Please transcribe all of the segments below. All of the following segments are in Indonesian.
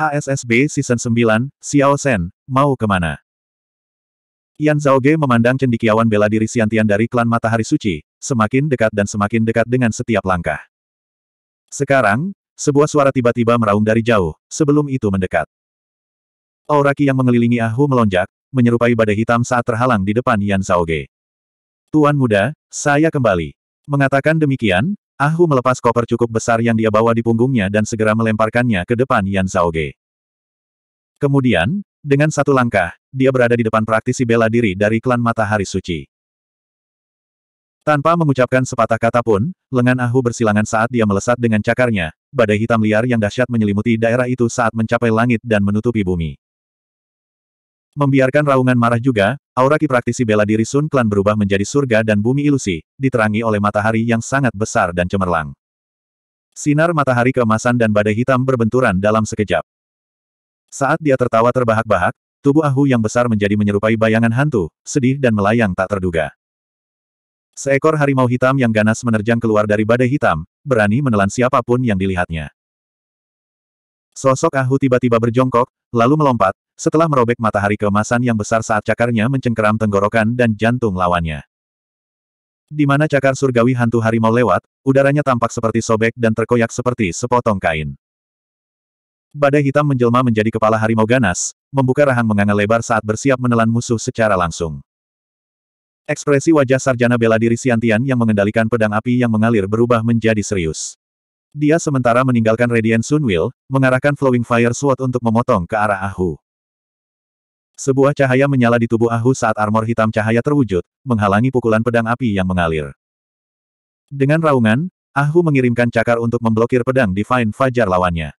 HSSB Season 9, Xiao Shen, mau kemana? Yan Zhao Ge memandang cendikiawan bela diri Siantian dari klan Matahari Suci, semakin dekat dan semakin dekat dengan setiap langkah. Sekarang, sebuah suara tiba-tiba meraung dari jauh, sebelum itu mendekat. Aura yang mengelilingi Ahu melonjak, menyerupai badai hitam saat terhalang di depan Yan Zhao Ge. Tuan muda, saya kembali. Mengatakan demikian, Ahu melepas koper cukup besar yang dia bawa di punggungnya dan segera melemparkannya ke depan Yan Zaoge. Kemudian, dengan satu langkah, dia berada di depan praktisi bela diri dari klan Matahari Suci. Tanpa mengucapkan sepatah kata pun, lengan Ahu bersilangan saat dia melesat dengan cakarnya, badai hitam liar yang dahsyat menyelimuti daerah itu saat mencapai langit dan menutupi bumi. Membiarkan raungan marah juga, Aura ki praktisi bela diri Sun Klan berubah menjadi surga dan bumi ilusi, diterangi oleh matahari yang sangat besar dan cemerlang. Sinar matahari keemasan dan badai hitam berbenturan dalam sekejap. Saat dia tertawa terbahak-bahak, tubuh Ahu yang besar menjadi menyerupai bayangan hantu, sedih dan melayang tak terduga. Seekor harimau hitam yang ganas menerjang keluar dari badai hitam, berani menelan siapapun yang dilihatnya. Sosok Ahu tiba-tiba berjongkok, lalu melompat, setelah merobek matahari keemasan yang besar saat cakarnya mencengkeram tenggorokan dan jantung lawannya. Di mana cakar surgawi hantu harimau lewat, udaranya tampak seperti sobek dan terkoyak seperti sepotong kain. Badai hitam menjelma menjadi kepala harimau ganas, membuka rahang menganga lebar saat bersiap menelan musuh secara langsung. Ekspresi wajah sarjana bela diri Siantian yang mengendalikan pedang api yang mengalir berubah menjadi serius. Dia sementara meninggalkan Radiant Sunwheel, mengarahkan Flowing Fire Sword untuk memotong ke arah Ahu. Sebuah cahaya menyala di tubuh Ahu saat armor hitam cahaya terwujud, menghalangi pukulan pedang api yang mengalir. Dengan raungan, Ahu mengirimkan cakar untuk memblokir pedang Divine Fajar lawannya.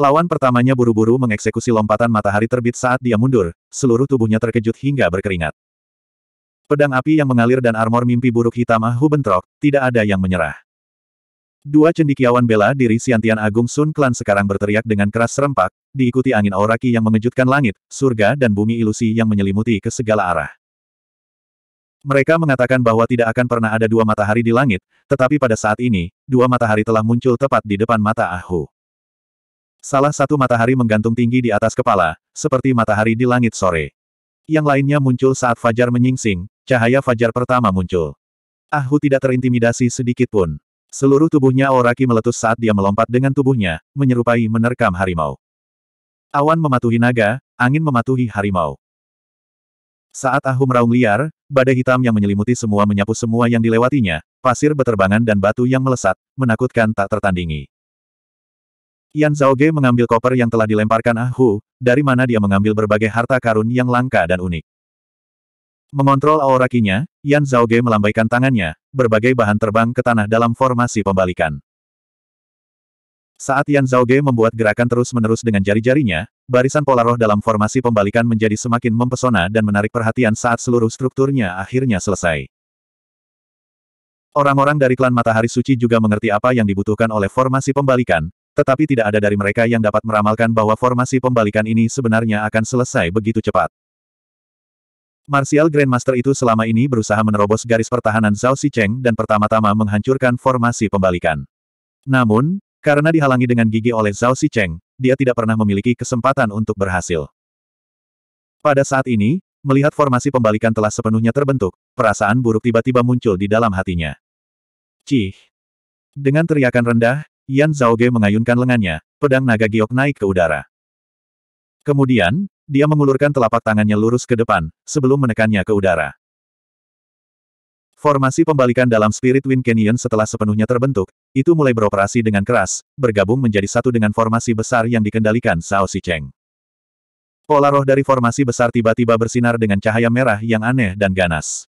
Lawan pertamanya buru-buru mengeksekusi lompatan matahari terbit saat dia mundur, seluruh tubuhnya terkejut hingga berkeringat. Pedang api yang mengalir dan armor mimpi buruk hitam Ahu bentrok, tidak ada yang menyerah. Dua cendikiawan bela diri Siantian Agung Sun Klan sekarang berteriak dengan keras serempak, diikuti angin oraki yang mengejutkan langit, surga dan bumi ilusi yang menyelimuti ke segala arah. Mereka mengatakan bahwa tidak akan pernah ada dua matahari di langit, tetapi pada saat ini, dua matahari telah muncul tepat di depan mata Ahu. Salah satu matahari menggantung tinggi di atas kepala, seperti matahari di langit sore. Yang lainnya muncul saat fajar menyingsing, cahaya fajar pertama muncul. Ahu tidak terintimidasi sedikit pun. Seluruh tubuhnya oraki meletus saat dia melompat dengan tubuhnya, menyerupai menerkam harimau. Awan mematuhi naga, angin mematuhi harimau. Saat ahu meraung liar, badai hitam yang menyelimuti semua menyapu semua yang dilewatinya, pasir beterbangan dan batu yang melesat, menakutkan tak tertandingi. Yan Zhao Ge mengambil koper yang telah dilemparkan ahu, dari mana dia mengambil berbagai harta karun yang langka dan unik. Mengontrol aurakinya, Yan Zhao Ge melambaikan tangannya, berbagai bahan terbang ke tanah dalam formasi pembalikan. Saat Yan Zhaoge membuat gerakan terus-menerus dengan jari-jarinya, barisan pola roh dalam formasi pembalikan menjadi semakin mempesona dan menarik perhatian saat seluruh strukturnya akhirnya selesai. Orang-orang dari klan Matahari Suci juga mengerti apa yang dibutuhkan oleh formasi pembalikan, tetapi tidak ada dari mereka yang dapat meramalkan bahwa formasi pembalikan ini sebenarnya akan selesai begitu cepat. Martial Grandmaster itu selama ini berusaha menerobos garis pertahanan Zhao Xicheng dan pertama-tama menghancurkan formasi pembalikan. Namun, karena dihalangi dengan gigi oleh Zhao Xicheng, dia tidak pernah memiliki kesempatan untuk berhasil. Pada saat ini, melihat formasi pembalikan telah sepenuhnya terbentuk, perasaan buruk tiba-tiba muncul di dalam hatinya. Cih! Dengan teriakan rendah, Yan Ge mengayunkan lengannya, pedang naga giok naik ke udara. Kemudian, dia mengulurkan telapak tangannya lurus ke depan, sebelum menekannya ke udara. Formasi pembalikan dalam Spirit Wind Canyon setelah sepenuhnya terbentuk, itu mulai beroperasi dengan keras, bergabung menjadi satu dengan formasi besar yang dikendalikan Zhao Cheng. Pola roh dari formasi besar tiba-tiba bersinar dengan cahaya merah yang aneh dan ganas.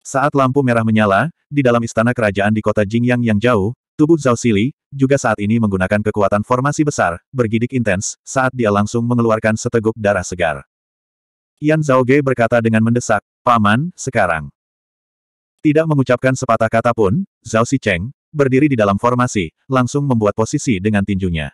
Saat lampu merah menyala, di dalam istana kerajaan di kota Jingyang yang jauh, tubuh Zhao Sili juga saat ini menggunakan kekuatan formasi besar, bergidik intens, saat dia langsung mengeluarkan seteguk darah segar. Yan Zhao Ge berkata dengan mendesak, Paman, sekarang. Tidak mengucapkan sepatah kata pun, Zhao Cheng, berdiri di dalam formasi, langsung membuat posisi dengan tinjunya.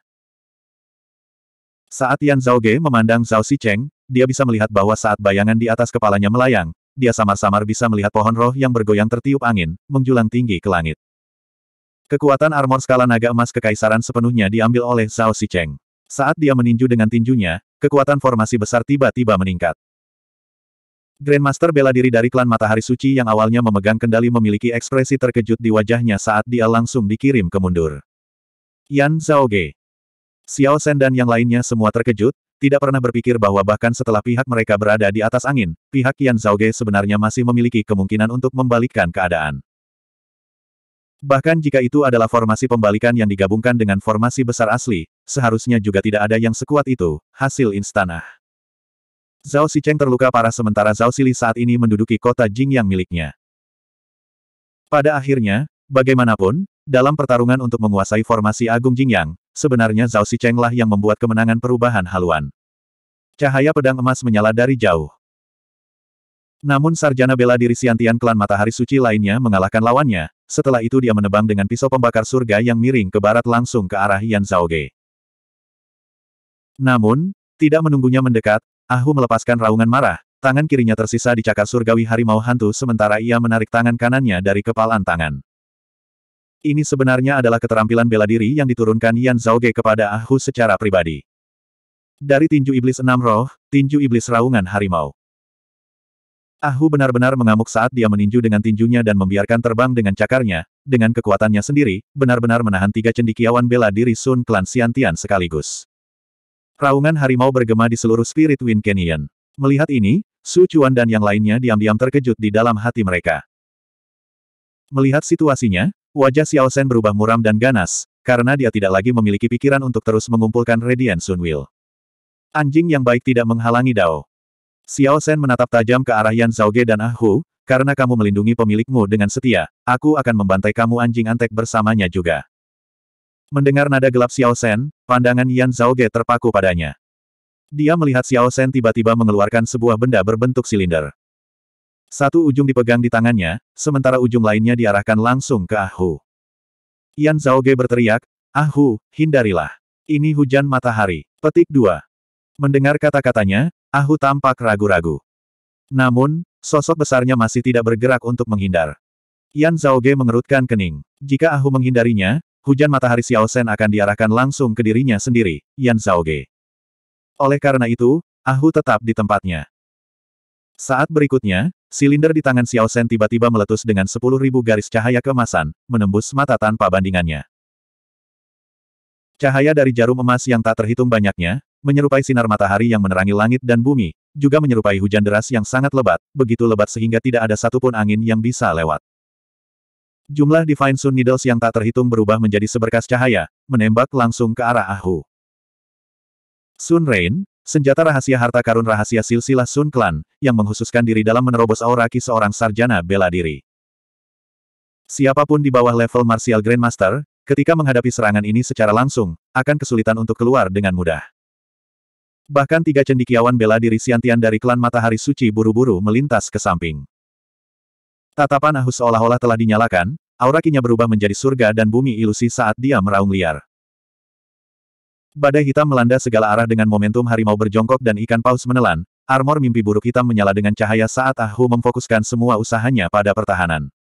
Saat Yan Ge memandang Zhao Cheng, dia bisa melihat bahwa saat bayangan di atas kepalanya melayang, dia samar-samar bisa melihat pohon roh yang bergoyang tertiup angin, menjulang tinggi ke langit. Kekuatan armor skala naga emas kekaisaran sepenuhnya diambil oleh Zhao Cheng. Saat dia meninju dengan tinjunya, kekuatan formasi besar tiba-tiba meningkat. Grandmaster bela diri dari klan Matahari Suci yang awalnya memegang kendali memiliki ekspresi terkejut di wajahnya saat dia langsung dikirim ke mundur. Yan Ge, Xiao Shen dan yang lainnya semua terkejut, tidak pernah berpikir bahwa bahkan setelah pihak mereka berada di atas angin, pihak Yan Zhao Ge sebenarnya masih memiliki kemungkinan untuk membalikkan keadaan. Bahkan jika itu adalah formasi pembalikan yang digabungkan dengan formasi besar asli, seharusnya juga tidak ada yang sekuat itu, hasil instanah. Zhao Xicheng terluka parah sementara Zhao Sili saat ini menduduki kota Jing yang miliknya. Pada akhirnya, bagaimanapun, dalam pertarungan untuk menguasai formasi Agung Jingyang, sebenarnya Zhao Xicheng lah yang membuat kemenangan perubahan haluan. Cahaya pedang emas menyala dari jauh. Namun sarjana bela diri Siantian klan Matahari Suci lainnya mengalahkan lawannya, setelah itu dia menebang dengan pisau pembakar surga yang miring ke barat langsung ke arah Yan Zhaoge. Namun, tidak menunggunya mendekat, Ahu melepaskan raungan marah, tangan kirinya tersisa di cakar surgawi harimau hantu sementara ia menarik tangan kanannya dari kepalan tangan. Ini sebenarnya adalah keterampilan bela diri yang diturunkan Yan Zhaoge kepada Ahu secara pribadi. Dari tinju iblis enam roh, tinju iblis raungan harimau. Ahu benar-benar mengamuk saat dia meninju dengan tinjunya dan membiarkan terbang dengan cakarnya, dengan kekuatannya sendiri, benar-benar menahan tiga cendikiawan bela diri Sun Klan Siantian sekaligus. Raungan harimau bergema di seluruh Spirit Wind Canyon. Melihat ini, Su Chuan dan yang lainnya diam-diam terkejut di dalam hati mereka. Melihat situasinya, wajah Xiao Shen berubah muram dan ganas, karena dia tidak lagi memiliki pikiran untuk terus mengumpulkan Radiant Will. Anjing yang baik tidak menghalangi Dao. Xiao Shen menatap tajam ke arah Yan Zhao Ge dan Ah Hu, karena kamu melindungi pemilikmu dengan setia, aku akan membantai kamu anjing antek bersamanya juga. Mendengar nada gelap Xiao Shen, pandangan Yan Zhao Ge terpaku padanya. Dia melihat Xiao Shen tiba-tiba mengeluarkan sebuah benda berbentuk silinder. Satu ujung dipegang di tangannya, sementara ujung lainnya diarahkan langsung ke Ahu. Yan Zhao Ge berteriak, Ahu, hindarilah. Ini hujan matahari. Petik 2. Mendengar kata-katanya, Ahu tampak ragu-ragu. Namun, sosok besarnya masih tidak bergerak untuk menghindar. Yan Zhao Ge mengerutkan kening. Jika Ahu menghindarinya, hujan matahari Xiao Shen akan diarahkan langsung ke dirinya sendiri, Yan Zhaoge. Oleh karena itu, Ahu tetap di tempatnya. Saat berikutnya, silinder di tangan Xiao Shen tiba-tiba meletus dengan 10.000 garis cahaya kemasan, menembus mata tanpa bandingannya. Cahaya dari jarum emas yang tak terhitung banyaknya, menyerupai sinar matahari yang menerangi langit dan bumi, juga menyerupai hujan deras yang sangat lebat, begitu lebat sehingga tidak ada satupun angin yang bisa lewat. Jumlah Divine Sun Needles yang tak terhitung berubah menjadi seberkas cahaya, menembak langsung ke arah Ahu. Sun Rain, senjata rahasia harta karun rahasia silsilah Sun Clan, yang menghususkan diri dalam menerobos aura ki seorang sarjana bela diri. Siapapun di bawah level Martial Grandmaster, ketika menghadapi serangan ini secara langsung, akan kesulitan untuk keluar dengan mudah. Bahkan tiga cendikiawan bela diri Siantian dari klan Matahari Suci buru-buru melintas ke samping. Tatapan Ahus seolah-olah telah dinyalakan, aura kinya berubah menjadi surga dan bumi ilusi saat dia meraung liar. Badai hitam melanda segala arah dengan momentum harimau berjongkok dan ikan paus menelan, armor mimpi buruk hitam menyala dengan cahaya saat Ahu memfokuskan semua usahanya pada pertahanan.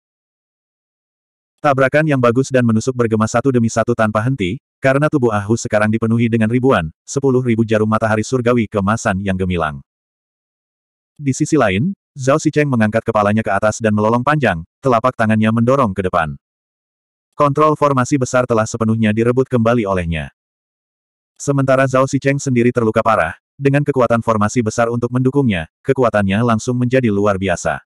Tabrakan yang bagus dan menusuk bergema satu demi satu tanpa henti, karena tubuh Ahu sekarang dipenuhi dengan ribuan, sepuluh ribu jarum matahari surgawi kemasan yang gemilang. Di sisi lain, Zhao Xicheng mengangkat kepalanya ke atas dan melolong panjang, telapak tangannya mendorong ke depan. Kontrol formasi besar telah sepenuhnya direbut kembali olehnya. Sementara Zhao Xicheng sendiri terluka parah, dengan kekuatan formasi besar untuk mendukungnya, kekuatannya langsung menjadi luar biasa.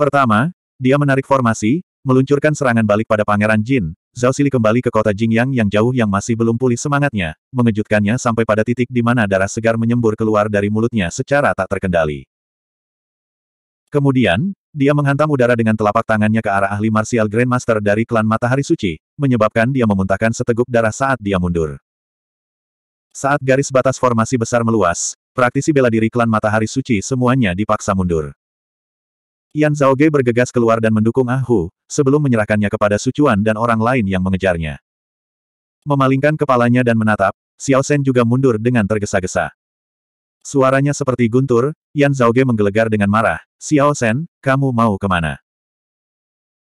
Pertama, dia menarik formasi, meluncurkan serangan balik pada Pangeran Jin, Zhao Sili kembali ke kota Jingyang yang jauh yang masih belum pulih semangatnya, mengejutkannya sampai pada titik di mana darah segar menyembur keluar dari mulutnya secara tak terkendali. Kemudian, dia menghantam udara dengan telapak tangannya ke arah ahli marsial Grandmaster dari klan Matahari Suci, menyebabkan dia memuntahkan seteguk darah saat dia mundur. Saat garis batas formasi besar meluas, praktisi bela diri klan Matahari Suci semuanya dipaksa mundur. Yan Zhaoge bergegas keluar dan mendukung Ah Hu, sebelum menyerahkannya kepada Sucuan dan orang lain yang mengejarnya. Memalingkan kepalanya dan menatap, Xiao Shen juga mundur dengan tergesa-gesa. Suaranya seperti guntur, Yan Zhaoge menggelegar dengan marah, Xiao Shen, kamu mau kemana?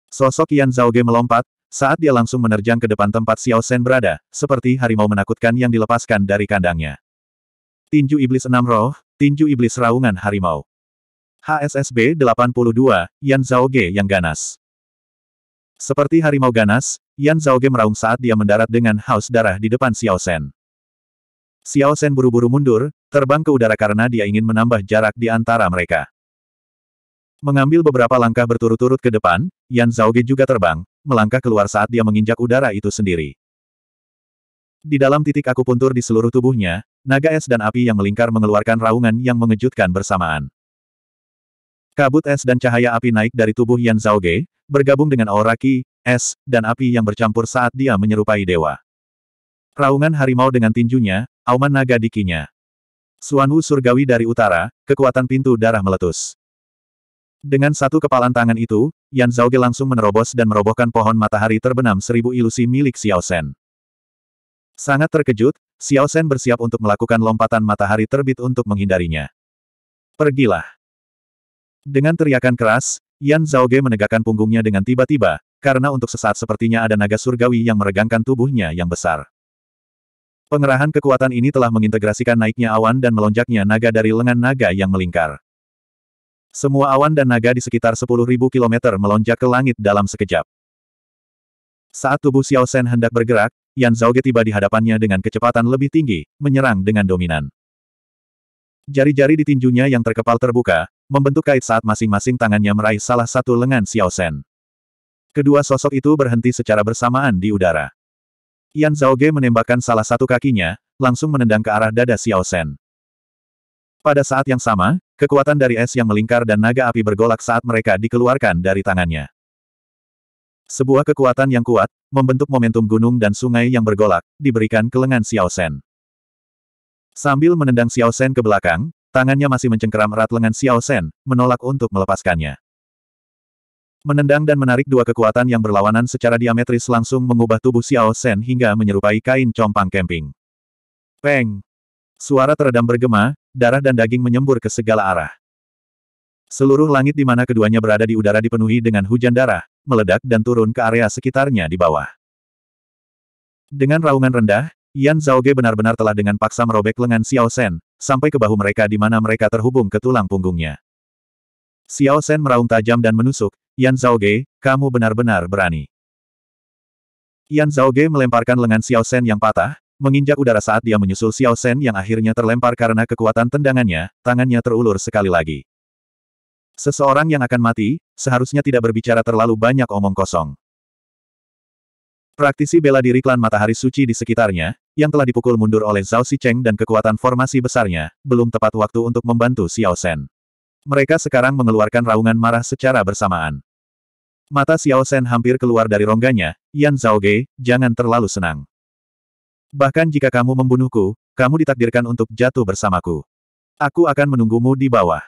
Sosok Yan Zhaoge melompat, saat dia langsung menerjang ke depan tempat Xiao Shen berada, seperti harimau menakutkan yang dilepaskan dari kandangnya. Tinju Iblis Enam Roh, Tinju Iblis Raungan Harimau. HSSB 82, Yan Zhaoge yang ganas. Seperti harimau ganas, Yan Zhaoge meraung saat dia mendarat dengan haus darah di depan Xiao Shen. Xiao Shen buru-buru mundur, terbang ke udara karena dia ingin menambah jarak di antara mereka. Mengambil beberapa langkah berturut-turut ke depan, Yan Zhaoge juga terbang, melangkah keluar saat dia menginjak udara itu sendiri. Di dalam titik aku puntur di seluruh tubuhnya, naga es dan api yang melingkar mengeluarkan raungan yang mengejutkan bersamaan. Kabut es dan cahaya api naik dari tubuh Yan Zhao Ge, bergabung dengan aura ki, es, dan api yang bercampur saat dia menyerupai dewa. Raungan harimau dengan tinjunya, auman naga dikinya. Suanwu surgawi dari utara, kekuatan pintu darah meletus. Dengan satu kepalan tangan itu, Yan Zhao Ge langsung menerobos dan merobohkan pohon matahari terbenam seribu ilusi milik Xiao Shen. Sangat terkejut, Xiao Shen bersiap untuk melakukan lompatan matahari terbit untuk menghindarinya. Pergilah. Dengan teriakan keras, Yan Zhaoge menegakkan punggungnya dengan tiba-tiba, karena untuk sesaat sepertinya ada naga surgawi yang meregangkan tubuhnya yang besar. Pengerahan kekuatan ini telah mengintegrasikan naiknya awan dan melonjaknya naga dari lengan naga yang melingkar. Semua awan dan naga di sekitar 10.000 km melonjak ke langit dalam sekejap. Saat tubuh Xiao Shen hendak bergerak, Yan Zhaoge tiba di hadapannya dengan kecepatan lebih tinggi, menyerang dengan dominan. Jari-jari di tinjunya yang terkepal terbuka, membentuk kait saat masing-masing tangannya meraih salah satu lengan Xiao Shen. Kedua sosok itu berhenti secara bersamaan di udara. Yan Zhao Ge menembakkan salah satu kakinya, langsung menendang ke arah dada Xiao Shen. Pada saat yang sama, kekuatan dari es yang melingkar dan naga api bergolak saat mereka dikeluarkan dari tangannya. Sebuah kekuatan yang kuat, membentuk momentum gunung dan sungai yang bergolak, diberikan ke lengan Xiao Shen. Sambil menendang Xiao Shen ke belakang, Tangannya masih mencengkeram erat lengan Xiao Shen, menolak untuk melepaskannya. Menendang dan menarik dua kekuatan yang berlawanan secara diametris langsung mengubah tubuh Xiao Shen hingga menyerupai kain compang kemping. Peng! Suara teredam bergema, darah dan daging menyembur ke segala arah. Seluruh langit di mana keduanya berada di udara dipenuhi dengan hujan darah, meledak dan turun ke area sekitarnya di bawah. Dengan raungan rendah, Yan Zhao Ge benar-benar telah dengan paksa merobek lengan Xiao Shen, sampai ke bahu mereka di mana mereka terhubung ke tulang punggungnya. Xiao Shen meraung tajam dan menusuk, Yan Zhao Ge, kamu benar-benar berani. Yan Zhao Ge melemparkan lengan Xiao Shen yang patah, menginjak udara saat dia menyusul Xiao Shen yang akhirnya terlempar karena kekuatan tendangannya, tangannya terulur sekali lagi. Seseorang yang akan mati, seharusnya tidak berbicara terlalu banyak omong kosong. Praktisi bela diri klan matahari suci di sekitarnya, yang telah dipukul mundur oleh Zhao Xicheng dan kekuatan formasi besarnya, belum tepat waktu untuk membantu Xiao Shen. Mereka sekarang mengeluarkan raungan marah secara bersamaan. Mata Xiao Shen hampir keluar dari rongganya, Yan Zhaoge, jangan terlalu senang. Bahkan jika kamu membunuhku, kamu ditakdirkan untuk jatuh bersamaku. Aku akan menunggumu di bawah.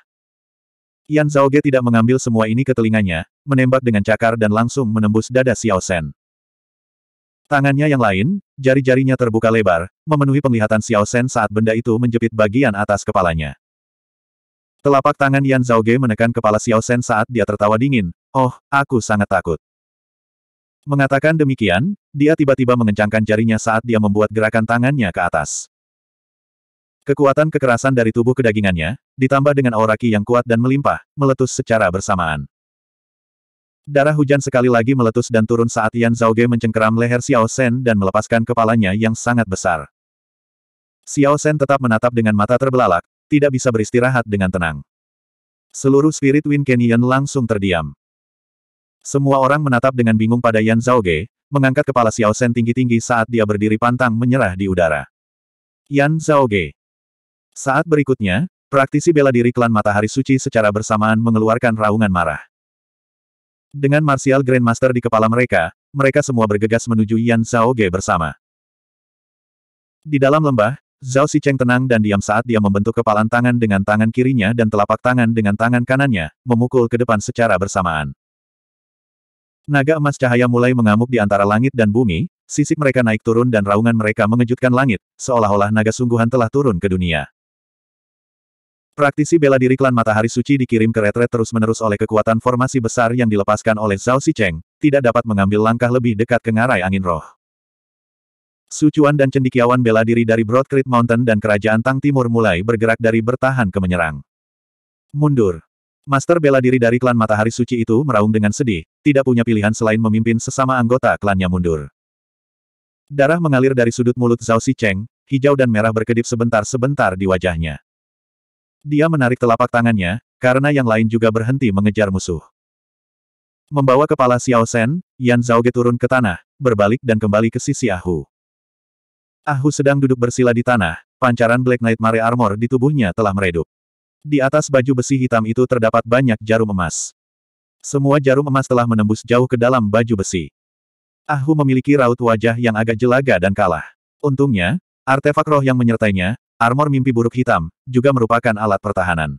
Yan Zhaoge tidak mengambil semua ini ke telinganya, menembak dengan cakar dan langsung menembus dada Xiao Shen. Tangannya yang lain, jari-jarinya terbuka lebar, memenuhi penglihatan Xiao Shen saat benda itu menjepit bagian atas kepalanya. Telapak tangan Yan Zhao Ge menekan kepala Xiao Shen saat dia tertawa dingin, oh, aku sangat takut. Mengatakan demikian, dia tiba-tiba mengencangkan jarinya saat dia membuat gerakan tangannya ke atas. Kekuatan kekerasan dari tubuh kedagingannya, ditambah dengan aura ki yang kuat dan melimpah, meletus secara bersamaan. Darah hujan sekali lagi meletus dan turun saat Yan Ge mencengkeram leher Xiao Shen dan melepaskan kepalanya yang sangat besar. Xiao Shen tetap menatap dengan mata terbelalak, tidak bisa beristirahat dengan tenang. Seluruh spirit Win Kenyan langsung terdiam. Semua orang menatap dengan bingung pada Yan Ge, mengangkat kepala Xiao Shen tinggi-tinggi saat dia berdiri pantang menyerah di udara. Yan Ge. Saat berikutnya, praktisi bela diri klan Matahari Suci secara bersamaan mengeluarkan raungan marah. Dengan Martial Grandmaster di kepala mereka, mereka semua bergegas menuju Yan Zhao Ge bersama. Di dalam lembah, Zhao Xicheng tenang dan diam saat dia membentuk kepalan tangan dengan tangan kirinya dan telapak tangan dengan tangan kanannya, memukul ke depan secara bersamaan. Naga emas cahaya mulai mengamuk di antara langit dan bumi, sisik mereka naik turun dan raungan mereka mengejutkan langit, seolah-olah naga sungguhan telah turun ke dunia. Praktisi bela diri klan Matahari Suci dikirim ke retret terus-menerus oleh kekuatan formasi besar yang dilepaskan oleh Zhao Xicheng, tidak dapat mengambil langkah lebih dekat ke ngarai angin roh. Sucuan dan cendikiawan bela diri dari Broad Mountain dan Kerajaan Tang Timur mulai bergerak dari bertahan ke menyerang. Mundur. Master bela diri dari klan Matahari Suci itu meraung dengan sedih, tidak punya pilihan selain memimpin sesama anggota klannya mundur. Darah mengalir dari sudut mulut Zhao Xicheng, hijau dan merah berkedip sebentar-sebentar di wajahnya. Dia menarik telapak tangannya, karena yang lain juga berhenti mengejar musuh. Membawa kepala Xiao Shen, Yan Zhaoge turun ke tanah, berbalik dan kembali ke sisi Ahu. Ahu sedang duduk bersila di tanah, pancaran Black Knight Mare Armor di tubuhnya telah meredup. Di atas baju besi hitam itu terdapat banyak jarum emas. Semua jarum emas telah menembus jauh ke dalam baju besi. Ahu memiliki raut wajah yang agak jelaga dan kalah. Untungnya, artefak roh yang menyertainya, armor mimpi buruk hitam, juga merupakan alat pertahanan.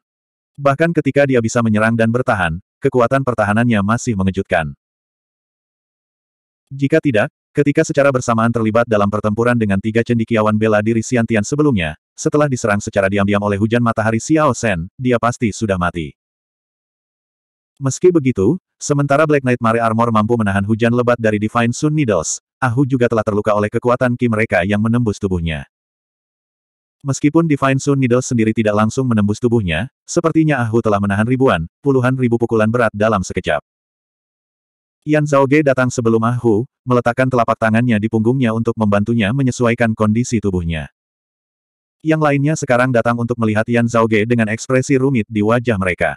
Bahkan ketika dia bisa menyerang dan bertahan, kekuatan pertahanannya masih mengejutkan. Jika tidak, ketika secara bersamaan terlibat dalam pertempuran dengan tiga cendikiawan bela diri Siantian sebelumnya, setelah diserang secara diam-diam oleh hujan matahari Xiao Shen, dia pasti sudah mati. Meski begitu, sementara Black Knight Mare Armor mampu menahan hujan lebat dari Divine Sun Needles, Ahu juga telah terluka oleh kekuatan Ki mereka yang menembus tubuhnya. Meskipun Divine Sun Needle sendiri tidak langsung menembus tubuhnya, sepertinya Ahu telah menahan ribuan, puluhan ribu pukulan berat dalam sekejap. Yan Ge datang sebelum Ahu, meletakkan telapak tangannya di punggungnya untuk membantunya menyesuaikan kondisi tubuhnya. Yang lainnya sekarang datang untuk melihat Yan Ge dengan ekspresi rumit di wajah mereka.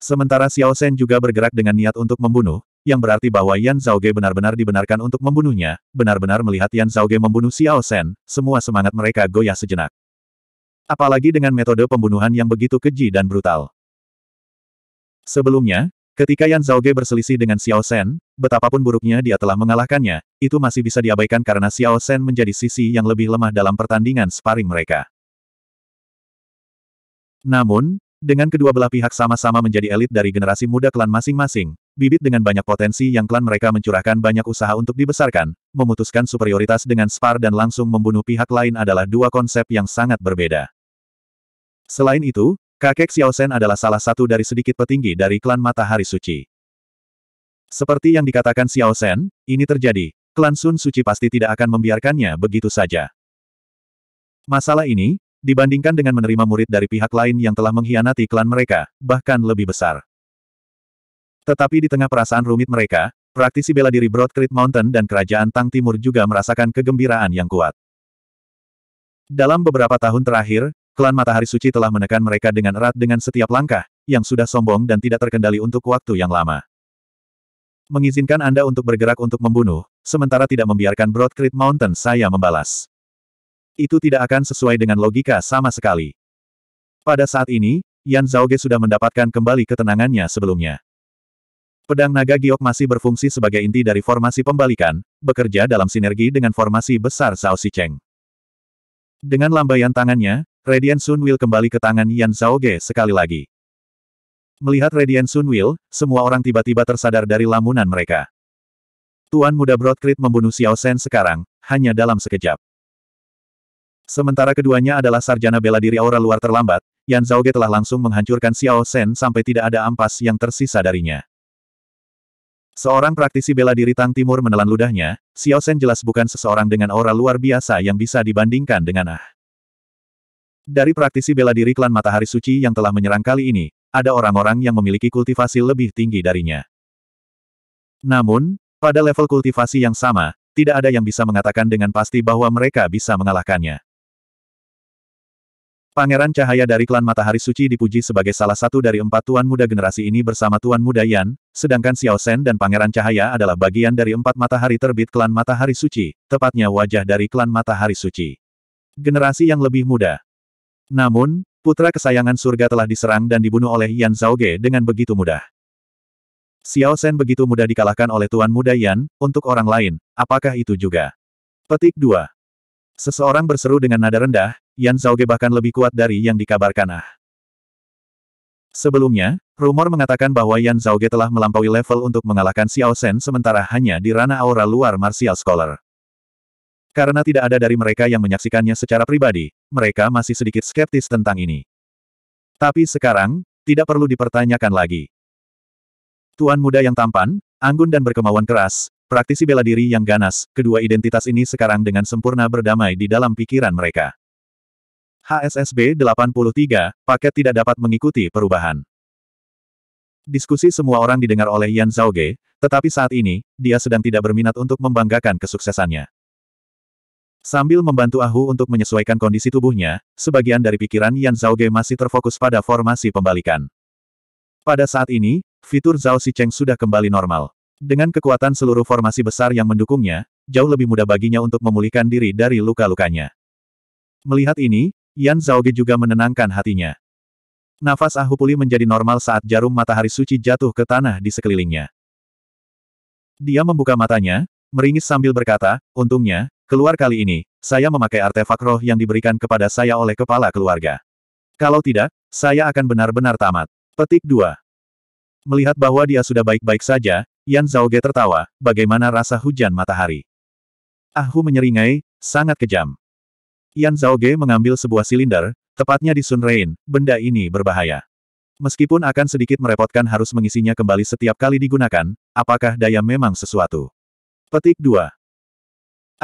Sementara Xiao Shen juga bergerak dengan niat untuk membunuh, yang berarti bahwa Yan Zhaoge benar-benar dibenarkan untuk membunuhnya, benar-benar melihat Yan Zhaoge membunuh Xiao Shen, semua semangat mereka goyah sejenak. Apalagi dengan metode pembunuhan yang begitu keji dan brutal. Sebelumnya, ketika Yan Zhaoge berselisih dengan Xiao Shen, betapapun buruknya dia telah mengalahkannya, itu masih bisa diabaikan karena Xiao Shen menjadi sisi yang lebih lemah dalam pertandingan sparring mereka. Namun, dengan kedua belah pihak sama-sama menjadi elit dari generasi muda klan masing-masing, bibit dengan banyak potensi yang klan mereka mencurahkan banyak usaha untuk dibesarkan, memutuskan superioritas dengan spar dan langsung membunuh pihak lain adalah dua konsep yang sangat berbeda. Selain itu, kakek Xiao Shen adalah salah satu dari sedikit petinggi dari klan Matahari Suci. Seperti yang dikatakan Xiao Shen, ini terjadi, klan Sun Suci pasti tidak akan membiarkannya begitu saja. Masalah ini, dibandingkan dengan menerima murid dari pihak lain yang telah mengkhianati klan mereka, bahkan lebih besar. Tetapi di tengah perasaan rumit mereka, praktisi bela diri Broad Creek Mountain dan Kerajaan Tang Timur juga merasakan kegembiraan yang kuat. Dalam beberapa tahun terakhir, klan Matahari Suci telah menekan mereka dengan erat dengan setiap langkah, yang sudah sombong dan tidak terkendali untuk waktu yang lama. Mengizinkan Anda untuk bergerak untuk membunuh, sementara tidak membiarkan Broad Creek Mountain saya membalas. Itu tidak akan sesuai dengan logika sama sekali. Pada saat ini, Yan Zhaoge sudah mendapatkan kembali ketenangannya sebelumnya. Pedang Naga Giok masih berfungsi sebagai inti dari formasi pembalikan, bekerja dalam sinergi dengan formasi besar Zhao Xicheng. Dengan lambaian tangannya, Radiant Sun Will kembali ke tangan Yan Zhao Ge sekali lagi. Melihat Radiant Sun Will, semua orang tiba-tiba tersadar dari lamunan mereka. Tuan muda Broadcrit membunuh Xiao Sen sekarang, hanya dalam sekejap. Sementara keduanya adalah sarjana bela diri aura luar terlambat, Yan Zhao Ge telah langsung menghancurkan Xiao Sen sampai tidak ada ampas yang tersisa darinya. Seorang praktisi bela diri Tang Timur menelan ludahnya, Xiao Shen jelas bukan seseorang dengan aura luar biasa yang bisa dibandingkan dengan Ah. Dari praktisi bela diri klan Matahari Suci yang telah menyerang kali ini, ada orang-orang yang memiliki kultivasi lebih tinggi darinya. Namun, pada level kultivasi yang sama, tidak ada yang bisa mengatakan dengan pasti bahwa mereka bisa mengalahkannya. Pangeran Cahaya dari klan Matahari Suci dipuji sebagai salah satu dari empat tuan muda generasi ini bersama tuan muda Yan, sedangkan Xiao Shen dan Pangeran Cahaya adalah bagian dari empat matahari terbit klan Matahari Suci, tepatnya wajah dari klan Matahari Suci. Generasi yang lebih muda. Namun, putra kesayangan surga telah diserang dan dibunuh oleh Yan Ge dengan begitu mudah. Xiao Shen begitu mudah dikalahkan oleh tuan muda Yan, untuk orang lain, apakah itu juga? Petik 2. Seseorang berseru dengan nada rendah, Yan Zhao Ge bahkan lebih kuat dari yang dikabarkan Ah. Sebelumnya, rumor mengatakan bahwa Yan Zhaoge telah melampaui level untuk mengalahkan Xiao Shen sementara hanya di ranah aura luar martial scholar. Karena tidak ada dari mereka yang menyaksikannya secara pribadi, mereka masih sedikit skeptis tentang ini. Tapi sekarang, tidak perlu dipertanyakan lagi. Tuan muda yang tampan, anggun dan berkemauan keras, praktisi bela diri yang ganas, kedua identitas ini sekarang dengan sempurna berdamai di dalam pikiran mereka. HSSB 83, paket tidak dapat mengikuti perubahan. Diskusi semua orang didengar oleh Yan Ge, tetapi saat ini, dia sedang tidak berminat untuk membanggakan kesuksesannya. Sambil membantu Ahu untuk menyesuaikan kondisi tubuhnya, sebagian dari pikiran Yan Ge masih terfokus pada formasi pembalikan. Pada saat ini, fitur Zhao Cheng sudah kembali normal. Dengan kekuatan seluruh formasi besar yang mendukungnya, jauh lebih mudah baginya untuk memulihkan diri dari luka-lukanya. Melihat ini, Yan Zhaoge juga menenangkan hatinya. Nafas Ahu Ahupuli menjadi normal saat jarum matahari suci jatuh ke tanah di sekelilingnya. Dia membuka matanya, meringis sambil berkata, untungnya, keluar kali ini, saya memakai artefak roh yang diberikan kepada saya oleh kepala keluarga. Kalau tidak, saya akan benar-benar tamat. Petik 2. Melihat bahwa dia sudah baik-baik saja, Yan Zhaoge tertawa, bagaimana rasa hujan matahari. Ahu menyeringai, sangat kejam. Yan Zhao Ge mengambil sebuah silinder, tepatnya di Sun Rain, benda ini berbahaya. Meskipun akan sedikit merepotkan harus mengisinya kembali setiap kali digunakan, apakah daya memang sesuatu? Petik 2.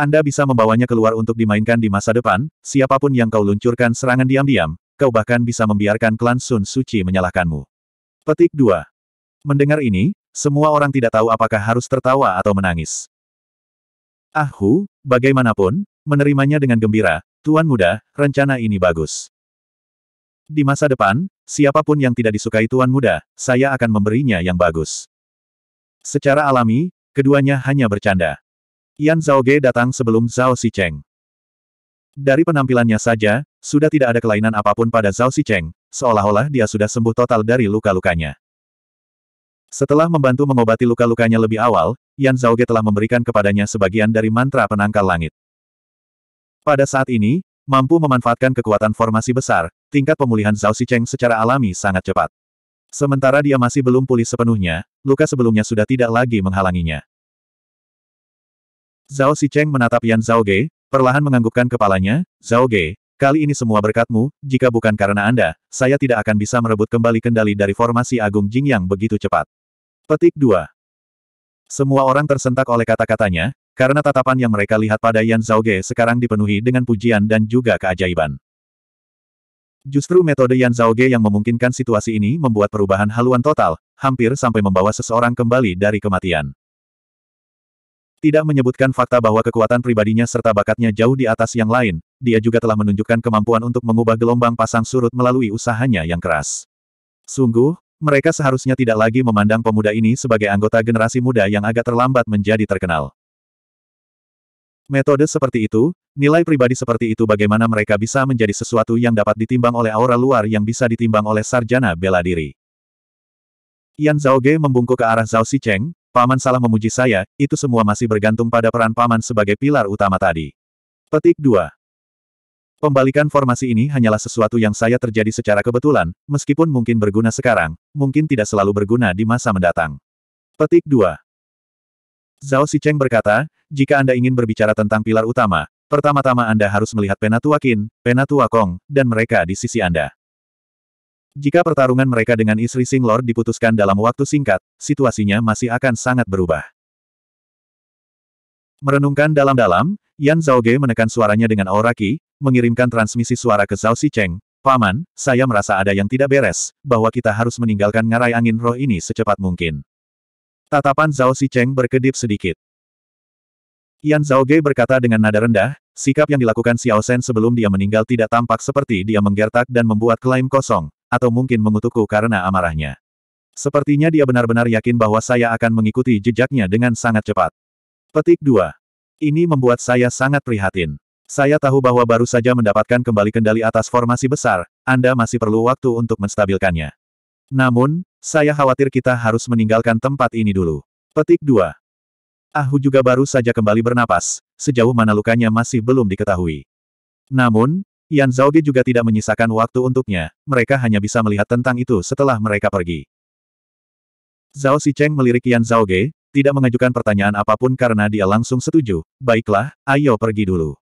Anda bisa membawanya keluar untuk dimainkan di masa depan, siapapun yang kau luncurkan serangan diam-diam, kau bahkan bisa membiarkan klan Sun Suci menyalahkanmu. Petik 2. Mendengar ini, semua orang tidak tahu apakah harus tertawa atau menangis. Ahu, bagaimanapun, menerimanya dengan gembira, Tuan muda, rencana ini bagus. Di masa depan, siapapun yang tidak disukai tuan muda, saya akan memberinya yang bagus. Secara alami, keduanya hanya bercanda. Yan Ge datang sebelum Zhao Xicheng. Dari penampilannya saja, sudah tidak ada kelainan apapun pada Zhao Xicheng, seolah-olah dia sudah sembuh total dari luka-lukanya. Setelah membantu mengobati luka-lukanya lebih awal, Yan Ge telah memberikan kepadanya sebagian dari mantra penangkal langit. Pada saat ini, mampu memanfaatkan kekuatan formasi besar, tingkat pemulihan Zhao Xicheng secara alami sangat cepat. Sementara dia masih belum pulih sepenuhnya, luka sebelumnya sudah tidak lagi menghalanginya. Zhao Xicheng menatap Yan Zhao Ge, perlahan menganggukkan kepalanya, Zhao Ge, kali ini semua berkatmu, jika bukan karena Anda, saya tidak akan bisa merebut kembali kendali dari formasi Agung Jing yang begitu cepat. Petik 2. Semua orang tersentak oleh kata-katanya, karena tatapan yang mereka lihat pada Yan Zhaoge sekarang dipenuhi dengan pujian dan juga keajaiban. Justru metode Yan Zhaoge yang memungkinkan situasi ini membuat perubahan haluan total, hampir sampai membawa seseorang kembali dari kematian. Tidak menyebutkan fakta bahwa kekuatan pribadinya serta bakatnya jauh di atas yang lain, dia juga telah menunjukkan kemampuan untuk mengubah gelombang pasang surut melalui usahanya yang keras. Sungguh, mereka seharusnya tidak lagi memandang pemuda ini sebagai anggota generasi muda yang agak terlambat menjadi terkenal. Metode seperti itu, nilai pribadi seperti itu bagaimana mereka bisa menjadi sesuatu yang dapat ditimbang oleh aura luar yang bisa ditimbang oleh sarjana bela diri. Yan Ge membungkuk ke arah Zhao Xicheng, Paman salah memuji saya, itu semua masih bergantung pada peran Paman sebagai pilar utama tadi. Petik 2. Pembalikan formasi ini hanyalah sesuatu yang saya terjadi secara kebetulan, meskipun mungkin berguna sekarang, mungkin tidak selalu berguna di masa mendatang. Petik 2. Zhao Xicheng berkata, jika Anda ingin berbicara tentang pilar utama, pertama-tama Anda harus melihat Penatua Qin, Penatua Kong, dan mereka di sisi Anda. Jika pertarungan mereka dengan istri Sing Lord diputuskan dalam waktu singkat, situasinya masih akan sangat berubah. Merenungkan dalam-dalam, Yan Ge menekan suaranya dengan aura Qi, mengirimkan transmisi suara ke Zhao Cheng. Paman, saya merasa ada yang tidak beres, bahwa kita harus meninggalkan ngarai angin roh ini secepat mungkin. Tatapan Zhao Cheng berkedip sedikit. Yan Zhao Zhaoge berkata dengan nada rendah, sikap yang dilakukan Xiao Shen sebelum dia meninggal tidak tampak seperti dia menggertak dan membuat klaim kosong, atau mungkin mengutukku karena amarahnya. Sepertinya dia benar-benar yakin bahwa saya akan mengikuti jejaknya dengan sangat cepat. Petik 2. Ini membuat saya sangat prihatin. Saya tahu bahwa baru saja mendapatkan kembali kendali atas formasi besar, Anda masih perlu waktu untuk menstabilkannya. Namun, saya khawatir kita harus meninggalkan tempat ini dulu. Petik 2. Ahu juga baru saja kembali bernapas, sejauh mana lukanya masih belum diketahui. Namun, Yan Zhaoge juga tidak menyisakan waktu untuknya, mereka hanya bisa melihat tentang itu setelah mereka pergi. Zhao Xicheng melirik Yan Zhaoge, tidak mengajukan pertanyaan apapun karena dia langsung setuju, baiklah, ayo pergi dulu.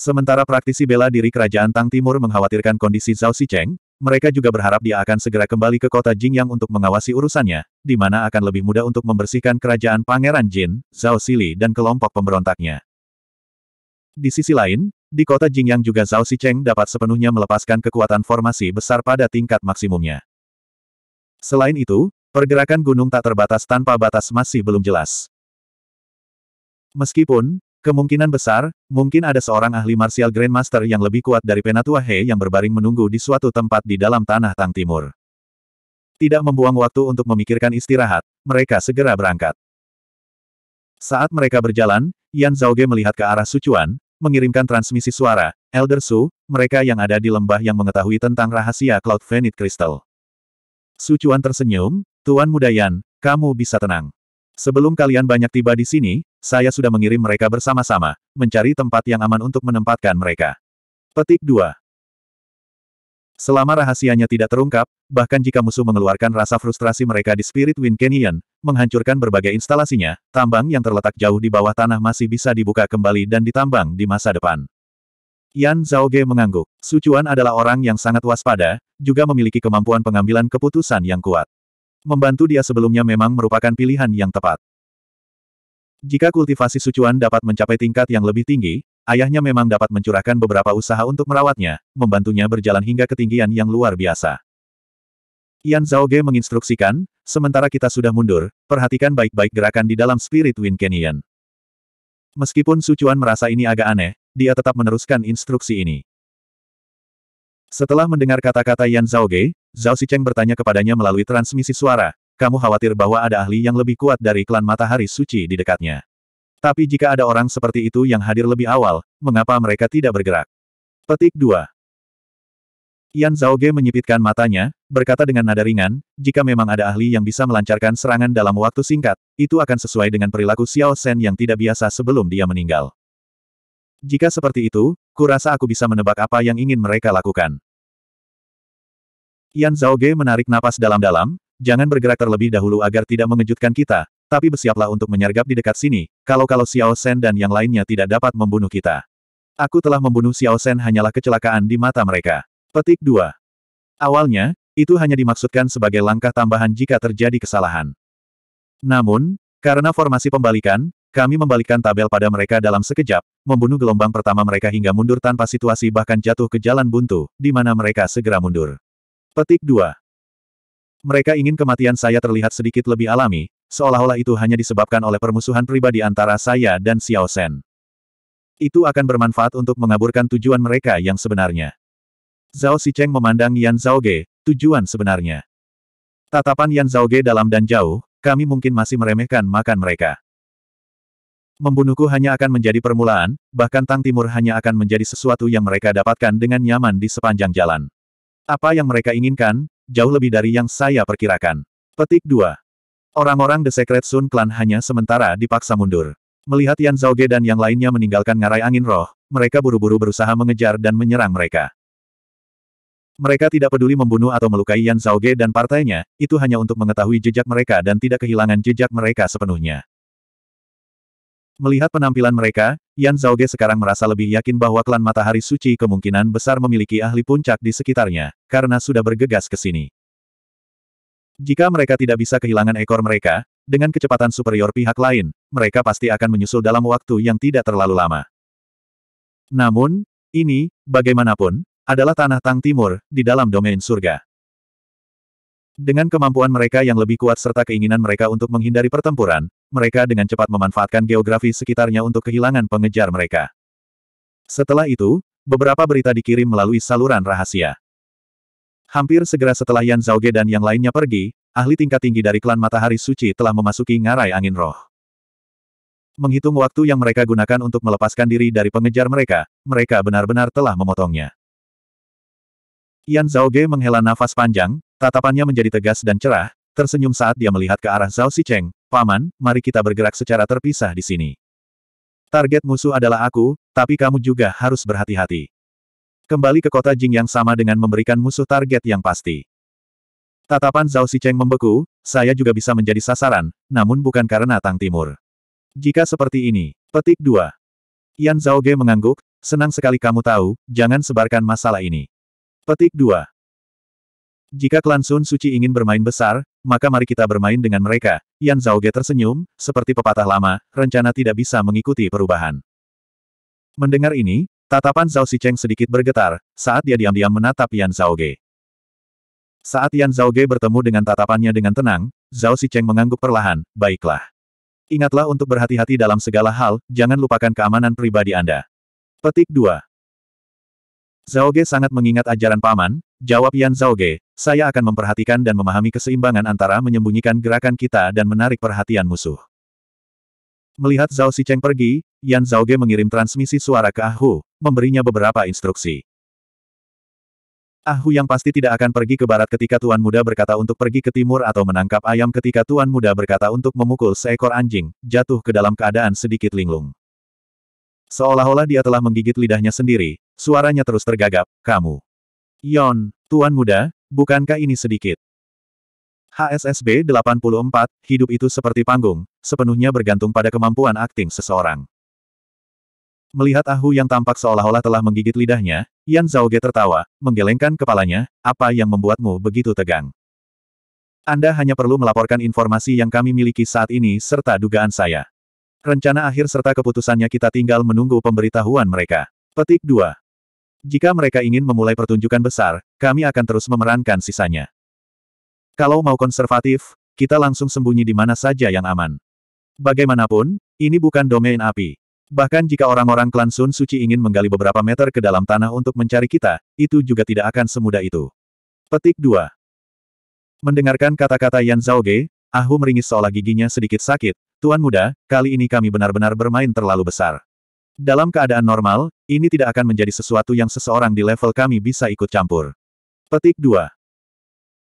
Sementara praktisi bela diri kerajaan Tang Timur mengkhawatirkan kondisi Zhao Xicheng, mereka juga berharap dia akan segera kembali ke kota Jingyang untuk mengawasi urusannya, di mana akan lebih mudah untuk membersihkan kerajaan Pangeran Jin, Zhao Sili, dan kelompok pemberontaknya. Di sisi lain, di kota Jingyang juga Zhao Xicheng dapat sepenuhnya melepaskan kekuatan formasi besar pada tingkat maksimumnya. Selain itu, pergerakan gunung tak terbatas tanpa batas masih belum jelas. Meskipun, Kemungkinan besar, mungkin ada seorang ahli martial grandmaster yang lebih kuat dari Penatua He yang berbaring menunggu di suatu tempat di dalam tanah Tang Timur. Tidak membuang waktu untuk memikirkan istirahat, mereka segera berangkat. Saat mereka berjalan, Yan Ge melihat ke arah Sucuan, mengirimkan transmisi suara, Elder Su, mereka yang ada di lembah yang mengetahui tentang rahasia Cloud Venit Crystal. Sucuan tersenyum, Tuan Muda Yan, kamu bisa tenang. Sebelum kalian banyak tiba di sini, saya sudah mengirim mereka bersama-sama, mencari tempat yang aman untuk menempatkan mereka. Petik 2. Selama rahasianya tidak terungkap, bahkan jika musuh mengeluarkan rasa frustrasi mereka di Spirit Wind Canyon, menghancurkan berbagai instalasinya, tambang yang terletak jauh di bawah tanah masih bisa dibuka kembali dan ditambang di masa depan. Yan Zhao Ge mengangguk. Sucuan adalah orang yang sangat waspada, juga memiliki kemampuan pengambilan keputusan yang kuat. Membantu dia sebelumnya memang merupakan pilihan yang tepat. Jika kultivasi sucuan dapat mencapai tingkat yang lebih tinggi, ayahnya memang dapat mencurahkan beberapa usaha untuk merawatnya, membantunya berjalan hingga ketinggian yang luar biasa. Yan Ge menginstruksikan, sementara kita sudah mundur, perhatikan baik-baik gerakan di dalam Spirit Wind Canyon. Meskipun Sucuan merasa ini agak aneh, dia tetap meneruskan instruksi ini. Setelah mendengar kata-kata Yan Zhaoge, Zhao Xicheng bertanya kepadanya melalui transmisi suara, kamu khawatir bahwa ada ahli yang lebih kuat dari klan Matahari Suci di dekatnya. Tapi jika ada orang seperti itu yang hadir lebih awal, mengapa mereka tidak bergerak? Petik 2. Yan Zhaoge menyipitkan matanya, berkata dengan nada ringan, jika memang ada ahli yang bisa melancarkan serangan dalam waktu singkat, itu akan sesuai dengan perilaku Xiao Shen yang tidak biasa sebelum dia meninggal. Jika seperti itu, kurasa aku bisa menebak apa yang ingin mereka lakukan. Yan Zhaoge menarik napas dalam-dalam, Jangan bergerak terlebih dahulu agar tidak mengejutkan kita, tapi bersiaplah untuk menyergap di dekat sini, kalau-kalau Xiao Shen dan yang lainnya tidak dapat membunuh kita. Aku telah membunuh Xiao Shen. hanyalah kecelakaan di mata mereka. Petik 2. Awalnya, itu hanya dimaksudkan sebagai langkah tambahan jika terjadi kesalahan. Namun, karena formasi pembalikan, kami membalikkan tabel pada mereka dalam sekejap, membunuh gelombang pertama mereka hingga mundur tanpa situasi bahkan jatuh ke jalan buntu, di mana mereka segera mundur. Petik 2. Mereka ingin kematian saya terlihat sedikit lebih alami, seolah-olah itu hanya disebabkan oleh permusuhan pribadi antara saya dan Xiao Shen. Itu akan bermanfaat untuk mengaburkan tujuan mereka yang sebenarnya. Zhao Xicheng memandang Yan Zhaoge, tujuan sebenarnya. Tatapan Yan Zhaoge dalam dan jauh, kami mungkin masih meremehkan makan mereka. Membunuhku hanya akan menjadi permulaan, bahkan Tang Timur hanya akan menjadi sesuatu yang mereka dapatkan dengan nyaman di sepanjang jalan. Apa yang mereka inginkan, jauh lebih dari yang saya perkirakan. Petik 2. Orang-orang The Secret Sun Clan hanya sementara dipaksa mundur. Melihat Yan Zhao Ge dan yang lainnya meninggalkan ngarai angin roh, mereka buru-buru berusaha mengejar dan menyerang mereka. Mereka tidak peduli membunuh atau melukai Yan Zhao Ge dan partainya, itu hanya untuk mengetahui jejak mereka dan tidak kehilangan jejak mereka sepenuhnya. Melihat penampilan mereka, Yan Zhaoge sekarang merasa lebih yakin bahwa klan Matahari Suci kemungkinan besar memiliki ahli puncak di sekitarnya, karena sudah bergegas ke sini. Jika mereka tidak bisa kehilangan ekor mereka, dengan kecepatan superior pihak lain, mereka pasti akan menyusul dalam waktu yang tidak terlalu lama. Namun, ini, bagaimanapun, adalah tanah Tang Timur, di dalam domain surga. Dengan kemampuan mereka yang lebih kuat serta keinginan mereka untuk menghindari pertempuran, mereka dengan cepat memanfaatkan geografi sekitarnya untuk kehilangan pengejar mereka. Setelah itu, beberapa berita dikirim melalui saluran rahasia. Hampir segera setelah Yan Zhaoge dan yang lainnya pergi, ahli tingkat tinggi dari klan Matahari Suci telah memasuki ngarai angin roh. Menghitung waktu yang mereka gunakan untuk melepaskan diri dari pengejar mereka, mereka benar-benar telah memotongnya. Yan Zhaoge menghela nafas panjang, tatapannya menjadi tegas dan cerah, tersenyum saat dia melihat ke arah Zhao Xicheng, Paman, mari kita bergerak secara terpisah di sini. Target musuh adalah aku, tapi kamu juga harus berhati-hati. Kembali ke kota Jing yang sama dengan memberikan musuh target yang pasti. Tatapan Zhao Xicheng membeku, saya juga bisa menjadi sasaran, namun bukan karena Tang Timur. Jika seperti ini, petik dua. Yan Zhao Ge mengangguk, senang sekali kamu tahu, jangan sebarkan masalah ini. Petik dua. Jika klan Sun Suci ingin bermain besar, maka mari kita bermain dengan mereka. Yan Ge tersenyum, seperti pepatah lama, rencana tidak bisa mengikuti perubahan. Mendengar ini, tatapan Zhao Xicheng sedikit bergetar, saat dia diam-diam menatap Yan Ge. Saat Yan Ge bertemu dengan tatapannya dengan tenang, Zhao Xicheng mengangguk perlahan, baiklah. Ingatlah untuk berhati-hati dalam segala hal, jangan lupakan keamanan pribadi Anda. Petik 2 Ge sangat mengingat ajaran paman, jawab Yan Ge. Saya akan memperhatikan dan memahami keseimbangan antara menyembunyikan gerakan kita dan menarik perhatian musuh. Melihat Zhao Xicheng pergi, Yan Ge mengirim transmisi suara ke Ahu, memberinya beberapa instruksi. Ahu yang pasti tidak akan pergi ke barat ketika Tuan Muda berkata untuk pergi ke timur atau menangkap ayam ketika Tuan Muda berkata untuk memukul seekor anjing, jatuh ke dalam keadaan sedikit linglung. Seolah-olah dia telah menggigit lidahnya sendiri, suaranya terus tergagap, kamu. Yon, Tuan Muda, Bukankah ini sedikit? HSSB 84, hidup itu seperti panggung, sepenuhnya bergantung pada kemampuan akting seseorang. Melihat Ahu yang tampak seolah-olah telah menggigit lidahnya, Yan Zhaoge tertawa, menggelengkan kepalanya, apa yang membuatmu begitu tegang? Anda hanya perlu melaporkan informasi yang kami miliki saat ini serta dugaan saya. Rencana akhir serta keputusannya kita tinggal menunggu pemberitahuan mereka. Petik 2. Jika mereka ingin memulai pertunjukan besar, kami akan terus memerankan sisanya. Kalau mau konservatif, kita langsung sembunyi di mana saja yang aman. Bagaimanapun, ini bukan domain api. Bahkan jika orang-orang klan Sun Suci ingin menggali beberapa meter ke dalam tanah untuk mencari kita, itu juga tidak akan semudah itu. Petik 2. Mendengarkan kata-kata Yan Zhaoge, Ahu meringis seolah giginya sedikit sakit, Tuan Muda, kali ini kami benar-benar bermain terlalu besar. Dalam keadaan normal, ini tidak akan menjadi sesuatu yang seseorang di level kami bisa ikut campur. Petik 2.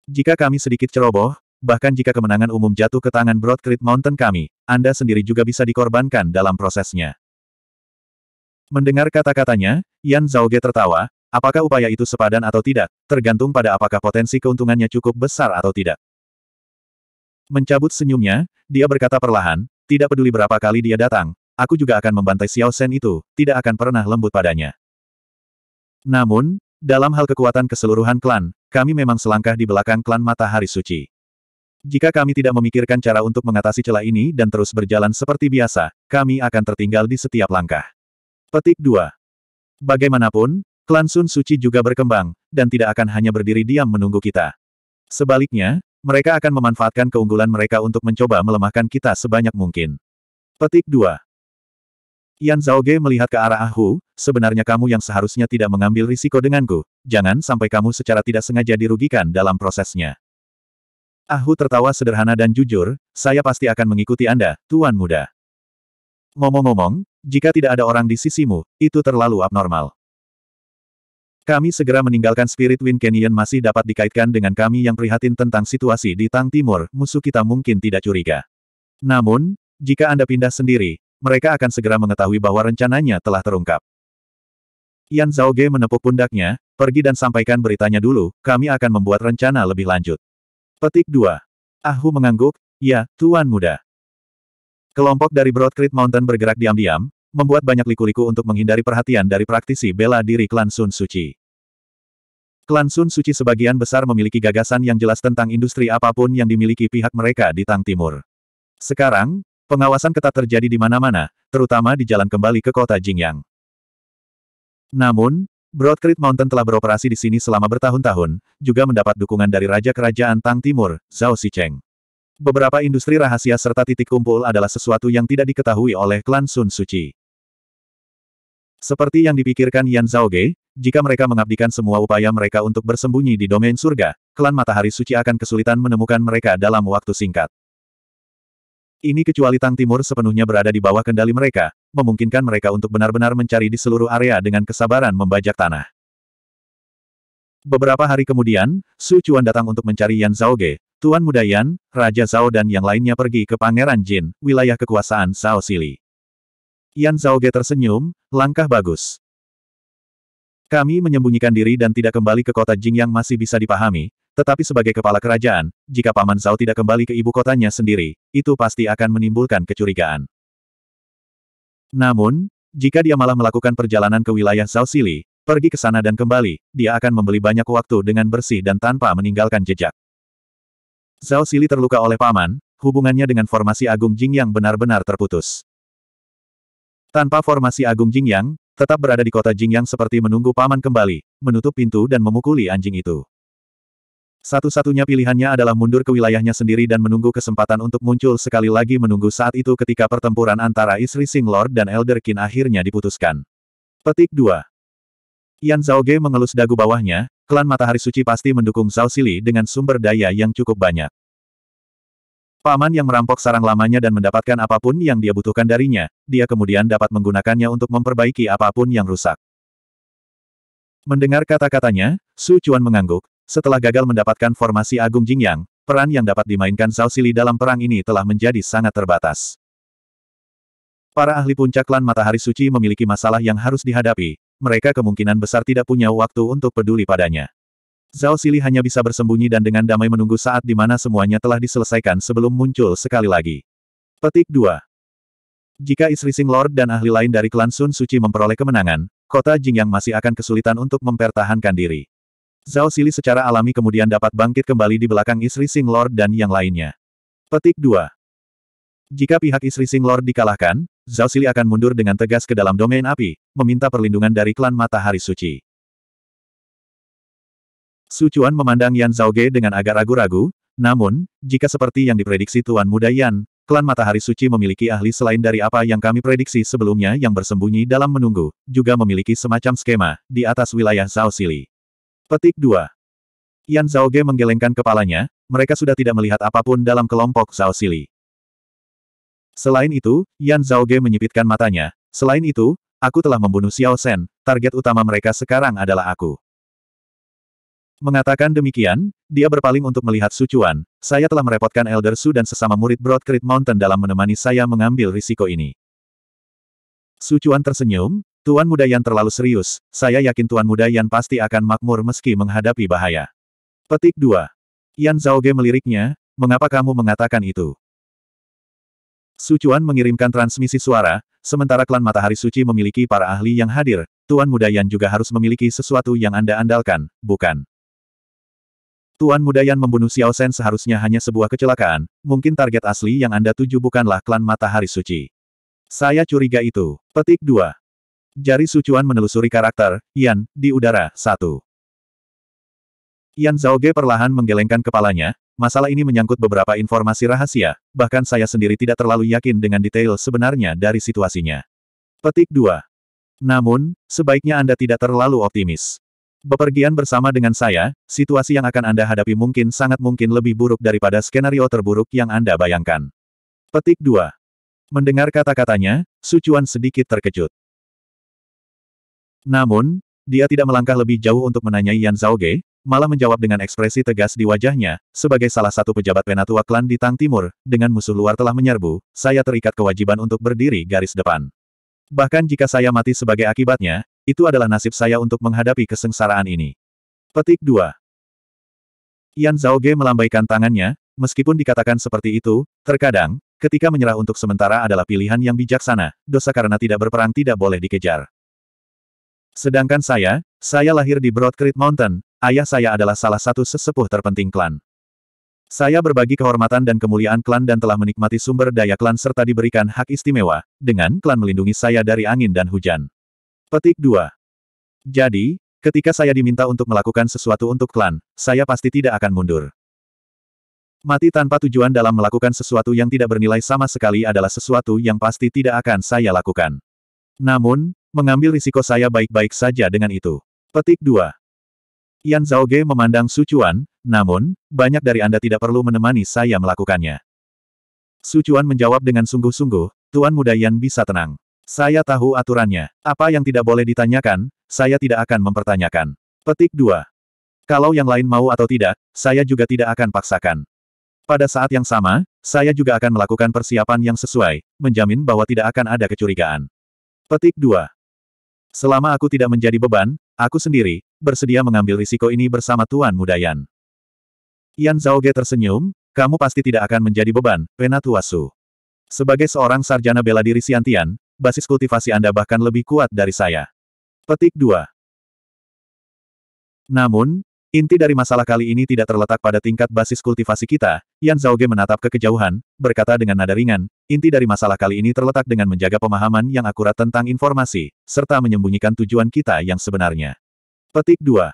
Jika kami sedikit ceroboh, bahkan jika kemenangan umum jatuh ke tangan Broadcreek Mountain kami, Anda sendiri juga bisa dikorbankan dalam prosesnya. Mendengar kata-katanya, Yan Zhaoge tertawa, apakah upaya itu sepadan atau tidak, tergantung pada apakah potensi keuntungannya cukup besar atau tidak. Mencabut senyumnya, dia berkata perlahan, tidak peduli berapa kali dia datang, aku juga akan membantai Xiao Shen itu, tidak akan pernah lembut padanya. Namun, dalam hal kekuatan keseluruhan klan, kami memang selangkah di belakang klan Matahari Suci. Jika kami tidak memikirkan cara untuk mengatasi celah ini dan terus berjalan seperti biasa, kami akan tertinggal di setiap langkah. Petik 2. Bagaimanapun, klan Sun Suci juga berkembang, dan tidak akan hanya berdiri diam menunggu kita. Sebaliknya, mereka akan memanfaatkan keunggulan mereka untuk mencoba melemahkan kita sebanyak mungkin. Petik 2. Yan Zhaoge melihat ke arah Ahu, sebenarnya kamu yang seharusnya tidak mengambil risiko denganku, jangan sampai kamu secara tidak sengaja dirugikan dalam prosesnya. Ahu tertawa sederhana dan jujur, saya pasti akan mengikuti Anda, Tuan Muda. Ngomong-ngomong, jika tidak ada orang di sisimu, itu terlalu abnormal. Kami segera meninggalkan Spirit Wind Canyon masih dapat dikaitkan dengan kami yang prihatin tentang situasi di Tang Timur, musuh kita mungkin tidak curiga. Namun, jika Anda pindah sendiri, mereka akan segera mengetahui bahwa rencananya telah terungkap. Yan Zhaoge menepuk pundaknya, pergi dan sampaikan beritanya dulu, kami akan membuat rencana lebih lanjut. Petik 2. Ahu mengangguk, ya, Tuan Muda. Kelompok dari Broad Creek Mountain bergerak diam-diam, membuat banyak liku-liku untuk menghindari perhatian dari praktisi bela diri klan Sun Suci. Klan Sun Suci sebagian besar memiliki gagasan yang jelas tentang industri apapun yang dimiliki pihak mereka di Tang Timur. Sekarang, Pengawasan ketat terjadi di mana-mana, terutama di jalan kembali ke kota Jingyang. Namun, Broadcreek Mountain telah beroperasi di sini selama bertahun-tahun, juga mendapat dukungan dari Raja Kerajaan Tang Timur, Zhao Xicheng. Beberapa industri rahasia serta titik kumpul adalah sesuatu yang tidak diketahui oleh klan Sun Suci. Seperti yang dipikirkan Yan Ge, jika mereka mengabdikan semua upaya mereka untuk bersembunyi di domain surga, klan Matahari Suci akan kesulitan menemukan mereka dalam waktu singkat. Ini kecuali Tang Timur sepenuhnya berada di bawah kendali mereka, memungkinkan mereka untuk benar-benar mencari di seluruh area dengan kesabaran membajak tanah. Beberapa hari kemudian, Su Chuan datang untuk mencari Yan Zhao Ge, Tuan Muda Yan, Raja Zhao dan yang lainnya pergi ke Pangeran Jin, wilayah kekuasaan Zhao Sili. Yan Zhao Ge tersenyum, langkah bagus. Kami menyembunyikan diri dan tidak kembali ke kota Jing yang masih bisa dipahami, tetapi sebagai kepala kerajaan, jika Paman Zhao tidak kembali ke ibu kotanya sendiri, itu pasti akan menimbulkan kecurigaan. Namun, jika dia malah melakukan perjalanan ke wilayah Zhao Sili, pergi ke sana dan kembali, dia akan membeli banyak waktu dengan bersih dan tanpa meninggalkan jejak. Zhao Sili terluka oleh Paman, hubungannya dengan formasi Agung Jing yang benar-benar terputus. Tanpa formasi Agung Jingyang, tetap berada di kota Jingyang seperti menunggu Paman kembali, menutup pintu dan memukuli anjing itu. Satu-satunya pilihannya adalah mundur ke wilayahnya sendiri dan menunggu kesempatan untuk muncul sekali lagi menunggu saat itu ketika pertempuran antara istri Sing Lord dan Elder Qin akhirnya diputuskan. Petik 2 Yan Zhaoge mengelus dagu bawahnya, klan Matahari Suci pasti mendukung Zhao Sili dengan sumber daya yang cukup banyak. Paman yang merampok sarang lamanya dan mendapatkan apapun yang dia butuhkan darinya, dia kemudian dapat menggunakannya untuk memperbaiki apapun yang rusak. Mendengar kata-katanya, Su Chuan mengangguk, setelah gagal mendapatkan formasi Agung Jingyang, peran yang dapat dimainkan Zhao Sili dalam perang ini telah menjadi sangat terbatas. Para ahli puncak klan Matahari Suci memiliki masalah yang harus dihadapi, mereka kemungkinan besar tidak punya waktu untuk peduli padanya. Zhao Sili hanya bisa bersembunyi dan dengan damai menunggu saat di mana semuanya telah diselesaikan sebelum muncul sekali lagi. Petik 2. Jika istri Sing Lord dan ahli lain dari klan Sun Suci memperoleh kemenangan, kota Jingyang masih akan kesulitan untuk mempertahankan diri. Zhao Sili secara alami kemudian dapat bangkit kembali di belakang istri Sing Lord dan yang lainnya. Petik 2. Jika pihak istri Sing Lord dikalahkan, Zhao Sili akan mundur dengan tegas ke dalam domain api, meminta perlindungan dari klan Matahari Suci. Sucuan memandang Yan Ge dengan agak ragu-ragu, namun, jika seperti yang diprediksi Tuan Muda Yan, klan Matahari Suci memiliki ahli selain dari apa yang kami prediksi sebelumnya yang bersembunyi dalam menunggu, juga memiliki semacam skema, di atas wilayah Zhao Sili. Petik 2. Yan Zhaoge menggelengkan kepalanya, mereka sudah tidak melihat apapun dalam kelompok Zhao Sili. Selain itu, Yan Zhao Ge menyipitkan matanya. Selain itu, aku telah membunuh Xiao Shen, target utama mereka sekarang adalah aku. Mengatakan demikian, dia berpaling untuk melihat Sucuan, saya telah merepotkan Elder Su dan sesama murid Broad Creek Mountain dalam menemani saya mengambil risiko ini. Sucuan tersenyum, Tuan Muda Yan terlalu serius, saya yakin Tuan Muda Yan pasti akan makmur meski menghadapi bahaya. Petik 2. Yan Zhaoge meliriknya, mengapa kamu mengatakan itu? Sucuan mengirimkan transmisi suara, sementara klan Matahari Suci memiliki para ahli yang hadir, Tuan Muda Yan juga harus memiliki sesuatu yang Anda andalkan, bukan? Tuan Muda Yan membunuh Xiao Shen seharusnya hanya sebuah kecelakaan, mungkin target asli yang Anda tuju bukanlah klan Matahari Suci. Saya curiga itu. Petik 2. Jari Sucuan menelusuri karakter, Yan, di udara, satu. Yan Zhaoge perlahan menggelengkan kepalanya, masalah ini menyangkut beberapa informasi rahasia, bahkan saya sendiri tidak terlalu yakin dengan detail sebenarnya dari situasinya. Petik 2. Namun, sebaiknya Anda tidak terlalu optimis. Bepergian bersama dengan saya, situasi yang akan Anda hadapi mungkin sangat mungkin lebih buruk daripada skenario terburuk yang Anda bayangkan. Petik 2. Mendengar kata-katanya, Sucuan sedikit terkejut. Namun, dia tidak melangkah lebih jauh untuk menanyai Yan Zhaoge, malah menjawab dengan ekspresi tegas di wajahnya, sebagai salah satu pejabat penatua klan di Tang Timur, dengan musuh luar telah menyerbu, saya terikat kewajiban untuk berdiri garis depan. Bahkan jika saya mati sebagai akibatnya, itu adalah nasib saya untuk menghadapi kesengsaraan ini. Petik 2 Yan Zhaoge melambaikan tangannya, meskipun dikatakan seperti itu, terkadang, ketika menyerah untuk sementara adalah pilihan yang bijaksana, dosa karena tidak berperang tidak boleh dikejar. Sedangkan saya, saya lahir di Broad Creek Mountain, ayah saya adalah salah satu sesepuh terpenting klan. Saya berbagi kehormatan dan kemuliaan klan dan telah menikmati sumber daya klan serta diberikan hak istimewa, dengan klan melindungi saya dari angin dan hujan. Petik 2. Jadi, ketika saya diminta untuk melakukan sesuatu untuk klan, saya pasti tidak akan mundur. Mati tanpa tujuan dalam melakukan sesuatu yang tidak bernilai sama sekali adalah sesuatu yang pasti tidak akan saya lakukan. Namun, Mengambil risiko saya baik-baik saja dengan itu. Petik 2. Yan Zhao Ge memandang Su namun, banyak dari Anda tidak perlu menemani saya melakukannya. Su menjawab dengan sungguh-sungguh, Tuan Muda Yan bisa tenang. Saya tahu aturannya. Apa yang tidak boleh ditanyakan, saya tidak akan mempertanyakan. Petik 2. Kalau yang lain mau atau tidak, saya juga tidak akan paksakan. Pada saat yang sama, saya juga akan melakukan persiapan yang sesuai, menjamin bahwa tidak akan ada kecurigaan. Petik 2. Selama aku tidak menjadi beban, aku sendiri, bersedia mengambil risiko ini bersama Tuan Muda Yan. Yan Zhaoge tersenyum, kamu pasti tidak akan menjadi beban, Penatuasu. Sebagai seorang sarjana bela diri Siantian, basis kultivasi Anda bahkan lebih kuat dari saya. Petik 2. Namun, Inti dari masalah kali ini tidak terletak pada tingkat basis kultivasi kita, Yan Zhaoge menatap ke kejauhan, berkata dengan nada ringan, inti dari masalah kali ini terletak dengan menjaga pemahaman yang akurat tentang informasi, serta menyembunyikan tujuan kita yang sebenarnya. Petik 2.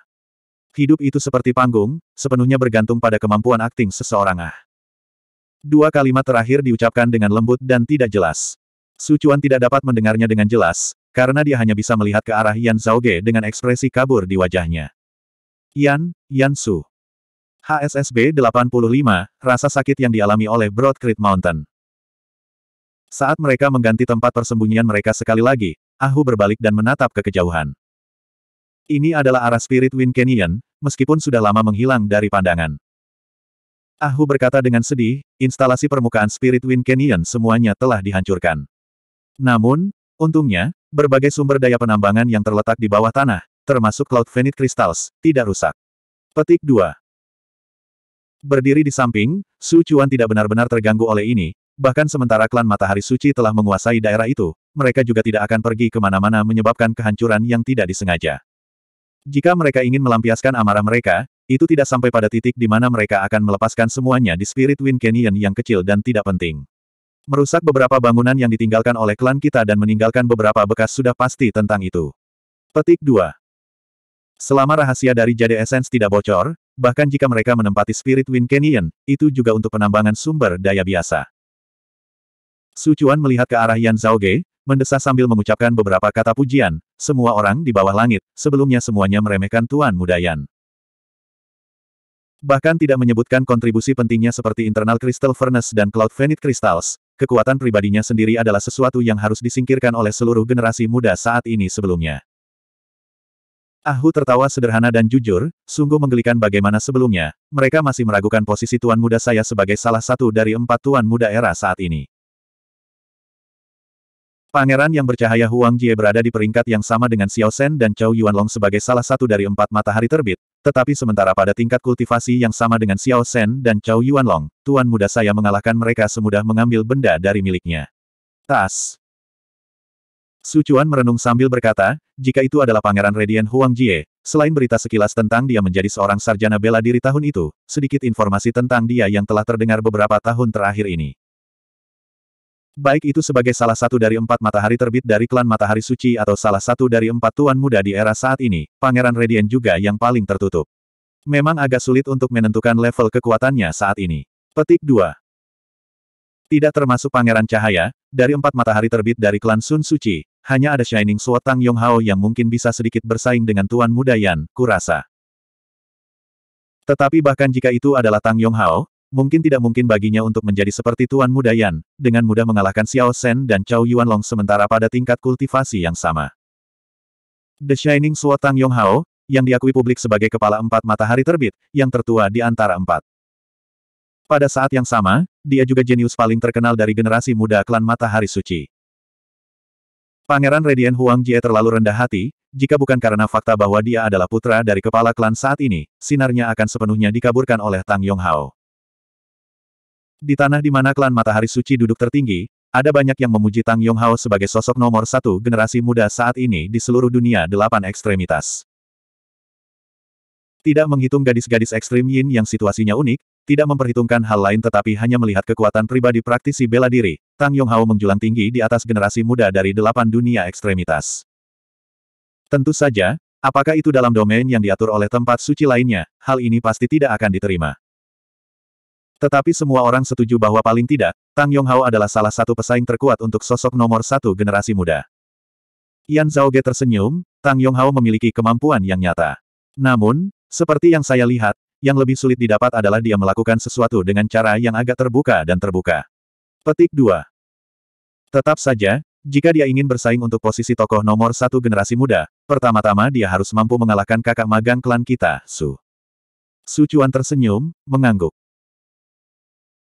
Hidup itu seperti panggung, sepenuhnya bergantung pada kemampuan akting seseorang ah. Dua kalimat terakhir diucapkan dengan lembut dan tidak jelas. Sucuan tidak dapat mendengarnya dengan jelas, karena dia hanya bisa melihat ke arah Yan Zhaoge dengan ekspresi kabur di wajahnya. Yan, Yan Su. HSSB 85, rasa sakit yang dialami oleh Broad Creek Mountain. Saat mereka mengganti tempat persembunyian mereka sekali lagi, Ahu berbalik dan menatap ke kejauhan. Ini adalah arah Spirit Wind Canyon, meskipun sudah lama menghilang dari pandangan. Ahu berkata dengan sedih, instalasi permukaan Spirit Wind Canyon semuanya telah dihancurkan. Namun, untungnya, berbagai sumber daya penambangan yang terletak di bawah tanah, termasuk Cloud Venite Crystals, tidak rusak. Petik 2. Berdiri di samping, Su Chuan tidak benar-benar terganggu oleh ini, bahkan sementara klan Matahari Suci telah menguasai daerah itu, mereka juga tidak akan pergi kemana-mana menyebabkan kehancuran yang tidak disengaja. Jika mereka ingin melampiaskan amarah mereka, itu tidak sampai pada titik di mana mereka akan melepaskan semuanya di Spirit Wind Canyon yang kecil dan tidak penting. Merusak beberapa bangunan yang ditinggalkan oleh klan kita dan meninggalkan beberapa bekas sudah pasti tentang itu. Petik 2. Selama rahasia dari Jade Essence tidak bocor, bahkan jika mereka menempati Spirit Wind Canyon, itu juga untuk penambangan sumber daya biasa. Sucuan melihat ke arah Yan Zhao Zhaoge, mendesah sambil mengucapkan beberapa kata pujian, semua orang di bawah langit, sebelumnya semuanya meremehkan Tuan Muda Yan. Bahkan tidak menyebutkan kontribusi pentingnya seperti internal Crystal Furnace dan Cloud Venite Crystals, kekuatan pribadinya sendiri adalah sesuatu yang harus disingkirkan oleh seluruh generasi muda saat ini sebelumnya. Ahu tertawa sederhana dan jujur, sungguh menggelikan bagaimana sebelumnya, mereka masih meragukan posisi tuan muda saya sebagai salah satu dari empat tuan muda era saat ini. Pangeran yang bercahaya Huang Jie berada di peringkat yang sama dengan Xiao Shen dan Chao Yuanlong sebagai salah satu dari empat matahari terbit, tetapi sementara pada tingkat kultivasi yang sama dengan Xiao Shen dan Chao Yuanlong, tuan muda saya mengalahkan mereka semudah mengambil benda dari miliknya. Tas Sucuan merenung sambil berkata, jika itu adalah Pangeran Radian Huang Jie, selain berita sekilas tentang dia menjadi seorang sarjana bela diri tahun itu, sedikit informasi tentang dia yang telah terdengar beberapa tahun terakhir ini. Baik itu sebagai salah satu dari empat matahari terbit dari klan matahari suci atau salah satu dari empat tuan muda di era saat ini, Pangeran Radian juga yang paling tertutup. Memang agak sulit untuk menentukan level kekuatannya saat ini. Petik 2. Tidak termasuk Pangeran Cahaya, dari empat matahari terbit dari klan Sun Suci, hanya ada Shining Sword Tang Hao yang mungkin bisa sedikit bersaing dengan Tuan Muda Yan, kurasa. Tetapi bahkan jika itu adalah Tang Yong Hao, mungkin tidak mungkin baginya untuk menjadi seperti Tuan Muda Yan, dengan mudah mengalahkan Xiao Shen dan Chao Yuan Long sementara pada tingkat kultivasi yang sama. The Shining Sword Tang Hao, yang diakui publik sebagai kepala empat matahari terbit, yang tertua di antara empat. Pada saat yang sama, dia juga jenius paling terkenal dari generasi muda klan Matahari Suci. Pangeran Radian Huang Jie terlalu rendah hati, jika bukan karena fakta bahwa dia adalah putra dari kepala klan saat ini, sinarnya akan sepenuhnya dikaburkan oleh Tang Yonghao. Di tanah di mana klan Matahari Suci duduk tertinggi, ada banyak yang memuji Tang Yonghao sebagai sosok nomor satu generasi muda saat ini di seluruh dunia delapan ekstremitas. Tidak menghitung gadis-gadis ekstrim Yin yang situasinya unik, tidak memperhitungkan hal lain tetapi hanya melihat kekuatan pribadi praktisi bela diri, Tang Yonghao menjulang tinggi di atas generasi muda dari delapan dunia ekstremitas. Tentu saja, apakah itu dalam domain yang diatur oleh tempat suci lainnya, hal ini pasti tidak akan diterima. Tetapi semua orang setuju bahwa paling tidak, Tang Yonghao adalah salah satu pesaing terkuat untuk sosok nomor satu generasi muda. Yan Zhaoge tersenyum, Tang Yonghao memiliki kemampuan yang nyata. Namun, seperti yang saya lihat, yang lebih sulit didapat adalah dia melakukan sesuatu dengan cara yang agak terbuka dan terbuka. Petik 2. Tetap saja, jika dia ingin bersaing untuk posisi tokoh nomor satu generasi muda, pertama-tama dia harus mampu mengalahkan kakak magang klan kita, Su. Su Chuan tersenyum, mengangguk.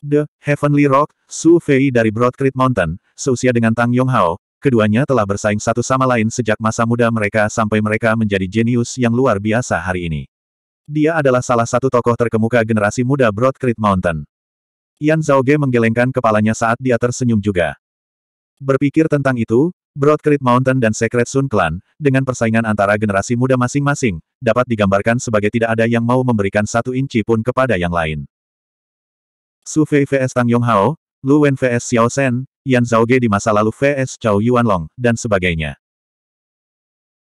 The Heavenly Rock, Su Fei dari Broad Creek Mountain, seusia dengan Tang Yonghao, keduanya telah bersaing satu sama lain sejak masa muda mereka sampai mereka menjadi jenius yang luar biasa hari ini. Dia adalah salah satu tokoh terkemuka generasi muda Broad Creek Mountain. Yan Zhaoge menggelengkan kepalanya saat dia tersenyum juga. Berpikir tentang itu, Broad Creek Mountain dan Secret Sun Clan, dengan persaingan antara generasi muda masing-masing, dapat digambarkan sebagai tidak ada yang mau memberikan satu inci pun kepada yang lain. Su Fei vs Tang Yonghao, Lu Wen vs Xiao Shen, Yan Zhaoge di masa lalu vs Chao Yuanlong, dan sebagainya.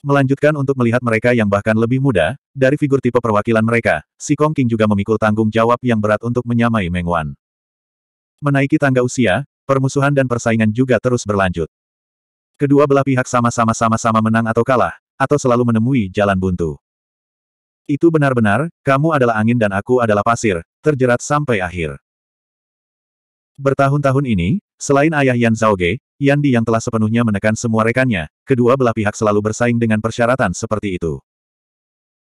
Melanjutkan untuk melihat mereka yang bahkan lebih muda, dari figur tipe perwakilan mereka, si Kong King juga memikul tanggung jawab yang berat untuk menyamai Meng Wan. Menaiki tangga usia, permusuhan dan persaingan juga terus berlanjut. Kedua belah pihak sama-sama sama-sama menang atau kalah, atau selalu menemui jalan buntu. Itu benar-benar, kamu adalah angin dan aku adalah pasir, terjerat sampai akhir. Bertahun-tahun ini, Selain ayah Yan Zhaoge, Yan Di yang telah sepenuhnya menekan semua rekannya, kedua belah pihak selalu bersaing dengan persyaratan seperti itu.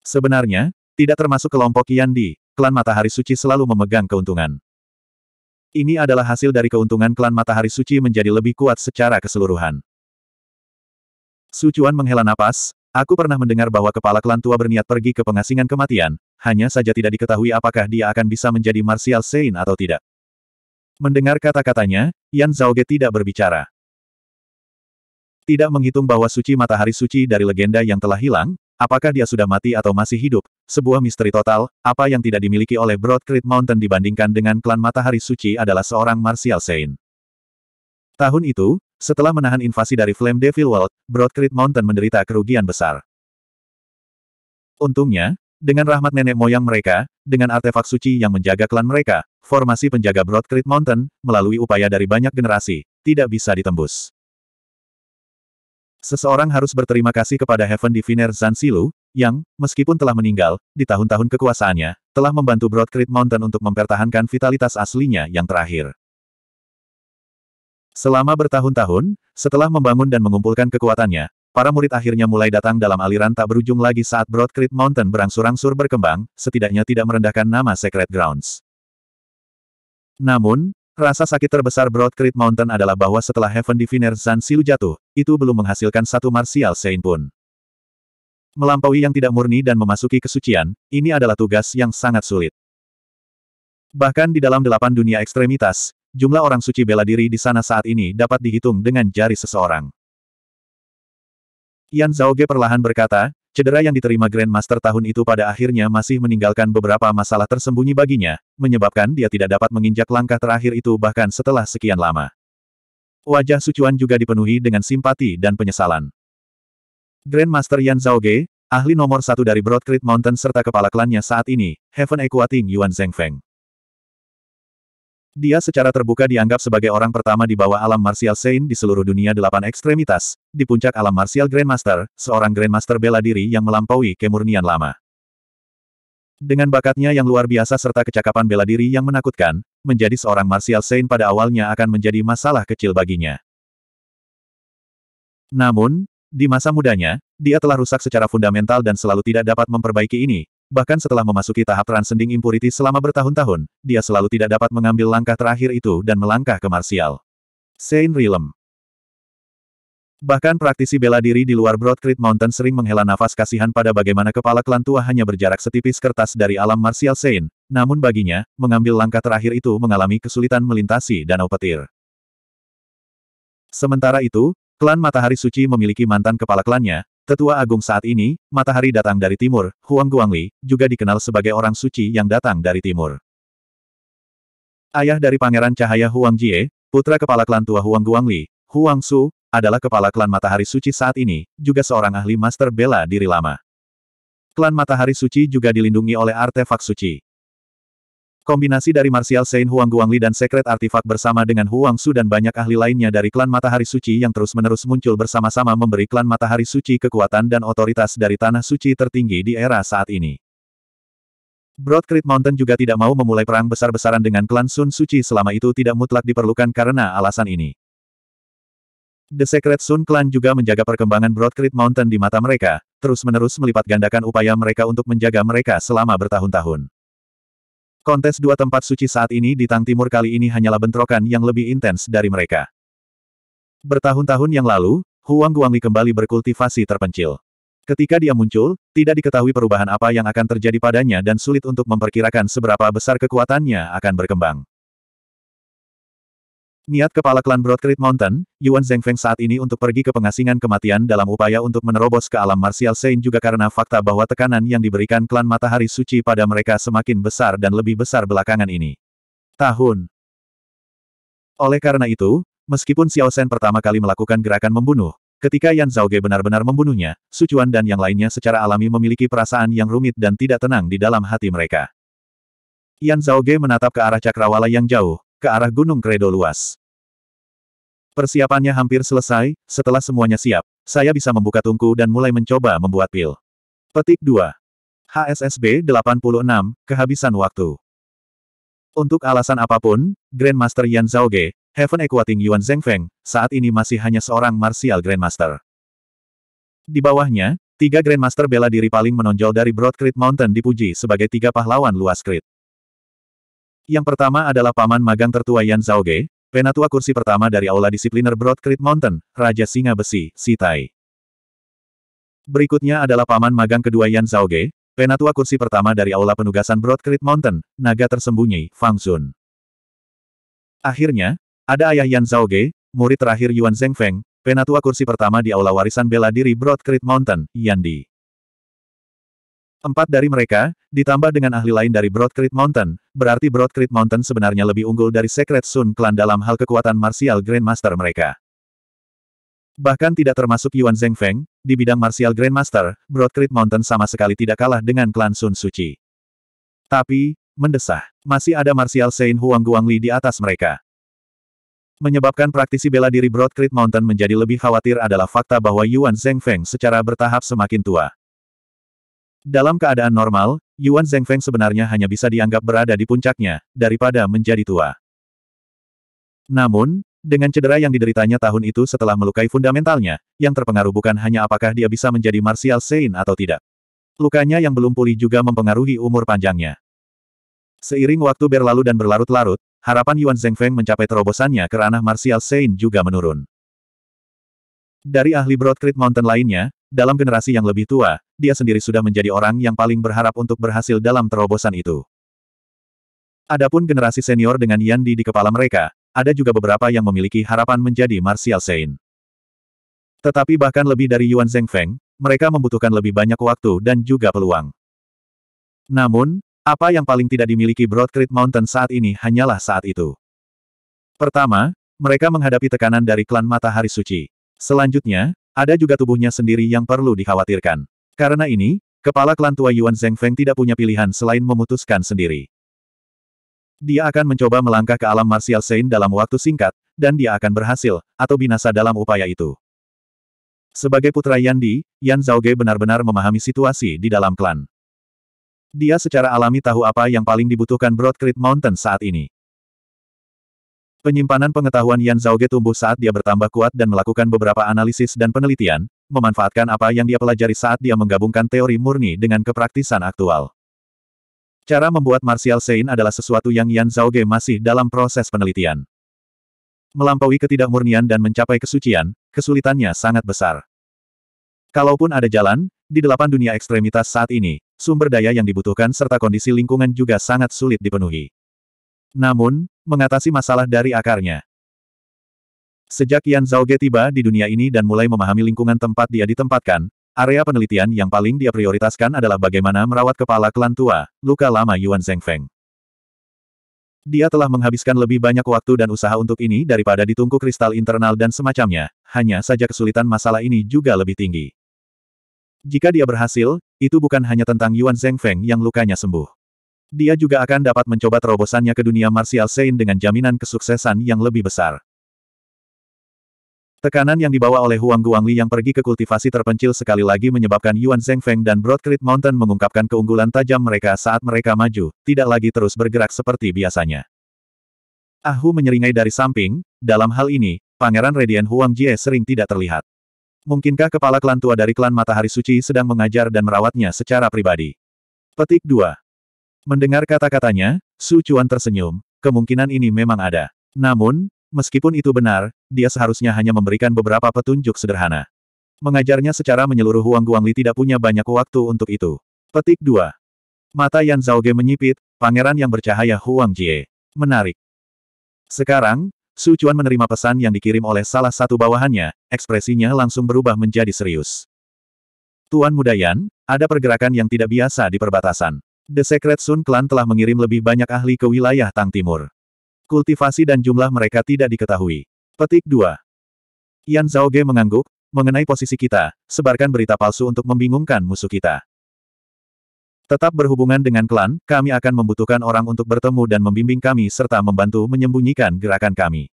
Sebenarnya, tidak termasuk kelompok Yan Di, klan Matahari Suci selalu memegang keuntungan. Ini adalah hasil dari keuntungan klan Matahari Suci menjadi lebih kuat secara keseluruhan. Sucuan menghela napas, aku pernah mendengar bahwa kepala klan tua berniat pergi ke pengasingan kematian, hanya saja tidak diketahui apakah dia akan bisa menjadi Martial Saint atau tidak. Mendengar kata-katanya, Yan Zhaoge tidak berbicara. Tidak menghitung bahwa suci matahari suci dari legenda yang telah hilang, apakah dia sudah mati atau masih hidup, sebuah misteri total, apa yang tidak dimiliki oleh Broad Creek Mountain dibandingkan dengan klan matahari suci adalah seorang Martial Saint. Tahun itu, setelah menahan invasi dari Flame Devil World, Broad Creek Mountain menderita kerugian besar. Untungnya, dengan rahmat nenek moyang mereka, dengan artefak suci yang menjaga klan mereka, formasi penjaga Broad Creek Mountain, melalui upaya dari banyak generasi, tidak bisa ditembus. Seseorang harus berterima kasih kepada Heaven Diviner Zansilu, yang, meskipun telah meninggal, di tahun-tahun kekuasaannya, telah membantu Broad Creek Mountain untuk mempertahankan vitalitas aslinya yang terakhir. Selama bertahun-tahun, setelah membangun dan mengumpulkan kekuatannya, Para murid akhirnya mulai datang dalam aliran tak berujung lagi saat Broad Creek Mountain berangsur-angsur berkembang, setidaknya tidak merendahkan nama Secret Grounds. Namun, rasa sakit terbesar Broad Creek Mountain adalah bahwa setelah Heaven Diviner Zan Silu jatuh, itu belum menghasilkan satu Martial Saint pun. Melampaui yang tidak murni dan memasuki kesucian, ini adalah tugas yang sangat sulit. Bahkan di dalam delapan dunia ekstremitas, jumlah orang suci bela diri di sana saat ini dapat dihitung dengan jari seseorang. Yan Zhaoge perlahan berkata, cedera yang diterima Grandmaster tahun itu pada akhirnya masih meninggalkan beberapa masalah tersembunyi baginya, menyebabkan dia tidak dapat menginjak langkah terakhir itu bahkan setelah sekian lama. Wajah Sucuan juga dipenuhi dengan simpati dan penyesalan. Grandmaster Yan Zhaoge, ahli nomor satu dari Broad Mountain serta kepala klannya saat ini, Heaven Equating Yuan Zhengfeng. Dia secara terbuka dianggap sebagai orang pertama di bawah alam martial Saint di seluruh dunia delapan ekstremitas, di puncak alam martial Grandmaster, seorang Grandmaster bela diri yang melampaui kemurnian lama. Dengan bakatnya yang luar biasa serta kecakapan bela diri yang menakutkan, menjadi seorang martial Saint pada awalnya akan menjadi masalah kecil baginya. Namun, di masa mudanya, dia telah rusak secara fundamental dan selalu tidak dapat memperbaiki ini, bahkan setelah memasuki tahap transcending impurity selama bertahun-tahun, dia selalu tidak dapat mengambil langkah terakhir itu dan melangkah ke Martial. Saint Realm Bahkan praktisi bela diri di luar Broadcreet Mountain sering menghela nafas kasihan pada bagaimana kepala klan tua hanya berjarak setipis kertas dari alam Martial Saint, namun baginya, mengambil langkah terakhir itu mengalami kesulitan melintasi danau petir. Sementara itu, Klan Matahari Suci memiliki mantan kepala klannya, Tetua Agung saat ini, matahari datang dari timur, Huang Guangli, juga dikenal sebagai orang suci yang datang dari timur. Ayah dari Pangeran Cahaya Huang Jie, putra kepala klan tua Huang Guangli, Huang Su, adalah kepala klan Matahari Suci saat ini, juga seorang ahli master bela diri lama. Klan Matahari Suci juga dilindungi oleh artefak suci. Kombinasi dari Martial Saint Huang Guangli dan Secret Artifact bersama dengan Huang Su dan banyak ahli lainnya dari klan Matahari Suci yang terus-menerus muncul bersama-sama memberi klan Matahari Suci kekuatan dan otoritas dari Tanah Suci tertinggi di era saat ini. Broad Mountain juga tidak mau memulai perang besar-besaran dengan klan Sun Suci selama itu tidak mutlak diperlukan karena alasan ini. The Secret Sun Clan juga menjaga perkembangan Broad Mountain di mata mereka, terus-menerus melipat gandakan upaya mereka untuk menjaga mereka selama bertahun-tahun. Kontes dua tempat suci saat ini di Tang Timur kali ini hanyalah bentrokan yang lebih intens dari mereka. Bertahun-tahun yang lalu, Huang Guangli kembali berkultivasi terpencil. Ketika dia muncul, tidak diketahui perubahan apa yang akan terjadi padanya dan sulit untuk memperkirakan seberapa besar kekuatannya akan berkembang. Niat kepala klan Broadcreet Mountain, Yuan Zhengfeng saat ini untuk pergi ke pengasingan kematian dalam upaya untuk menerobos ke alam martial Saint juga karena fakta bahwa tekanan yang diberikan klan Matahari Suci pada mereka semakin besar dan lebih besar belakangan ini. Tahun. Oleh karena itu, meskipun Xiao Shen pertama kali melakukan gerakan membunuh, ketika Yan Ge benar-benar membunuhnya, Sucuan dan yang lainnya secara alami memiliki perasaan yang rumit dan tidak tenang di dalam hati mereka. Yan Ge menatap ke arah cakrawala yang jauh, ke arah gunung kredo luas. Persiapannya hampir selesai, setelah semuanya siap, saya bisa membuka tungku dan mulai mencoba membuat pil. Petik 2. HSSB 86, kehabisan waktu. Untuk alasan apapun, Grandmaster Yan Zhaoge, Heaven Equating Yuan Zhengfeng, saat ini masih hanya seorang martial Grandmaster. Di bawahnya, tiga Grandmaster bela diri paling menonjol dari Broad Mountain dipuji sebagai tiga pahlawan luas Creek. Yang pertama adalah paman magang tertua Yan Zhaoge, Penatua kursi pertama dari Aula Disipliner Broad Creek Mountain, Raja Singa Besi, Sitai. Berikutnya adalah paman magang kedua Yan Zhaoge, Penatua kursi pertama dari Aula Penugasan Broad Creek Mountain, Naga Tersembunyi, Fang Sun. Akhirnya, ada ayah Yan Zhaoge, murid terakhir Yuan Zhengfeng, Penatua kursi pertama di Aula Warisan Bela Diri Broad Creek Mountain, Yandi. Empat dari mereka, ditambah dengan ahli lain dari Broadcrete Mountain, berarti Broadcrete Mountain sebenarnya lebih unggul dari Secret Sun Clan dalam hal kekuatan martial Grandmaster mereka. Bahkan tidak termasuk Yuan Zhengfeng, di bidang martial Grandmaster, Broadcrete Mountain sama sekali tidak kalah dengan klan Sun Suci. Tapi, mendesah, masih ada martial Saint Huang Guangli di atas mereka. Menyebabkan praktisi bela diri Broadcrete Mountain menjadi lebih khawatir adalah fakta bahwa Yuan Zhengfeng secara bertahap semakin tua. Dalam keadaan normal, Yuan Zhengfeng sebenarnya hanya bisa dianggap berada di puncaknya, daripada menjadi tua. Namun, dengan cedera yang dideritanya tahun itu setelah melukai fundamentalnya, yang terpengaruh bukan hanya apakah dia bisa menjadi Martial Saint atau tidak. Lukanya yang belum pulih juga mempengaruhi umur panjangnya. Seiring waktu berlalu dan berlarut-larut, harapan Yuan Zhengfeng mencapai terobosannya ke ranah Martial Saint juga menurun. Dari ahli Broadcrete Mountain lainnya, dalam generasi yang lebih tua, dia sendiri sudah menjadi orang yang paling berharap untuk berhasil dalam terobosan itu. Adapun generasi senior dengan Yandi di kepala mereka, ada juga beberapa yang memiliki harapan menjadi Martial Saint. Tetapi bahkan lebih dari Yuan Feng, mereka membutuhkan lebih banyak waktu dan juga peluang. Namun, apa yang paling tidak dimiliki Broad Mountain saat ini hanyalah saat itu. Pertama, mereka menghadapi tekanan dari klan Matahari Suci. Selanjutnya, ada juga tubuhnya sendiri yang perlu dikhawatirkan. Karena ini, kepala klan tua Yuan Feng tidak punya pilihan selain memutuskan sendiri. Dia akan mencoba melangkah ke alam martial Sein dalam waktu singkat, dan dia akan berhasil, atau binasa dalam upaya itu. Sebagai putra Yan Di, Yan Zhao Zhaoge benar-benar memahami situasi di dalam klan. Dia secara alami tahu apa yang paling dibutuhkan Broad Creek Mountain saat ini. Penyimpanan pengetahuan Yan Zhaoge tumbuh saat dia bertambah kuat dan melakukan beberapa analisis dan penelitian, memanfaatkan apa yang dia pelajari saat dia menggabungkan teori murni dengan kepraktisan aktual. Cara membuat Martial Sein adalah sesuatu yang Yan Zhao Zhaoge masih dalam proses penelitian. Melampaui ketidakmurnian dan mencapai kesucian, kesulitannya sangat besar. Kalaupun ada jalan, di delapan dunia ekstremitas saat ini, sumber daya yang dibutuhkan serta kondisi lingkungan juga sangat sulit dipenuhi. Namun, mengatasi masalah dari akarnya. Sejak Yan Zhaoge tiba di dunia ini dan mulai memahami lingkungan tempat dia ditempatkan, area penelitian yang paling dia prioritaskan adalah bagaimana merawat kepala klan tua, luka lama Yuan Zhengfeng. Dia telah menghabiskan lebih banyak waktu dan usaha untuk ini daripada di kristal internal dan semacamnya, hanya saja kesulitan masalah ini juga lebih tinggi. Jika dia berhasil, itu bukan hanya tentang Yuan Zhengfeng yang lukanya sembuh. Dia juga akan dapat mencoba terobosannya ke dunia martial sein dengan jaminan kesuksesan yang lebih besar. Tekanan yang dibawa oleh Huang Guangli yang pergi ke kultivasi terpencil sekali lagi menyebabkan Yuan Zhengfeng dan Broadcrete Mountain mengungkapkan keunggulan tajam mereka saat mereka maju, tidak lagi terus bergerak seperti biasanya. Ahu menyeringai dari samping, dalam hal ini, Pangeran Radian Huang Jie sering tidak terlihat. Mungkinkah kepala klan tua dari klan Matahari Suci sedang mengajar dan merawatnya secara pribadi? Petik 2. Mendengar kata-katanya, Su Chuan tersenyum, kemungkinan ini memang ada. Namun, meskipun itu benar, dia seharusnya hanya memberikan beberapa petunjuk sederhana. Mengajarnya secara menyeluruh Huang Guangli tidak punya banyak waktu untuk itu. Petik 2. Mata Yan Zhao Ge menyipit, pangeran yang bercahaya Huang Jie. Menarik. Sekarang, Su Chuan menerima pesan yang dikirim oleh salah satu bawahannya, ekspresinya langsung berubah menjadi serius. Tuan Muda Yan, ada pergerakan yang tidak biasa di perbatasan. The Secret Sun Clan telah mengirim lebih banyak ahli ke wilayah Tang Timur. Kultivasi dan jumlah mereka tidak diketahui. Petik 2. Yan Ge mengangguk, mengenai posisi kita, sebarkan berita palsu untuk membingungkan musuh kita. Tetap berhubungan dengan klan, kami akan membutuhkan orang untuk bertemu dan membimbing kami serta membantu menyembunyikan gerakan kami.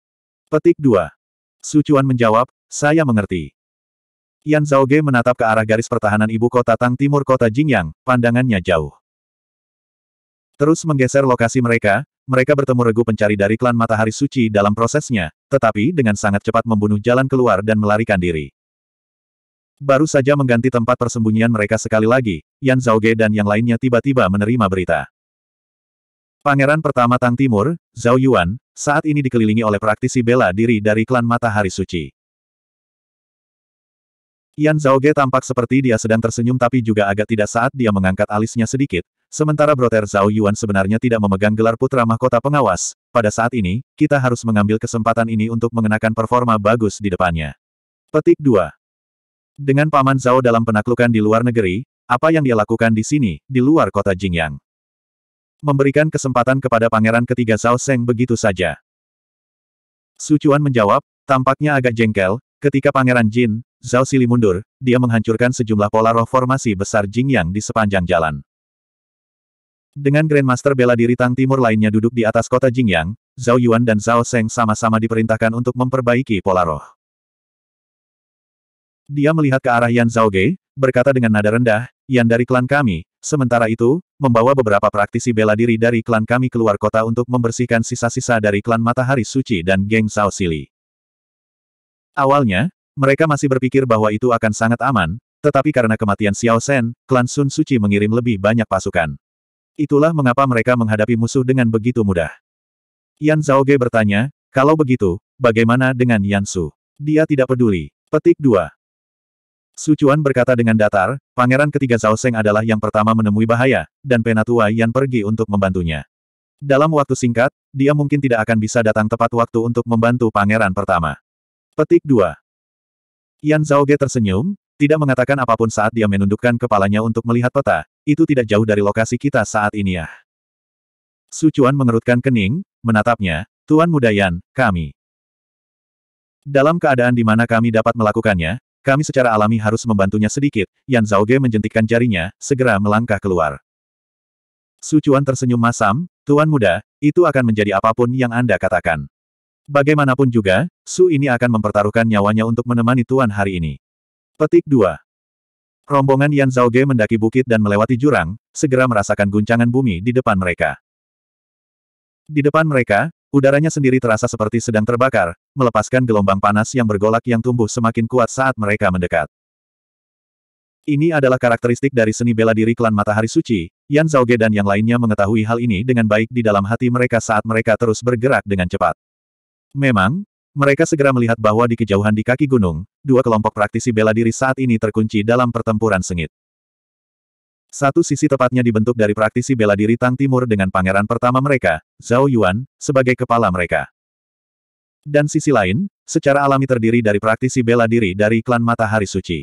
Petik 2. Sucuan menjawab, saya mengerti. Yan Ge menatap ke arah garis pertahanan ibu kota Tang Timur kota Jingyang, pandangannya jauh. Terus menggeser lokasi mereka, mereka bertemu regu pencari dari klan Matahari Suci dalam prosesnya, tetapi dengan sangat cepat membunuh jalan keluar dan melarikan diri. Baru saja mengganti tempat persembunyian mereka sekali lagi, Yan Zhaoge dan yang lainnya tiba-tiba menerima berita. Pangeran pertama Tang Timur, Zhao Yuan, saat ini dikelilingi oleh praktisi bela diri dari klan Matahari Suci. Yan Ge tampak seperti dia sedang tersenyum tapi juga agak tidak saat dia mengangkat alisnya sedikit, sementara Broter Zhao Yuan sebenarnya tidak memegang gelar putra mahkota pengawas. Pada saat ini, kita harus mengambil kesempatan ini untuk mengenakan performa bagus di depannya. Petik 2. Dengan Paman Zhao dalam penaklukan di luar negeri, apa yang dia lakukan di sini, di luar kota Jingyang? Memberikan kesempatan kepada pangeran ketiga Zhao Seng begitu saja. Sucuan menjawab, tampaknya agak jengkel, Ketika Pangeran Jin, Zhao Sili mundur, dia menghancurkan sejumlah pola roh formasi besar yang di sepanjang jalan. Dengan Grandmaster bela diri Tang Timur lainnya duduk di atas kota Jing Yang, Zhao Yuan dan Zhao Seng sama-sama diperintahkan untuk memperbaiki pola roh. Dia melihat ke arah Yan Zhao Ge, berkata dengan nada rendah, Yan dari klan kami, sementara itu, membawa beberapa praktisi bela diri dari klan kami keluar kota untuk membersihkan sisa-sisa dari klan Matahari Suci dan geng Zhao Sili. Awalnya, mereka masih berpikir bahwa itu akan sangat aman, tetapi karena kematian Xiao Shen, klan Sun Suci mengirim lebih banyak pasukan. Itulah mengapa mereka menghadapi musuh dengan begitu mudah. Yan Zhao Ge bertanya, kalau begitu, bagaimana dengan Yan Su? Dia tidak peduli. Petik 2. Sucuan berkata dengan datar, pangeran ketiga Zhao Seng adalah yang pertama menemui bahaya, dan penatua Yan pergi untuk membantunya. Dalam waktu singkat, dia mungkin tidak akan bisa datang tepat waktu untuk membantu pangeran pertama. Petik 2. Yan Zhaoge tersenyum, tidak mengatakan apapun saat dia menundukkan kepalanya untuk melihat peta, itu tidak jauh dari lokasi kita saat ini ya. Su Chuan mengerutkan kening, menatapnya, Tuan Muda Yan, kami. Dalam keadaan di mana kami dapat melakukannya, kami secara alami harus membantunya sedikit, Yan Zhaoge menjentikkan jarinya, segera melangkah keluar. Su Chuan tersenyum masam, Tuan Muda, itu akan menjadi apapun yang Anda katakan. Bagaimanapun juga, Su ini akan mempertaruhkan nyawanya untuk menemani Tuan hari ini. Petik 2. Rombongan Yan Ge mendaki bukit dan melewati jurang, segera merasakan guncangan bumi di depan mereka. Di depan mereka, udaranya sendiri terasa seperti sedang terbakar, melepaskan gelombang panas yang bergolak yang tumbuh semakin kuat saat mereka mendekat. Ini adalah karakteristik dari seni bela diri klan Matahari Suci, Yan Ge dan yang lainnya mengetahui hal ini dengan baik di dalam hati mereka saat mereka terus bergerak dengan cepat. Memang, mereka segera melihat bahwa di kejauhan di kaki gunung, dua kelompok praktisi bela diri saat ini terkunci dalam pertempuran sengit. Satu sisi tepatnya dibentuk dari praktisi bela diri Tang Timur dengan pangeran pertama mereka, Zhao Yuan, sebagai kepala mereka. Dan sisi lain, secara alami terdiri dari praktisi bela diri dari klan Matahari Suci.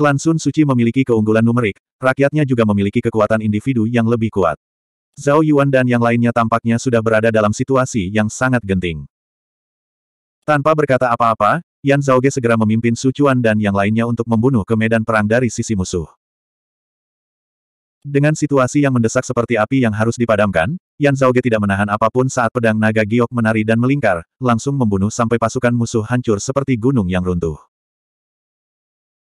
Klan Sun Suci memiliki keunggulan numerik, rakyatnya juga memiliki kekuatan individu yang lebih kuat. Zhao Yuan dan yang lainnya tampaknya sudah berada dalam situasi yang sangat genting. Tanpa berkata apa-apa, Yan Zhaoge segera memimpin Su Chuan dan yang lainnya untuk membunuh ke medan perang dari sisi musuh. Dengan situasi yang mendesak seperti api yang harus dipadamkan, Yan Zhaoge tidak menahan apapun saat pedang naga giok menari dan melingkar, langsung membunuh sampai pasukan musuh hancur seperti gunung yang runtuh.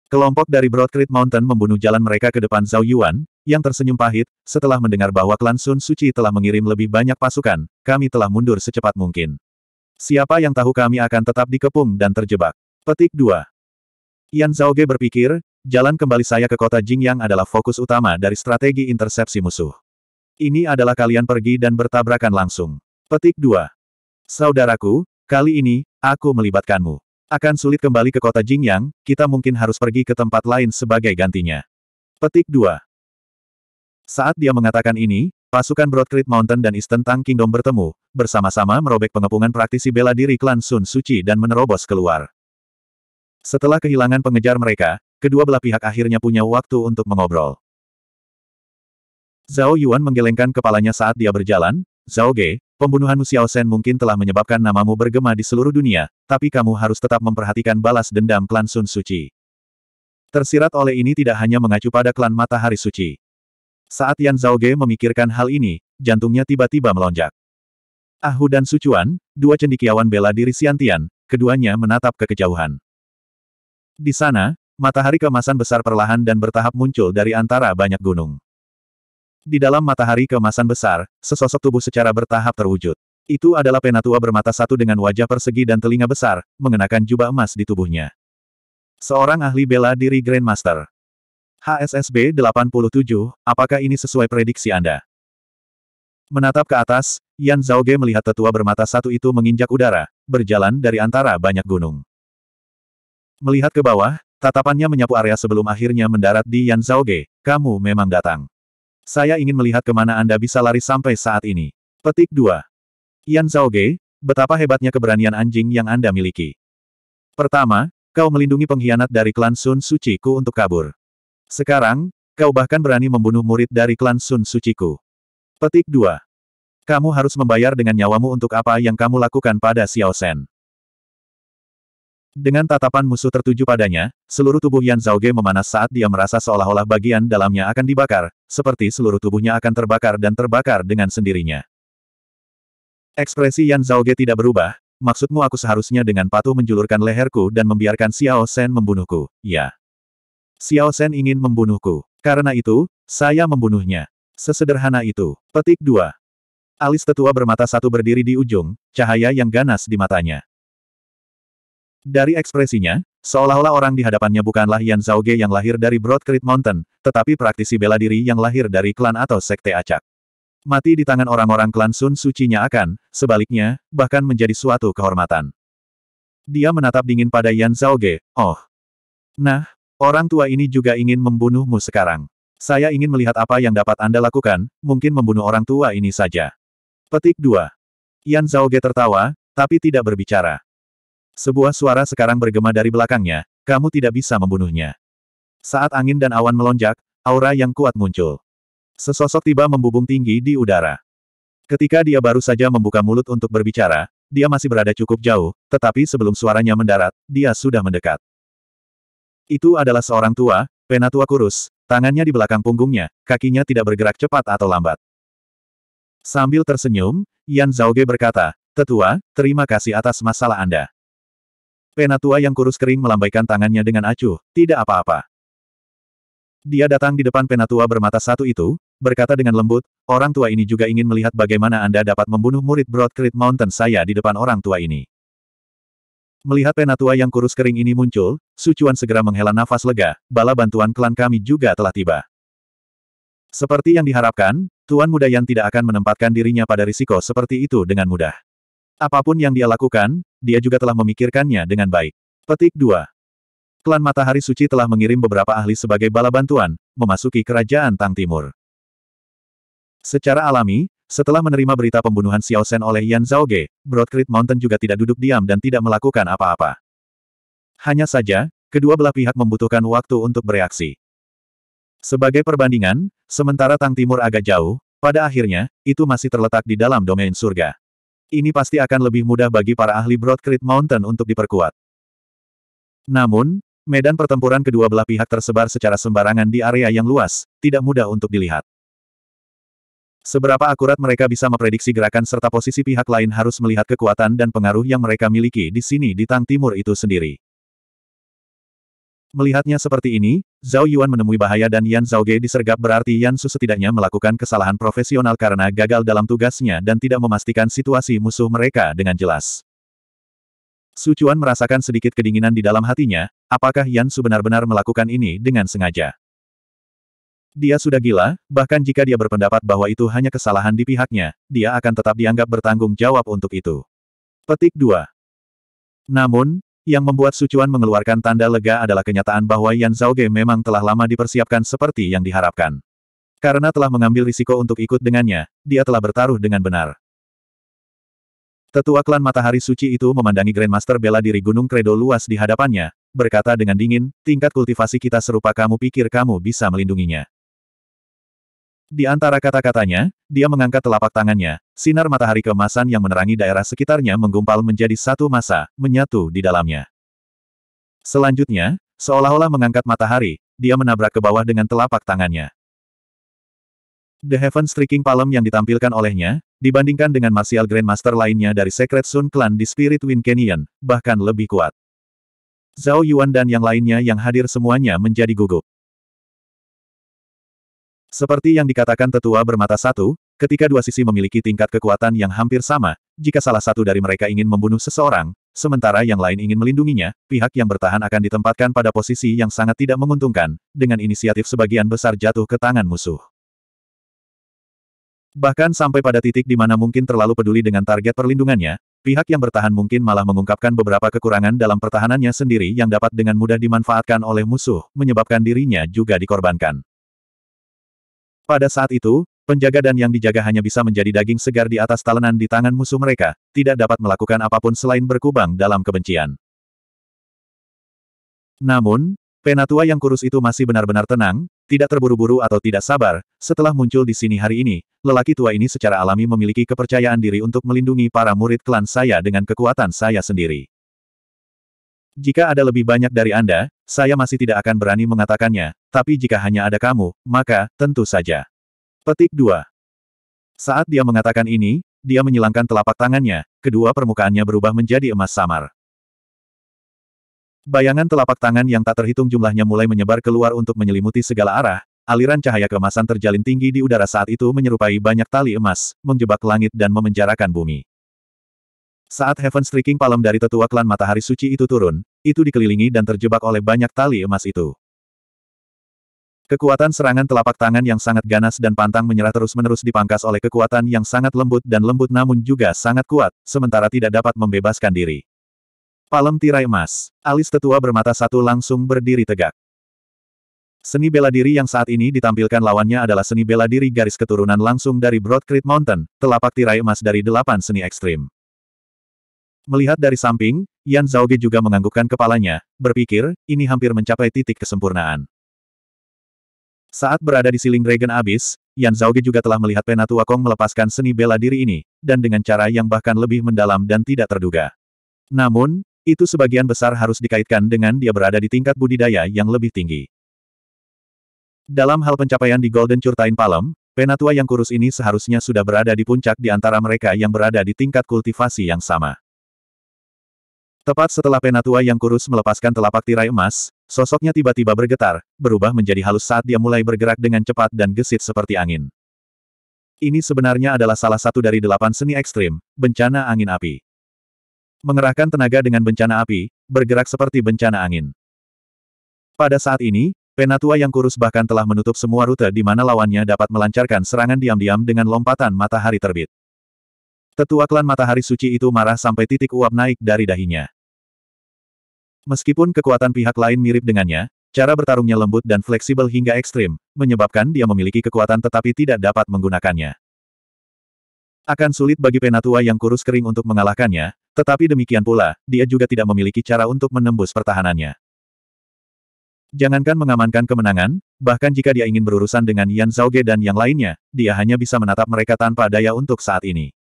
Kelompok dari Broadcrete Mountain membunuh jalan mereka ke depan Zhao Yuan, yang tersenyum pahit, setelah mendengar bahwa klan Sun Suci telah mengirim lebih banyak pasukan, kami telah mundur secepat mungkin. Siapa yang tahu kami akan tetap dikepung dan terjebak. Petik 2. Yan Zhaoge berpikir, jalan kembali saya ke kota Jingyang adalah fokus utama dari strategi intersepsi musuh. Ini adalah kalian pergi dan bertabrakan langsung. Petik 2. Saudaraku, kali ini, aku melibatkanmu. Akan sulit kembali ke kota Jingyang, kita mungkin harus pergi ke tempat lain sebagai gantinya. Petik 2 Saat dia mengatakan ini, pasukan Creek Mountain dan Eastern Tang Kingdom bertemu, bersama-sama merobek pengepungan praktisi bela diri klan Sun Suci dan menerobos keluar. Setelah kehilangan pengejar mereka, kedua belah pihak akhirnya punya waktu untuk mengobrol. Zhao Yuan menggelengkan kepalanya saat dia berjalan, Zhao Ge, pembunuhanmu Xiao Sen mungkin telah menyebabkan namamu bergema di seluruh dunia, tapi kamu harus tetap memperhatikan balas dendam klan Sun Suci. Tersirat oleh ini tidak hanya mengacu pada klan Matahari Suci. Saat Yan Zhao Ge memikirkan hal ini, jantungnya tiba-tiba melonjak. Ahu ah dan Sucuan, dua cendikiawan bela diri Siantian, keduanya menatap ke kejauhan. Di sana, matahari kemasan besar perlahan dan bertahap muncul dari antara banyak gunung. Di dalam matahari kemasan besar, sesosok tubuh secara bertahap terwujud. Itu adalah penatua bermata satu dengan wajah persegi dan telinga besar, mengenakan jubah emas di tubuhnya. Seorang ahli bela diri Grandmaster. HSSB 87, apakah ini sesuai prediksi Anda? Menatap ke atas, Yan Zhaoge melihat tetua bermata satu itu menginjak udara, berjalan dari antara banyak gunung. Melihat ke bawah, tatapannya menyapu area sebelum akhirnya mendarat di Yan Zhaoge, kamu memang datang. Saya ingin melihat kemana Anda bisa lari sampai saat ini. Petik 2. Yan Zhaoge, betapa hebatnya keberanian anjing yang Anda miliki. Pertama, kau melindungi pengkhianat dari klan Sun Suciku untuk kabur. Sekarang, kau bahkan berani membunuh murid dari klan Sun Suciku. Petik 2. Kamu harus membayar dengan nyawamu untuk apa yang kamu lakukan pada Xiao Shen. Dengan tatapan musuh tertuju padanya, seluruh tubuh Yan Zhaoge memanas saat dia merasa seolah-olah bagian dalamnya akan dibakar, seperti seluruh tubuhnya akan terbakar dan terbakar dengan sendirinya. Ekspresi Yan Ge tidak berubah, maksudmu aku seharusnya dengan patuh menjulurkan leherku dan membiarkan Xiao Shen membunuhku, ya. Xiao Shen ingin membunuhku. Karena itu, saya membunuhnya. Sesederhana itu. Petik 2. Alis tetua bermata satu berdiri di ujung, cahaya yang ganas di matanya. Dari ekspresinya, Seolah-olah orang di hadapannya bukanlah Yan Zhao Ge yang lahir dari Broad Creek Mountain, tetapi praktisi bela diri yang lahir dari klan atau sekte acak. Mati di tangan orang-orang klan Sun Sucinya akan, sebaliknya, bahkan menjadi suatu kehormatan. Dia menatap dingin pada Yan Zhao Ge. oh. Nah, orang tua ini juga ingin membunuhmu sekarang. Saya ingin melihat apa yang dapat Anda lakukan, mungkin membunuh orang tua ini saja. Petik 2. Yan Ge tertawa, tapi tidak berbicara. Sebuah suara sekarang bergema dari belakangnya, kamu tidak bisa membunuhnya. Saat angin dan awan melonjak, aura yang kuat muncul. Sesosok tiba membubung tinggi di udara. Ketika dia baru saja membuka mulut untuk berbicara, dia masih berada cukup jauh, tetapi sebelum suaranya mendarat, dia sudah mendekat. Itu adalah seorang tua, penatua kurus, tangannya di belakang punggungnya, kakinya tidak bergerak cepat atau lambat. Sambil tersenyum, Yan Zhaoge berkata, Tetua, terima kasih atas masalah Anda. Penatua yang kurus kering melambaikan tangannya dengan acuh, tidak apa-apa. Dia datang di depan penatua bermata satu itu, berkata dengan lembut, orang tua ini juga ingin melihat bagaimana Anda dapat membunuh murid Broad Creek Mountain saya di depan orang tua ini. Melihat penatua yang kurus kering ini muncul, Sucuan segera menghela nafas lega, bala bantuan klan kami juga telah tiba. Seperti yang diharapkan, Tuan Muda yang tidak akan menempatkan dirinya pada risiko seperti itu dengan mudah. Apapun yang dia lakukan, dia juga telah memikirkannya dengan baik. Petik 2. Klan Matahari Suci telah mengirim beberapa ahli sebagai bala bantuan, memasuki kerajaan Tang Timur. Secara alami, setelah menerima berita pembunuhan Xiao Shen oleh Yan Zhao Zhaoge, Broadcrit Mountain juga tidak duduk diam dan tidak melakukan apa-apa. Hanya saja, kedua belah pihak membutuhkan waktu untuk bereaksi. Sebagai perbandingan, sementara Tang Timur agak jauh, pada akhirnya, itu masih terletak di dalam domain surga. Ini pasti akan lebih mudah bagi para ahli Broadcreek Mountain untuk diperkuat. Namun, medan pertempuran kedua belah pihak tersebar secara sembarangan di area yang luas, tidak mudah untuk dilihat. Seberapa akurat mereka bisa memprediksi gerakan serta posisi pihak lain harus melihat kekuatan dan pengaruh yang mereka miliki di sini di Tang Timur itu sendiri. Melihatnya seperti ini, Zhao Yuan menemui bahaya dan Yan Zhaoge disergap berarti Yan Su setidaknya melakukan kesalahan profesional karena gagal dalam tugasnya dan tidak memastikan situasi musuh mereka dengan jelas. Su Chuan merasakan sedikit kedinginan di dalam hatinya, apakah Yan Su benar-benar melakukan ini dengan sengaja. Dia sudah gila, bahkan jika dia berpendapat bahwa itu hanya kesalahan di pihaknya, dia akan tetap dianggap bertanggung jawab untuk itu. Petik 2. Namun, yang membuat Sucuan mengeluarkan tanda lega adalah kenyataan bahwa Yan Zhao Ge memang telah lama dipersiapkan seperti yang diharapkan. Karena telah mengambil risiko untuk ikut dengannya, dia telah bertaruh dengan benar. Tetua klan Matahari Suci itu memandangi Grandmaster bela diri Gunung Kredo luas di hadapannya, berkata dengan dingin, tingkat kultivasi kita serupa kamu pikir kamu bisa melindunginya. Di antara kata-katanya, dia mengangkat telapak tangannya, sinar matahari kemasan yang menerangi daerah sekitarnya menggumpal menjadi satu masa, menyatu di dalamnya. Selanjutnya, seolah-olah mengangkat matahari, dia menabrak ke bawah dengan telapak tangannya. The Heaven Striking Palm yang ditampilkan olehnya, dibandingkan dengan Martial Grandmaster lainnya dari Secret Sun Clan di Spirit Wind Canyon, bahkan lebih kuat. Zhao Yuan dan yang lainnya yang hadir semuanya menjadi gugup. Seperti yang dikatakan tetua bermata satu, ketika dua sisi memiliki tingkat kekuatan yang hampir sama, jika salah satu dari mereka ingin membunuh seseorang, sementara yang lain ingin melindunginya, pihak yang bertahan akan ditempatkan pada posisi yang sangat tidak menguntungkan, dengan inisiatif sebagian besar jatuh ke tangan musuh. Bahkan sampai pada titik di mana mungkin terlalu peduli dengan target perlindungannya, pihak yang bertahan mungkin malah mengungkapkan beberapa kekurangan dalam pertahanannya sendiri yang dapat dengan mudah dimanfaatkan oleh musuh, menyebabkan dirinya juga dikorbankan. Pada saat itu, penjaga dan yang dijaga hanya bisa menjadi daging segar di atas talenan di tangan musuh mereka, tidak dapat melakukan apapun selain berkubang dalam kebencian. Namun, penatua yang kurus itu masih benar-benar tenang, tidak terburu-buru atau tidak sabar, setelah muncul di sini hari ini, lelaki tua ini secara alami memiliki kepercayaan diri untuk melindungi para murid klan saya dengan kekuatan saya sendiri. Jika ada lebih banyak dari Anda, saya masih tidak akan berani mengatakannya, tapi jika hanya ada kamu, maka, tentu saja. Petik 2. Saat dia mengatakan ini, dia menyilangkan telapak tangannya, kedua permukaannya berubah menjadi emas samar. Bayangan telapak tangan yang tak terhitung jumlahnya mulai menyebar keluar untuk menyelimuti segala arah, aliran cahaya kemasan terjalin tinggi di udara saat itu menyerupai banyak tali emas, menjebak langit dan memenjarakan bumi. Saat Heaven striking Palem dari tetua klan matahari suci itu turun, itu dikelilingi dan terjebak oleh banyak tali emas itu. Kekuatan serangan telapak tangan yang sangat ganas dan pantang menyerah terus-menerus dipangkas oleh kekuatan yang sangat lembut dan lembut namun juga sangat kuat, sementara tidak dapat membebaskan diri. Palem tirai emas, alis tetua bermata satu langsung berdiri tegak. Seni bela diri yang saat ini ditampilkan lawannya adalah seni bela diri garis keturunan langsung dari Broad Creek Mountain, telapak tirai emas dari delapan seni ekstrim. Melihat dari samping, Yan Zhaoge juga menganggukkan kepalanya, berpikir, ini hampir mencapai titik kesempurnaan. Saat berada di siling Regen Abyss, Yan Zhaoge juga telah melihat Penatua Kong melepaskan seni bela diri ini, dan dengan cara yang bahkan lebih mendalam dan tidak terduga. Namun, itu sebagian besar harus dikaitkan dengan dia berada di tingkat budidaya yang lebih tinggi. Dalam hal pencapaian di Golden Curtain Palem, Penatua yang kurus ini seharusnya sudah berada di puncak di antara mereka yang berada di tingkat kultivasi yang sama. Tepat setelah penatua yang kurus melepaskan telapak tirai emas, sosoknya tiba-tiba bergetar, berubah menjadi halus saat dia mulai bergerak dengan cepat dan gesit seperti angin. Ini sebenarnya adalah salah satu dari delapan seni ekstrim, bencana angin api. Mengerahkan tenaga dengan bencana api, bergerak seperti bencana angin. Pada saat ini, penatua yang kurus bahkan telah menutup semua rute di mana lawannya dapat melancarkan serangan diam-diam dengan lompatan matahari terbit. Tetua klan matahari suci itu marah sampai titik uap naik dari dahinya. Meskipun kekuatan pihak lain mirip dengannya, cara bertarungnya lembut dan fleksibel hingga ekstrim, menyebabkan dia memiliki kekuatan tetapi tidak dapat menggunakannya. Akan sulit bagi Penatua yang kurus kering untuk mengalahkannya, tetapi demikian pula, dia juga tidak memiliki cara untuk menembus pertahanannya. Jangankan mengamankan kemenangan, bahkan jika dia ingin berurusan dengan Yan Zhaoge dan yang lainnya, dia hanya bisa menatap mereka tanpa daya untuk saat ini.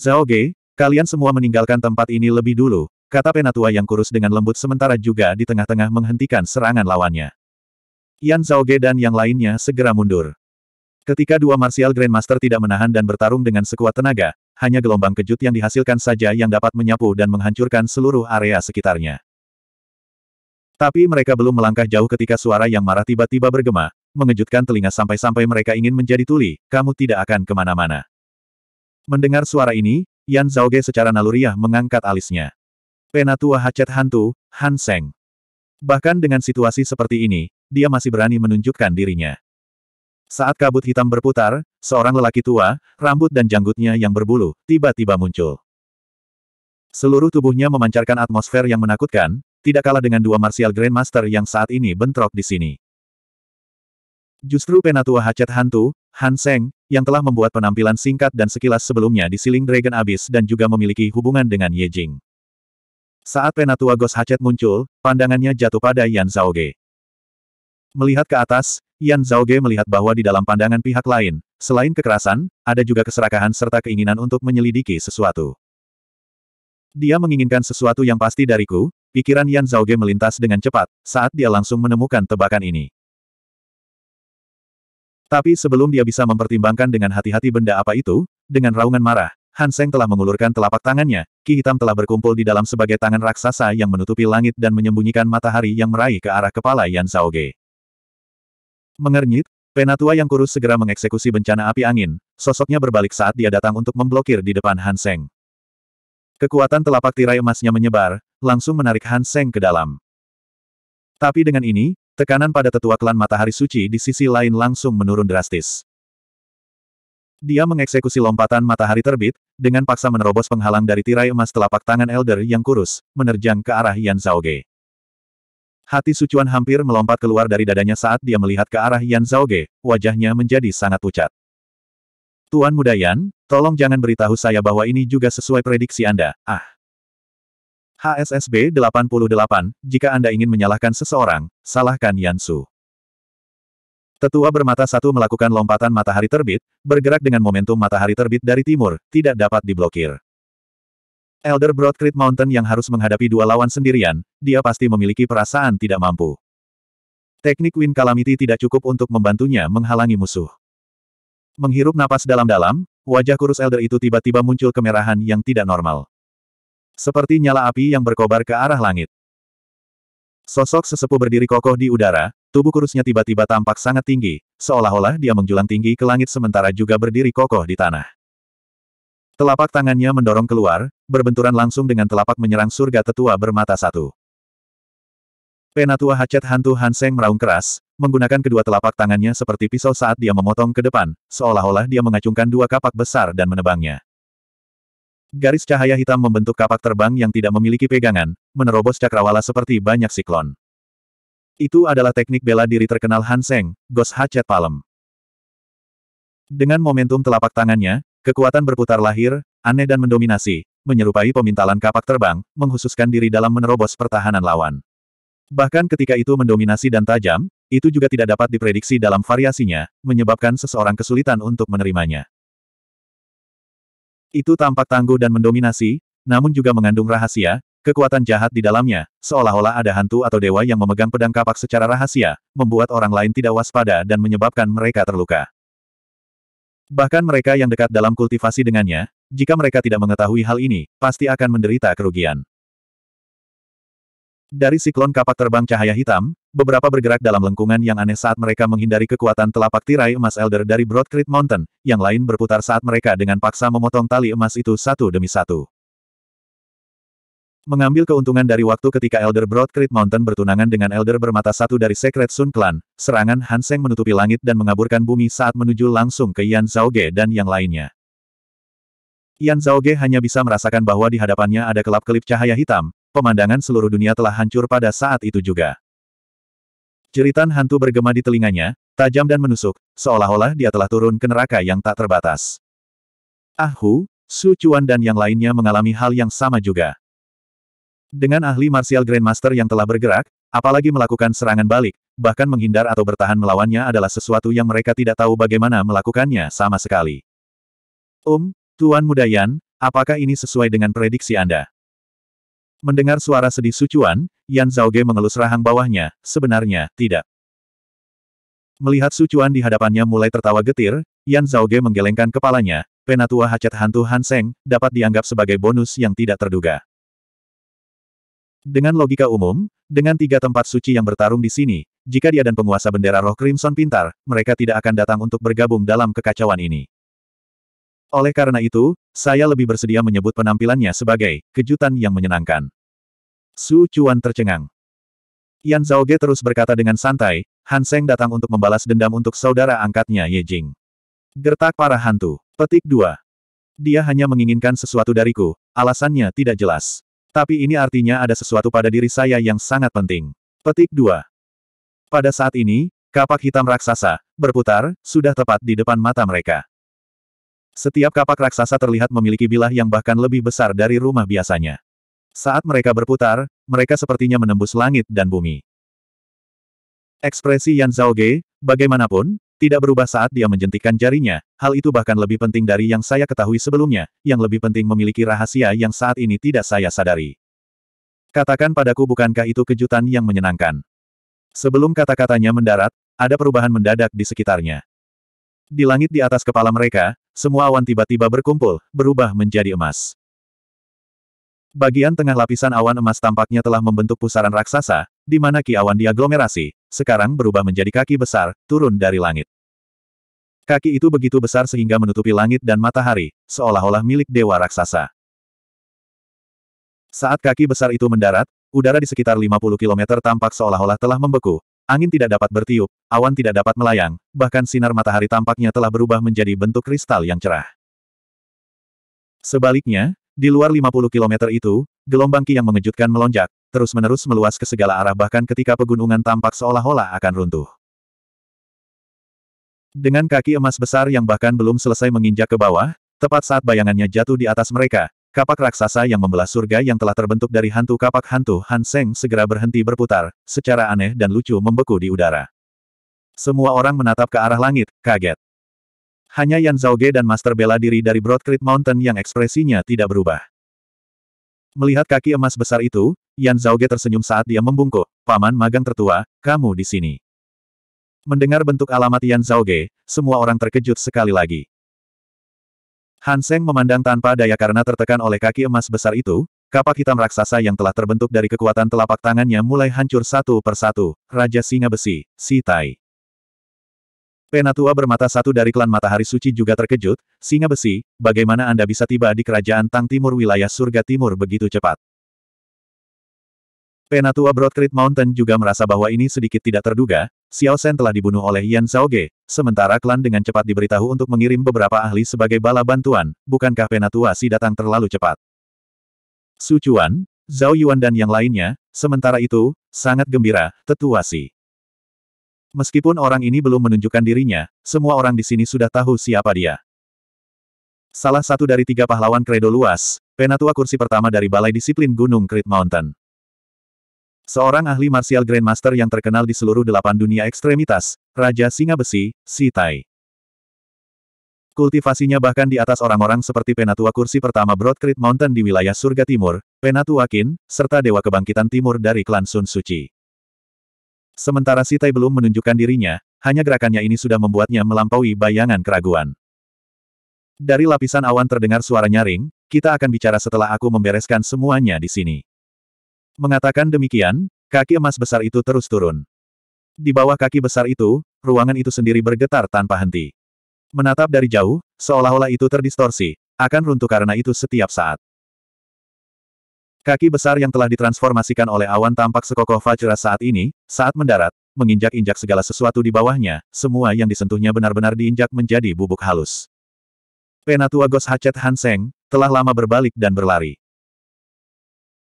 Zhao Ge, kalian semua meninggalkan tempat ini lebih dulu, kata penatua yang kurus dengan lembut sementara juga di tengah-tengah menghentikan serangan lawannya. Yan Zhao Ge dan yang lainnya segera mundur. Ketika dua Martial Grandmaster tidak menahan dan bertarung dengan sekuat tenaga, hanya gelombang kejut yang dihasilkan saja yang dapat menyapu dan menghancurkan seluruh area sekitarnya. Tapi mereka belum melangkah jauh ketika suara yang marah tiba-tiba bergema, mengejutkan telinga sampai-sampai mereka ingin menjadi tuli, kamu tidak akan kemana-mana. Mendengar suara ini, Yan Zhaoge secara naluriah mengangkat alisnya. Penatua Hacet Hantu, Han Seng. Bahkan dengan situasi seperti ini, dia masih berani menunjukkan dirinya. Saat kabut hitam berputar, seorang lelaki tua, rambut dan janggutnya yang berbulu, tiba-tiba muncul. Seluruh tubuhnya memancarkan atmosfer yang menakutkan, tidak kalah dengan dua martial grandmaster yang saat ini bentrok di sini. Justru penatua hacet hantu, Han Seng, yang telah membuat penampilan singkat dan sekilas sebelumnya di Siling Dragon Abyss dan juga memiliki hubungan dengan Ye Jing. Saat Penatua Ghost Hachet muncul, pandangannya jatuh pada Yan Zhaoge. Melihat ke atas, Yan Zhaoge melihat bahwa di dalam pandangan pihak lain, selain kekerasan, ada juga keserakahan serta keinginan untuk menyelidiki sesuatu. Dia menginginkan sesuatu yang pasti dariku, pikiran Yan Zhaoge melintas dengan cepat, saat dia langsung menemukan tebakan ini. Tapi sebelum dia bisa mempertimbangkan dengan hati-hati benda apa itu, dengan raungan marah, Han Seng telah mengulurkan telapak tangannya, ki hitam telah berkumpul di dalam sebagai tangan raksasa yang menutupi langit dan menyembunyikan matahari yang meraih ke arah kepala Yan Ge. Mengernyit, penatua yang kurus segera mengeksekusi bencana api angin, sosoknya berbalik saat dia datang untuk memblokir di depan Han Seng. Kekuatan telapak tirai emasnya menyebar, langsung menarik Han Seng ke dalam. Tapi dengan ini, Tekanan pada tetua klan matahari suci di sisi lain langsung menurun drastis. Dia mengeksekusi lompatan matahari terbit, dengan paksa menerobos penghalang dari tirai emas telapak tangan Elder yang kurus, menerjang ke arah Yan Ge. Hati Sucuan hampir melompat keluar dari dadanya saat dia melihat ke arah Yan Ge. wajahnya menjadi sangat pucat. Tuan Muda Yan, tolong jangan beritahu saya bahwa ini juga sesuai prediksi Anda, ah. HSSB 88, jika Anda ingin menyalahkan seseorang, salahkan Yansu. Tetua bermata satu melakukan lompatan matahari terbit, bergerak dengan momentum matahari terbit dari timur, tidak dapat diblokir. Elder Broadcreek Mountain yang harus menghadapi dua lawan sendirian, dia pasti memiliki perasaan tidak mampu. Teknik Win Calamity tidak cukup untuk membantunya menghalangi musuh. Menghirup napas dalam-dalam, wajah kurus Elder itu tiba-tiba muncul kemerahan yang tidak normal. Seperti nyala api yang berkobar ke arah langit. Sosok sesepuh berdiri kokoh di udara, tubuh kurusnya tiba-tiba tampak sangat tinggi, seolah-olah dia menjulang tinggi ke langit sementara juga berdiri kokoh di tanah. Telapak tangannya mendorong keluar, berbenturan langsung dengan telapak menyerang surga tetua bermata satu. Penatua Hacet Hantu Hanseng meraung keras, menggunakan kedua telapak tangannya seperti pisau saat dia memotong ke depan, seolah-olah dia mengacungkan dua kapak besar dan menebangnya. Garis cahaya hitam membentuk kapak terbang yang tidak memiliki pegangan, menerobos cakrawala seperti banyak siklon. Itu adalah teknik bela diri terkenal Han Seng, Ghost Hatchet Palem. Dengan momentum telapak tangannya, kekuatan berputar lahir, aneh dan mendominasi, menyerupai pemintalan kapak terbang, menghususkan diri dalam menerobos pertahanan lawan. Bahkan ketika itu mendominasi dan tajam, itu juga tidak dapat diprediksi dalam variasinya, menyebabkan seseorang kesulitan untuk menerimanya. Itu tampak tangguh dan mendominasi, namun juga mengandung rahasia, kekuatan jahat di dalamnya, seolah-olah ada hantu atau dewa yang memegang pedang kapak secara rahasia, membuat orang lain tidak waspada dan menyebabkan mereka terluka. Bahkan mereka yang dekat dalam kultivasi dengannya, jika mereka tidak mengetahui hal ini, pasti akan menderita kerugian. Dari siklon kapak terbang cahaya hitam, beberapa bergerak dalam lengkungan yang aneh saat mereka menghindari kekuatan telapak tirai emas Elder dari Broadcreek Mountain, yang lain berputar saat mereka dengan paksa memotong tali emas itu satu demi satu. Mengambil keuntungan dari waktu ketika Elder Broadcreek Mountain bertunangan dengan Elder bermata satu dari Secret Sun Clan, serangan Hanseng menutupi langit dan mengaburkan bumi saat menuju langsung ke Yan Zhaoge dan yang lainnya. Yan Zhaoge hanya bisa merasakan bahwa di hadapannya ada kelap-kelip cahaya hitam, pemandangan seluruh dunia telah hancur pada saat itu juga. Jeritan hantu bergema di telinganya, tajam dan menusuk, seolah-olah dia telah turun ke neraka yang tak terbatas. Ahu, Su Chuan dan yang lainnya mengalami hal yang sama juga. Dengan ahli martial grandmaster yang telah bergerak, apalagi melakukan serangan balik, bahkan menghindar atau bertahan melawannya adalah sesuatu yang mereka tidak tahu bagaimana melakukannya sama sekali. Um, Tuan Mudayan, apakah ini sesuai dengan prediksi Anda? Mendengar suara sedih Sucuan, Yan Ge mengelus rahang bawahnya, sebenarnya, tidak. Melihat Sucuan di hadapannya mulai tertawa getir, Yan Ge menggelengkan kepalanya, penatua hachet hantu Han Seng, dapat dianggap sebagai bonus yang tidak terduga. Dengan logika umum, dengan tiga tempat suci yang bertarung di sini, jika dia dan penguasa bendera roh Crimson pintar, mereka tidak akan datang untuk bergabung dalam kekacauan ini. Oleh karena itu, saya lebih bersedia menyebut penampilannya sebagai kejutan yang menyenangkan. Su Chuan tercengang. Yan Ge terus berkata dengan santai, Han Seng datang untuk membalas dendam untuk saudara angkatnya Ye Jing. Gertak para hantu. Petik 2. Dia hanya menginginkan sesuatu dariku, alasannya tidak jelas. Tapi ini artinya ada sesuatu pada diri saya yang sangat penting. Petik 2. Pada saat ini, kapak hitam raksasa, berputar, sudah tepat di depan mata mereka. Setiap kapak raksasa terlihat memiliki bilah yang bahkan lebih besar dari rumah biasanya. Saat mereka berputar, mereka sepertinya menembus langit dan bumi. Ekspresi Yan Zhaoge, bagaimanapun, tidak berubah saat dia menjentikkan jarinya, hal itu bahkan lebih penting dari yang saya ketahui sebelumnya, yang lebih penting memiliki rahasia yang saat ini tidak saya sadari. Katakan padaku bukankah itu kejutan yang menyenangkan. Sebelum kata-katanya mendarat, ada perubahan mendadak di sekitarnya. Di langit di atas kepala mereka, semua awan tiba-tiba berkumpul, berubah menjadi emas. Bagian tengah lapisan awan emas tampaknya telah membentuk pusaran raksasa, di mana ki awan diaglomerasi, sekarang berubah menjadi kaki besar, turun dari langit. Kaki itu begitu besar sehingga menutupi langit dan matahari, seolah-olah milik dewa raksasa. Saat kaki besar itu mendarat, udara di sekitar 50 km tampak seolah-olah telah membeku, Angin tidak dapat bertiup, awan tidak dapat melayang, bahkan sinar matahari tampaknya telah berubah menjadi bentuk kristal yang cerah. Sebaliknya, di luar 50 km itu, gelombang ki yang mengejutkan melonjak, terus-menerus meluas ke segala arah bahkan ketika pegunungan tampak seolah-olah akan runtuh. Dengan kaki emas besar yang bahkan belum selesai menginjak ke bawah, tepat saat bayangannya jatuh di atas mereka, Kapak raksasa yang membelah surga yang telah terbentuk dari hantu kapak hantu Han Seng segera berhenti berputar, secara aneh dan lucu membeku di udara. Semua orang menatap ke arah langit, kaget. Hanya Yan Ge dan Master bela diri dari Broadcreet Mountain yang ekspresinya tidak berubah. Melihat kaki emas besar itu, Yan Ge tersenyum saat dia membungkuk, Paman Magang Tertua, kamu di sini. Mendengar bentuk alamat Yan Ge, semua orang terkejut sekali lagi. Hanseng memandang tanpa daya karena tertekan oleh kaki emas besar itu, kapak hitam raksasa yang telah terbentuk dari kekuatan telapak tangannya mulai hancur satu persatu, Raja Singa Besi, Si Tai. Penatua bermata satu dari klan Matahari Suci juga terkejut, Singa Besi, bagaimana Anda bisa tiba di kerajaan Tang Timur wilayah surga timur begitu cepat? Penatua Broadcrete Mountain juga merasa bahwa ini sedikit tidak terduga, Xiao Shen telah dibunuh oleh Yan Zhaoge, sementara klan dengan cepat diberitahu untuk mengirim beberapa ahli sebagai bala bantuan, bukankah Penatua Si datang terlalu cepat? Su Chuan, Zhao Yuan dan yang lainnya, sementara itu, sangat gembira, Tetua Si, Meskipun orang ini belum menunjukkan dirinya, semua orang di sini sudah tahu siapa dia. Salah satu dari tiga pahlawan kredo luas, penatua kursi pertama dari Balai Disiplin Gunung Krit Mountain. Seorang ahli martial grandmaster yang terkenal di seluruh delapan dunia ekstremitas, Raja Singa Besi, Si Kultivasinya bahkan di atas orang-orang seperti Penatua Kursi pertama Broadcreet Mountain di wilayah Surga Timur, Penatua Qin, serta Dewa Kebangkitan Timur dari klan Sun Suci. Sementara Si belum menunjukkan dirinya, hanya gerakannya ini sudah membuatnya melampaui bayangan keraguan. Dari lapisan awan terdengar suara nyaring, kita akan bicara setelah aku membereskan semuanya di sini. Mengatakan demikian, kaki emas besar itu terus turun. Di bawah kaki besar itu, ruangan itu sendiri bergetar tanpa henti. Menatap dari jauh, seolah-olah itu terdistorsi, akan runtuh karena itu setiap saat. Kaki besar yang telah ditransformasikan oleh awan tampak sekokoh Fajra saat ini, saat mendarat, menginjak-injak segala sesuatu di bawahnya, semua yang disentuhnya benar-benar diinjak menjadi bubuk halus. Penatua Gos Hachet Hanseng, telah lama berbalik dan berlari.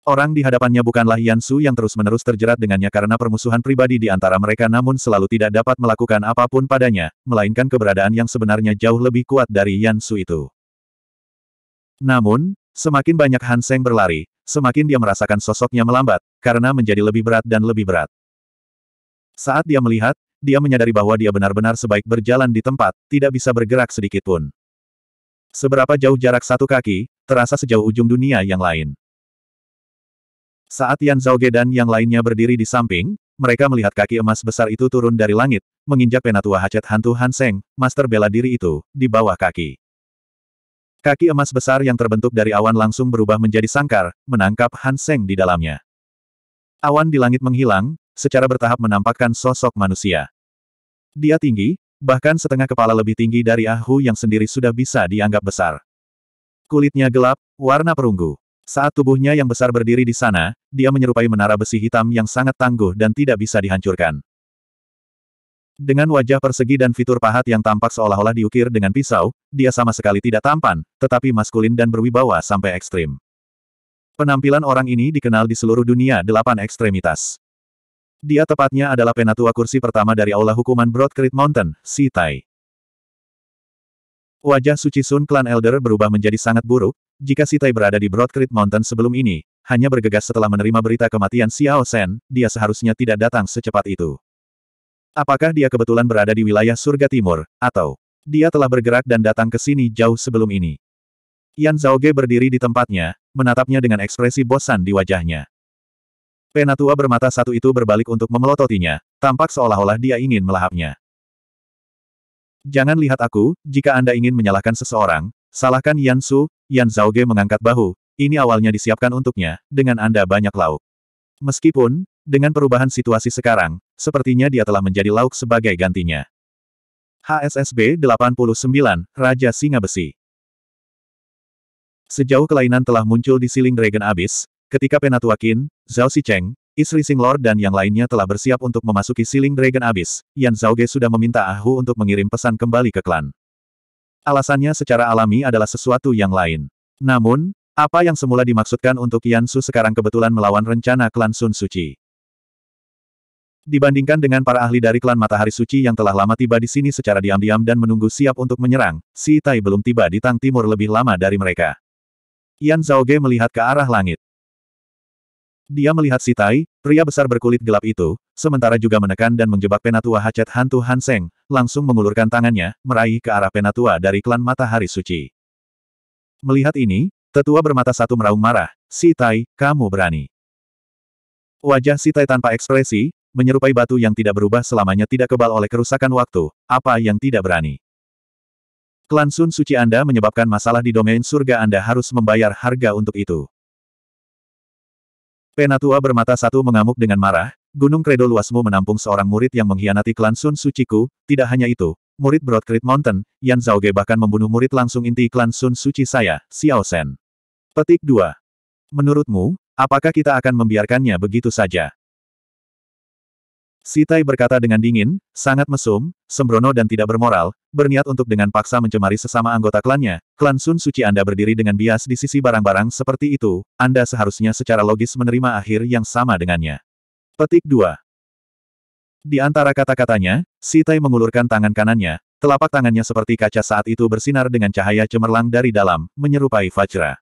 Orang di hadapannya bukanlah Yan Su yang terus-menerus terjerat dengannya karena permusuhan pribadi di antara mereka namun selalu tidak dapat melakukan apapun padanya, melainkan keberadaan yang sebenarnya jauh lebih kuat dari Yan Su itu. Namun, semakin banyak Han Seng berlari, semakin dia merasakan sosoknya melambat, karena menjadi lebih berat dan lebih berat. Saat dia melihat, dia menyadari bahwa dia benar-benar sebaik berjalan di tempat, tidak bisa bergerak sedikit pun. Seberapa jauh jarak satu kaki, terasa sejauh ujung dunia yang lain. Saat Yan Zhaoge dan yang lainnya berdiri di samping, mereka melihat kaki emas besar itu turun dari langit, menginjak penatua hacet hantu Hanseng, master bela diri itu, di bawah kaki. Kaki emas besar yang terbentuk dari awan langsung berubah menjadi sangkar, menangkap Hanseng di dalamnya. Awan di langit menghilang, secara bertahap menampakkan sosok manusia. Dia tinggi, bahkan setengah kepala lebih tinggi dari Ahu yang sendiri sudah bisa dianggap besar. Kulitnya gelap, warna perunggu. Saat tubuhnya yang besar berdiri di sana, dia menyerupai menara besi hitam yang sangat tangguh dan tidak bisa dihancurkan. Dengan wajah persegi dan fitur pahat yang tampak seolah-olah diukir dengan pisau, dia sama sekali tidak tampan, tetapi maskulin dan berwibawa sampai ekstrim. Penampilan orang ini dikenal di seluruh dunia delapan ekstremitas. Dia tepatnya adalah penatua kursi pertama dari Aula Hukuman Broad Mountain, Si Wajah Suci Sun Clan Elder berubah menjadi sangat buruk, jika Sitai berada di Broadcreek Mountain sebelum ini, hanya bergegas setelah menerima berita kematian Xiao Shen, dia seharusnya tidak datang secepat itu. Apakah dia kebetulan berada di wilayah surga timur, atau dia telah bergerak dan datang ke sini jauh sebelum ini? Yan Ge berdiri di tempatnya, menatapnya dengan ekspresi bosan di wajahnya. Penatua bermata satu itu berbalik untuk memelototinya, tampak seolah-olah dia ingin melahapnya. Jangan lihat aku, jika Anda ingin menyalahkan seseorang, Salahkan Yan Su, Yan Zhaoge mengangkat bahu, ini awalnya disiapkan untuknya, dengan Anda banyak lauk. Meskipun, dengan perubahan situasi sekarang, sepertinya dia telah menjadi lauk sebagai gantinya. HSSB 89, Raja Singa Besi Sejauh kelainan telah muncul di siling Dragon Abyss, ketika Penatua Qin, Zhao Xicheng, istri Sing Lord dan yang lainnya telah bersiap untuk memasuki siling Dragon Abyss, Yan Zhaoge sudah meminta Ahu untuk mengirim pesan kembali ke klan. Alasannya secara alami adalah sesuatu yang lain. Namun, apa yang semula dimaksudkan untuk Yan Su sekarang kebetulan melawan rencana klan Sun Suci. Dibandingkan dengan para ahli dari klan Matahari Suci yang telah lama tiba di sini secara diam-diam dan menunggu siap untuk menyerang, si Tai belum tiba di Tang Timur lebih lama dari mereka. Yan Ge melihat ke arah langit. Dia melihat si Tai, pria besar berkulit gelap itu, sementara juga menekan dan menjebak penatua hacet hantu Hanseng, langsung mengulurkan tangannya, meraih ke arah penatua dari klan Matahari Suci. Melihat ini, tetua bermata satu meraung marah, Si Tai, kamu berani. Wajah Si Tai tanpa ekspresi, menyerupai batu yang tidak berubah selamanya tidak kebal oleh kerusakan waktu, apa yang tidak berani. Klan Sun Suci Anda menyebabkan masalah di domain surga Anda harus membayar harga untuk itu. Penatua bermata satu mengamuk dengan marah, Gunung Kredo luasmu menampung seorang murid yang mengkhianati klan Sun Suciku, tidak hanya itu, murid Broad Mountain, Yan Zhaoge bahkan membunuh murid langsung inti klan Sun Suci saya, Xiao Shen. Petik 2. Menurutmu, apakah kita akan membiarkannya begitu saja? Sitai berkata dengan dingin, sangat mesum, sembrono dan tidak bermoral, berniat untuk dengan paksa mencemari sesama anggota klannya. Klan Sun Suci Anda berdiri dengan bias di sisi barang-barang seperti itu, Anda seharusnya secara logis menerima akhir yang sama dengannya. Petik 2 Di antara kata-katanya, Sitai mengulurkan tangan kanannya, telapak tangannya seperti kaca saat itu bersinar dengan cahaya cemerlang dari dalam, menyerupai Fajra.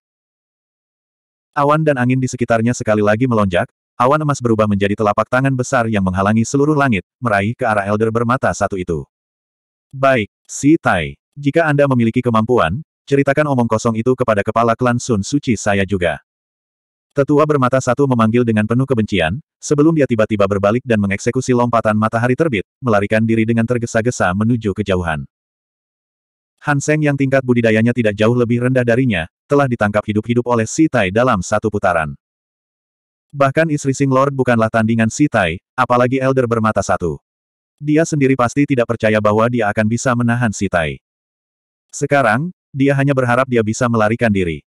Awan dan angin di sekitarnya sekali lagi melonjak, Awan emas berubah menjadi telapak tangan besar yang menghalangi seluruh langit, meraih ke arah Elder bermata satu itu. Baik, Si Tai, jika Anda memiliki kemampuan, ceritakan omong kosong itu kepada kepala klan Sun Suci saya juga. Tetua bermata satu memanggil dengan penuh kebencian, sebelum dia tiba-tiba berbalik dan mengeksekusi lompatan matahari terbit, melarikan diri dengan tergesa-gesa menuju kejauhan. Han Seng yang tingkat budidayanya tidak jauh lebih rendah darinya, telah ditangkap hidup-hidup oleh Si Tai dalam satu putaran. Bahkan istri Sing Lord bukanlah tandingan si apalagi Elder bermata satu. Dia sendiri pasti tidak percaya bahwa dia akan bisa menahan si Sekarang, dia hanya berharap dia bisa melarikan diri.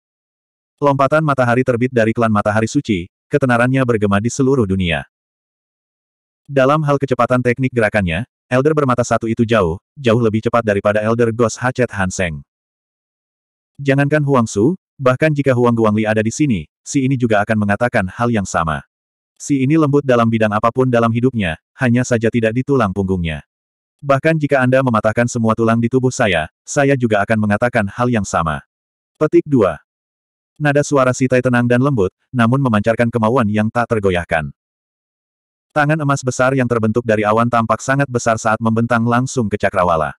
Lompatan matahari terbit dari klan matahari suci, ketenarannya bergema di seluruh dunia. Dalam hal kecepatan teknik gerakannya, Elder bermata satu itu jauh, jauh lebih cepat daripada Elder Ghost Hachet Hanseng. Jangankan Huang Su, Bahkan jika Huang Guangli ada di sini, si ini juga akan mengatakan hal yang sama. Si ini lembut dalam bidang apapun dalam hidupnya, hanya saja tidak di tulang punggungnya. Bahkan jika Anda mematahkan semua tulang di tubuh saya, saya juga akan mengatakan hal yang sama. Petik 2. Nada suara Sitai tenang dan lembut, namun memancarkan kemauan yang tak tergoyahkan. Tangan emas besar yang terbentuk dari awan tampak sangat besar saat membentang langsung ke cakrawala.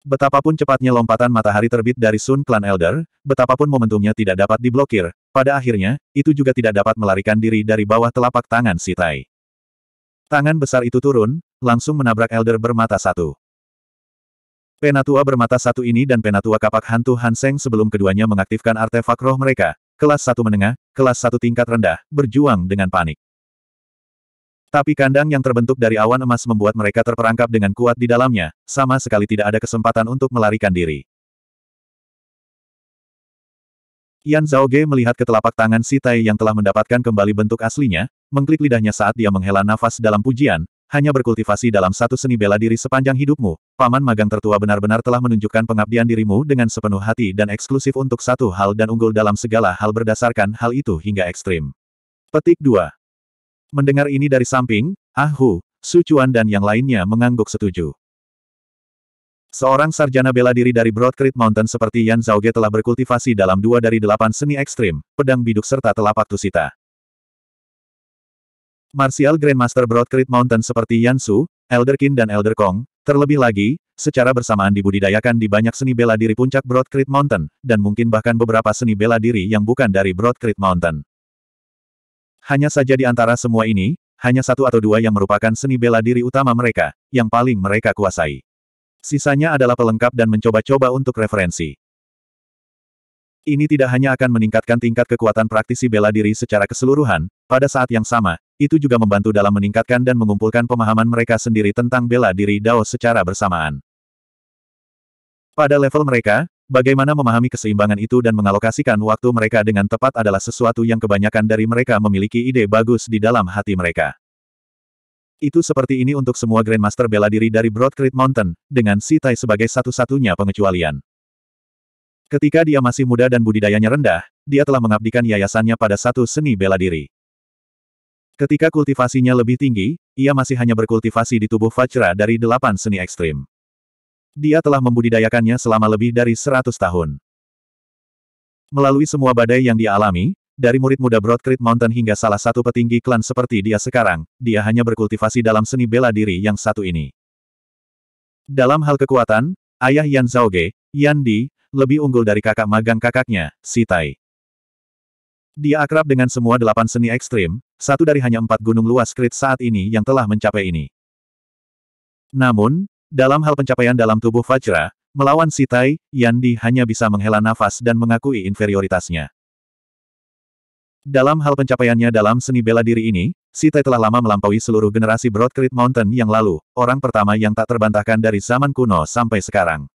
Betapapun cepatnya lompatan matahari terbit dari Sun Clan Elder, betapapun momentumnya tidak dapat diblokir, pada akhirnya, itu juga tidak dapat melarikan diri dari bawah telapak tangan si Tai. Tangan besar itu turun, langsung menabrak Elder bermata satu. Penatua bermata satu ini dan penatua kapak hantu Hanseng sebelum keduanya mengaktifkan artefak roh mereka, kelas satu menengah, kelas satu tingkat rendah, berjuang dengan panik. Tapi kandang yang terbentuk dari awan emas membuat mereka terperangkap dengan kuat di dalamnya, sama sekali tidak ada kesempatan untuk melarikan diri. Yan Zhao Ge melihat ke telapak tangan Si Tai yang telah mendapatkan kembali bentuk aslinya, mengklik lidahnya saat dia menghela nafas dalam pujian, hanya berkultivasi dalam satu seni bela diri sepanjang hidupmu, paman magang tertua benar-benar telah menunjukkan pengabdian dirimu dengan sepenuh hati dan eksklusif untuk satu hal dan unggul dalam segala hal berdasarkan hal itu hingga ekstrim. Petik 2. Mendengar ini dari samping, Ah Hu, Su Chuan dan yang lainnya mengangguk setuju. Seorang sarjana bela diri dari Broadcrete Mountain seperti Yan Zhaoge telah berkultivasi dalam dua dari delapan seni ekstrim, pedang biduk serta telapak tusita. Martial Grandmaster Broadcrete Mountain seperti Yan Su, Elder Qin dan Elder Kong, terlebih lagi, secara bersamaan dibudidayakan di banyak seni bela diri puncak Broadcrete Mountain, dan mungkin bahkan beberapa seni bela diri yang bukan dari Broadcrete Mountain. Hanya saja di antara semua ini, hanya satu atau dua yang merupakan seni bela diri utama mereka, yang paling mereka kuasai. Sisanya adalah pelengkap dan mencoba-coba untuk referensi. Ini tidak hanya akan meningkatkan tingkat kekuatan praktisi bela diri secara keseluruhan, pada saat yang sama, itu juga membantu dalam meningkatkan dan mengumpulkan pemahaman mereka sendiri tentang bela diri Dao secara bersamaan. Pada level mereka, Bagaimana memahami keseimbangan itu dan mengalokasikan waktu mereka dengan tepat adalah sesuatu yang kebanyakan dari mereka memiliki ide bagus di dalam hati mereka. Itu seperti ini untuk semua Grandmaster bela diri dari Broadcrete Mountain, dengan Si sebagai satu-satunya pengecualian. Ketika dia masih muda dan budidayanya rendah, dia telah mengabdikan yayasannya pada satu seni bela diri. Ketika kultivasinya lebih tinggi, ia masih hanya berkultivasi di tubuh Vajra dari delapan seni ekstrim. Dia telah membudidayakannya selama lebih dari seratus tahun. Melalui semua badai yang dia alami, dari murid muda Broad Mountain hingga salah satu petinggi klan seperti dia sekarang, dia hanya berkultivasi dalam seni bela diri yang satu ini. Dalam hal kekuatan, ayah Yan Zhaoge, Yan Di, lebih unggul dari kakak magang kakaknya, Si Tai. Dia akrab dengan semua delapan seni ekstrim, satu dari hanya empat gunung luas Krit saat ini yang telah mencapai ini. Namun, dalam hal pencapaian dalam tubuh Fajra, melawan Sitai, Yandi hanya bisa menghela nafas dan mengakui inferioritasnya. Dalam hal pencapaiannya dalam seni bela diri ini, Sitai telah lama melampaui seluruh generasi Broadcrete Mountain yang lalu, orang pertama yang tak terbantahkan dari zaman kuno sampai sekarang.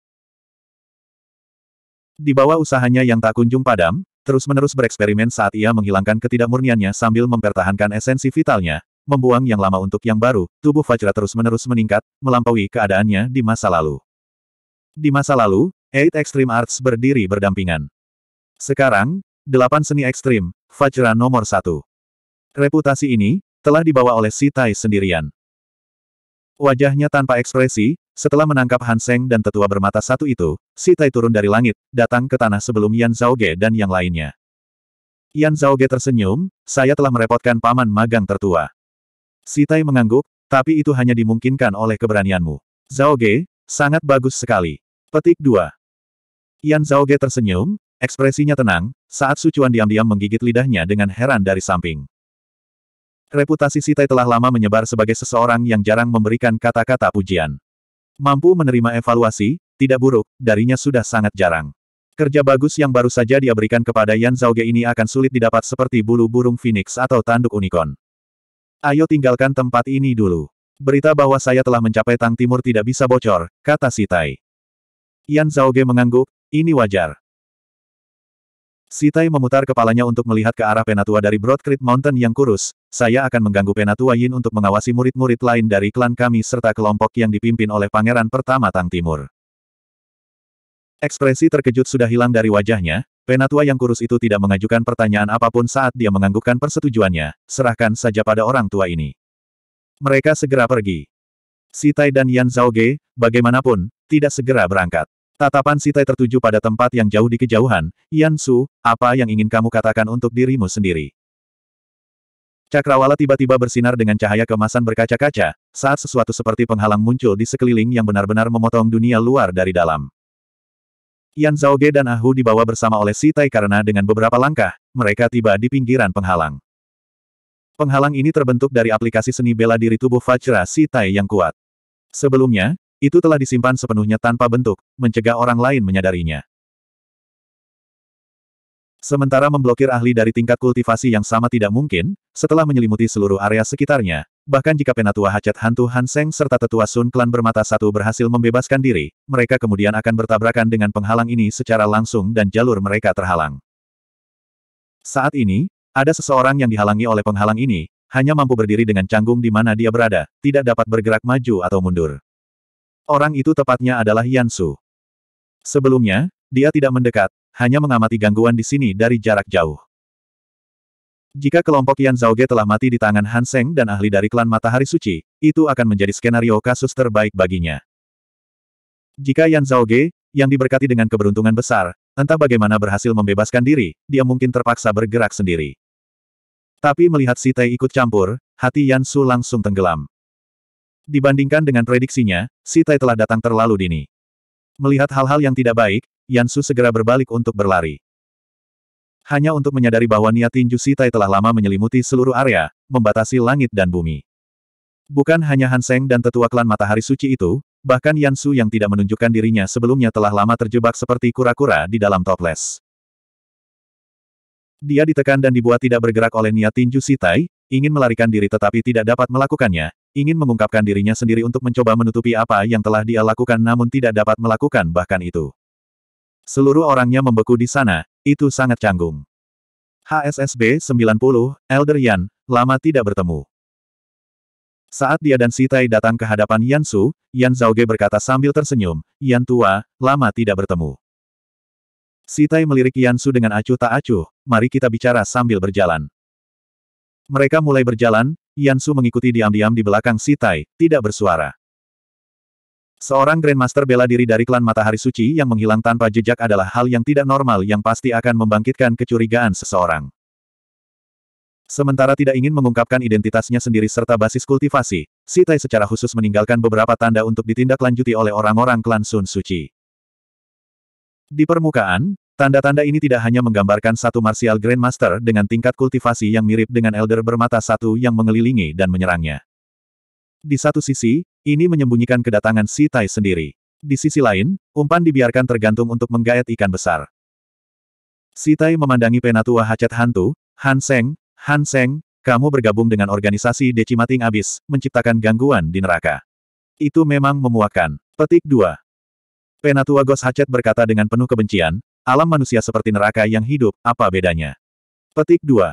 Di bawah usahanya yang tak kunjung padam, terus-menerus bereksperimen saat ia menghilangkan ketidakmurniannya sambil mempertahankan esensi vitalnya, membuang yang lama untuk yang baru, tubuh Fajra terus-menerus meningkat, melampaui keadaannya di masa lalu. Di masa lalu, Eight Extreme Arts berdiri berdampingan. Sekarang, delapan seni ekstrim, Fajra nomor satu. Reputasi ini, telah dibawa oleh Si Tai sendirian. Wajahnya tanpa ekspresi, setelah menangkap Han Seng dan tetua bermata satu itu, Si Tai turun dari langit, datang ke tanah sebelum Yan Zhaoge dan yang lainnya. Yan Zhaoge tersenyum, saya telah merepotkan paman magang tertua. Sitai mengangguk, tapi itu hanya dimungkinkan oleh keberanianmu. Ge. sangat bagus sekali. Petik 2. Yan Ge tersenyum, ekspresinya tenang, saat Sucuan diam-diam menggigit lidahnya dengan heran dari samping. Reputasi Sitai telah lama menyebar sebagai seseorang yang jarang memberikan kata-kata pujian. Mampu menerima evaluasi, tidak buruk, darinya sudah sangat jarang. Kerja bagus yang baru saja dia berikan kepada Yan Ge ini akan sulit didapat seperti bulu burung phoenix atau tanduk unicorn. Ayo tinggalkan tempat ini dulu. Berita bahwa saya telah mencapai Tang Timur tidak bisa bocor, kata Sitai. Yan Zhaoge mengangguk, ini wajar. Sitai memutar kepalanya untuk melihat ke arah penatua dari Broad Mountain yang kurus, saya akan mengganggu penatua Yin untuk mengawasi murid-murid lain dari klan kami serta kelompok yang dipimpin oleh pangeran pertama Tang Timur. Ekspresi terkejut sudah hilang dari wajahnya, Penatua yang kurus itu tidak mengajukan pertanyaan apapun saat dia menganggukkan persetujuannya, serahkan saja pada orang tua ini. Mereka segera pergi. Sitai dan Yan Zhao Ge, bagaimanapun, tidak segera berangkat. Tatapan Sitai tertuju pada tempat yang jauh di kejauhan, Yan Su, apa yang ingin kamu katakan untuk dirimu sendiri? Cakrawala tiba-tiba bersinar dengan cahaya kemasan berkaca-kaca, saat sesuatu seperti penghalang muncul di sekeliling yang benar-benar memotong dunia luar dari dalam. Yan Zhaoge dan Ahu dibawa bersama oleh Si Tai karena dengan beberapa langkah, mereka tiba di pinggiran penghalang. Penghalang ini terbentuk dari aplikasi seni bela diri tubuh Fajra Si Tai yang kuat. Sebelumnya, itu telah disimpan sepenuhnya tanpa bentuk, mencegah orang lain menyadarinya. Sementara memblokir ahli dari tingkat kultivasi yang sama tidak mungkin, setelah menyelimuti seluruh area sekitarnya, Bahkan jika penatua hajat hantu Han Seng serta tetua Sun Klan bermata satu berhasil membebaskan diri, mereka kemudian akan bertabrakan dengan penghalang ini secara langsung dan jalur mereka terhalang. Saat ini, ada seseorang yang dihalangi oleh penghalang ini, hanya mampu berdiri dengan canggung di mana dia berada, tidak dapat bergerak maju atau mundur. Orang itu tepatnya adalah Yansu. Sebelumnya, dia tidak mendekat, hanya mengamati gangguan di sini dari jarak jauh. Jika kelompok Yan Zhao Ge telah mati di tangan Han Seng dan ahli dari klan Matahari Suci, itu akan menjadi skenario kasus terbaik baginya. Jika Yan Zhao Ge, yang diberkati dengan keberuntungan besar, entah bagaimana berhasil membebaskan diri, dia mungkin terpaksa bergerak sendiri. Tapi melihat Si Tai ikut campur, hati Yan Su langsung tenggelam. Dibandingkan dengan prediksinya, Si Tai telah datang terlalu dini. Melihat hal-hal yang tidak baik, Yan Su segera berbalik untuk berlari hanya untuk menyadari bahwa niat tinju Sitai telah lama menyelimuti seluruh area, membatasi langit dan bumi. Bukan hanya Hanseng dan tetua klan matahari suci itu, bahkan Yansu yang tidak menunjukkan dirinya sebelumnya telah lama terjebak seperti kura-kura di dalam toples. Dia ditekan dan dibuat tidak bergerak oleh niat tinju Sitai, ingin melarikan diri tetapi tidak dapat melakukannya, ingin mengungkapkan dirinya sendiri untuk mencoba menutupi apa yang telah dia lakukan namun tidak dapat melakukan bahkan itu. Seluruh orangnya membeku di sana, itu sangat canggung. HSSB 90, Elder Yan, lama tidak bertemu. Saat dia dan Sitai datang ke hadapan Yan Su, Yan Zhaoge berkata sambil tersenyum, Yan tua, lama tidak bertemu. Sitai melirik Yan Su dengan acuh tak acuh, mari kita bicara sambil berjalan. Mereka mulai berjalan, Yan Su mengikuti diam-diam di belakang Sitai, tidak bersuara. Seorang Grandmaster bela diri dari klan Matahari Suci yang menghilang tanpa jejak adalah hal yang tidak normal yang pasti akan membangkitkan kecurigaan seseorang. Sementara tidak ingin mengungkapkan identitasnya sendiri serta basis kultivasi, Si secara khusus meninggalkan beberapa tanda untuk ditindaklanjuti oleh orang-orang klan Sun Suci. Di permukaan, tanda-tanda ini tidak hanya menggambarkan satu martial grandmaster dengan tingkat kultivasi yang mirip dengan elder bermata satu yang mengelilingi dan menyerangnya. Di satu sisi, ini menyembunyikan kedatangan si Tai sendiri. Di sisi lain, umpan dibiarkan tergantung untuk menggaet ikan besar. Si Tai memandangi penatua hacet hantu, Han Seng, Han Seng, kamu bergabung dengan organisasi Decimating abyss, menciptakan gangguan di neraka. Itu memang memuakan. Petik 2. Penatua Gos Hacet berkata dengan penuh kebencian, alam manusia seperti neraka yang hidup, apa bedanya? Petik 2.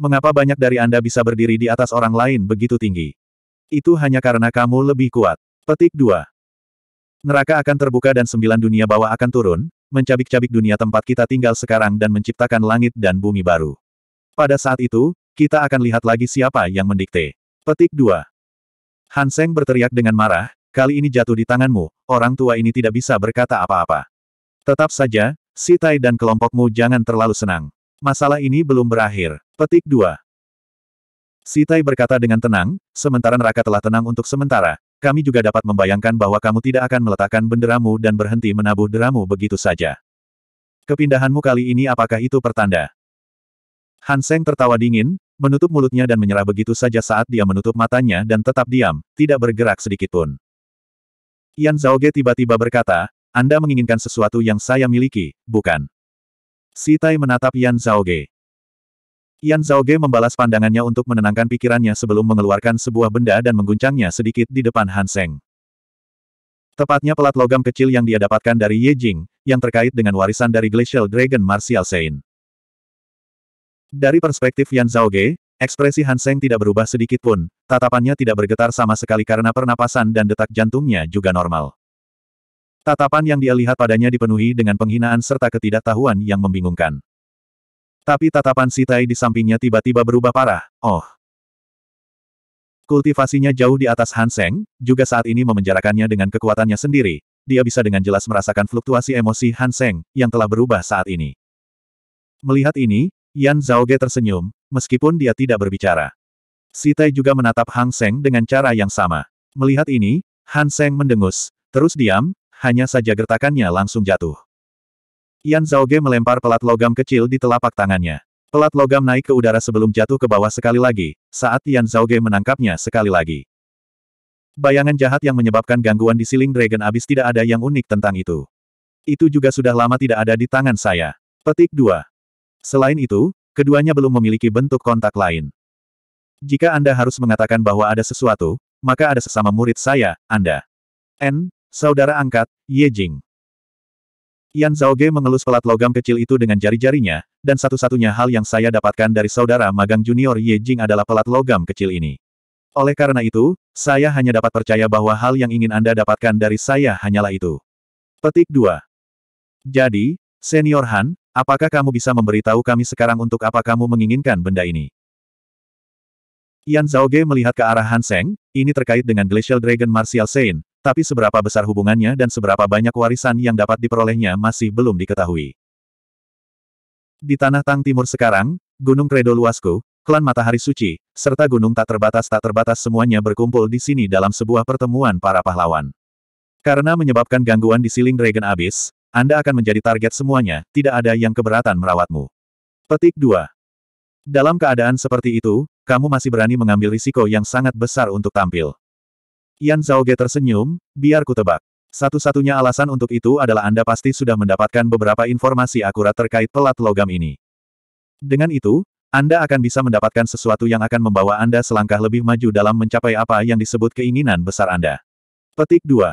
Mengapa banyak dari Anda bisa berdiri di atas orang lain begitu tinggi? Itu hanya karena kamu lebih kuat. Petik 2. Neraka akan terbuka dan sembilan dunia bawah akan turun, mencabik-cabik dunia tempat kita tinggal sekarang dan menciptakan langit dan bumi baru. Pada saat itu, kita akan lihat lagi siapa yang mendikte. Petik 2. Hanseng berteriak dengan marah, kali ini jatuh di tanganmu, orang tua ini tidak bisa berkata apa-apa. Tetap saja, Sitai dan kelompokmu jangan terlalu senang. Masalah ini belum berakhir. Petik 2. Sitai berkata dengan tenang, sementara neraka telah tenang untuk sementara, kami juga dapat membayangkan bahwa kamu tidak akan meletakkan benderamu dan berhenti menabuh deramu begitu saja. Kepindahanmu kali ini apakah itu pertanda? Han Seng tertawa dingin, menutup mulutnya dan menyerah begitu saja saat dia menutup matanya dan tetap diam, tidak bergerak sedikitpun. Yan Ge tiba-tiba berkata, Anda menginginkan sesuatu yang saya miliki, bukan? Sitai menatap Yan Ge. Yan Zhao Ge membalas pandangannya untuk menenangkan pikirannya sebelum mengeluarkan sebuah benda dan mengguncangnya sedikit di depan Han Seng. Tepatnya pelat logam kecil yang dia dapatkan dari Ye Jing, yang terkait dengan warisan dari Glacial Dragon Martial Sein. Dari perspektif Yan Zhao Ge, ekspresi Han Seng tidak berubah sedikit pun, tatapannya tidak bergetar sama sekali karena pernapasan dan detak jantungnya juga normal. Tatapan yang dia lihat padanya dipenuhi dengan penghinaan serta ketidaktahuan yang membingungkan. Tapi tatapan Sitai di sampingnya tiba-tiba berubah parah. Oh. Kultivasinya jauh di atas Hanseng, juga saat ini memenjarakannya dengan kekuatannya sendiri. Dia bisa dengan jelas merasakan fluktuasi emosi Hanseng, yang telah berubah saat ini. Melihat ini, Yan Zhao Ge tersenyum, meskipun dia tidak berbicara. Sitai juga menatap Hanseng dengan cara yang sama. Melihat ini, Hanseng mendengus, terus diam, hanya saja gertakannya langsung jatuh. Yan Zhaoge melempar pelat logam kecil di telapak tangannya. Pelat logam naik ke udara sebelum jatuh ke bawah sekali lagi, saat Yan Zhaoge menangkapnya sekali lagi. Bayangan jahat yang menyebabkan gangguan di siling Dragon Abyss tidak ada yang unik tentang itu. Itu juga sudah lama tidak ada di tangan saya. Petik 2. Selain itu, keduanya belum memiliki bentuk kontak lain. Jika Anda harus mengatakan bahwa ada sesuatu, maka ada sesama murid saya, Anda. N, saudara angkat, Ye Jing. Yan Zhaoge mengelus pelat logam kecil itu dengan jari-jarinya, dan satu-satunya hal yang saya dapatkan dari saudara magang junior Ye Jing adalah pelat logam kecil ini. Oleh karena itu, saya hanya dapat percaya bahwa hal yang ingin Anda dapatkan dari saya hanyalah itu. Petik 2. Jadi, Senior Han, apakah kamu bisa memberitahu kami sekarang untuk apa kamu menginginkan benda ini? Yan Zhaoge melihat ke arah Han Seng, ini terkait dengan Glacial Dragon Martial Saint, tapi seberapa besar hubungannya dan seberapa banyak warisan yang dapat diperolehnya masih belum diketahui. Di tanah Tang Timur sekarang, Gunung Kredo Luasku, Klan Matahari Suci, serta Gunung Tak Terbatas Tak Terbatas semuanya berkumpul di sini dalam sebuah pertemuan para pahlawan. Karena menyebabkan gangguan di siling Dragon Abyss, Anda akan menjadi target semuanya, tidak ada yang keberatan merawatmu. Petik 2. Dalam keadaan seperti itu, kamu masih berani mengambil risiko yang sangat besar untuk tampil. Yan Zhao Zhaoge tersenyum, biar ku tebak. Satu-satunya alasan untuk itu adalah Anda pasti sudah mendapatkan beberapa informasi akurat terkait pelat logam ini. Dengan itu, Anda akan bisa mendapatkan sesuatu yang akan membawa Anda selangkah lebih maju dalam mencapai apa yang disebut keinginan besar Anda. Petik 2.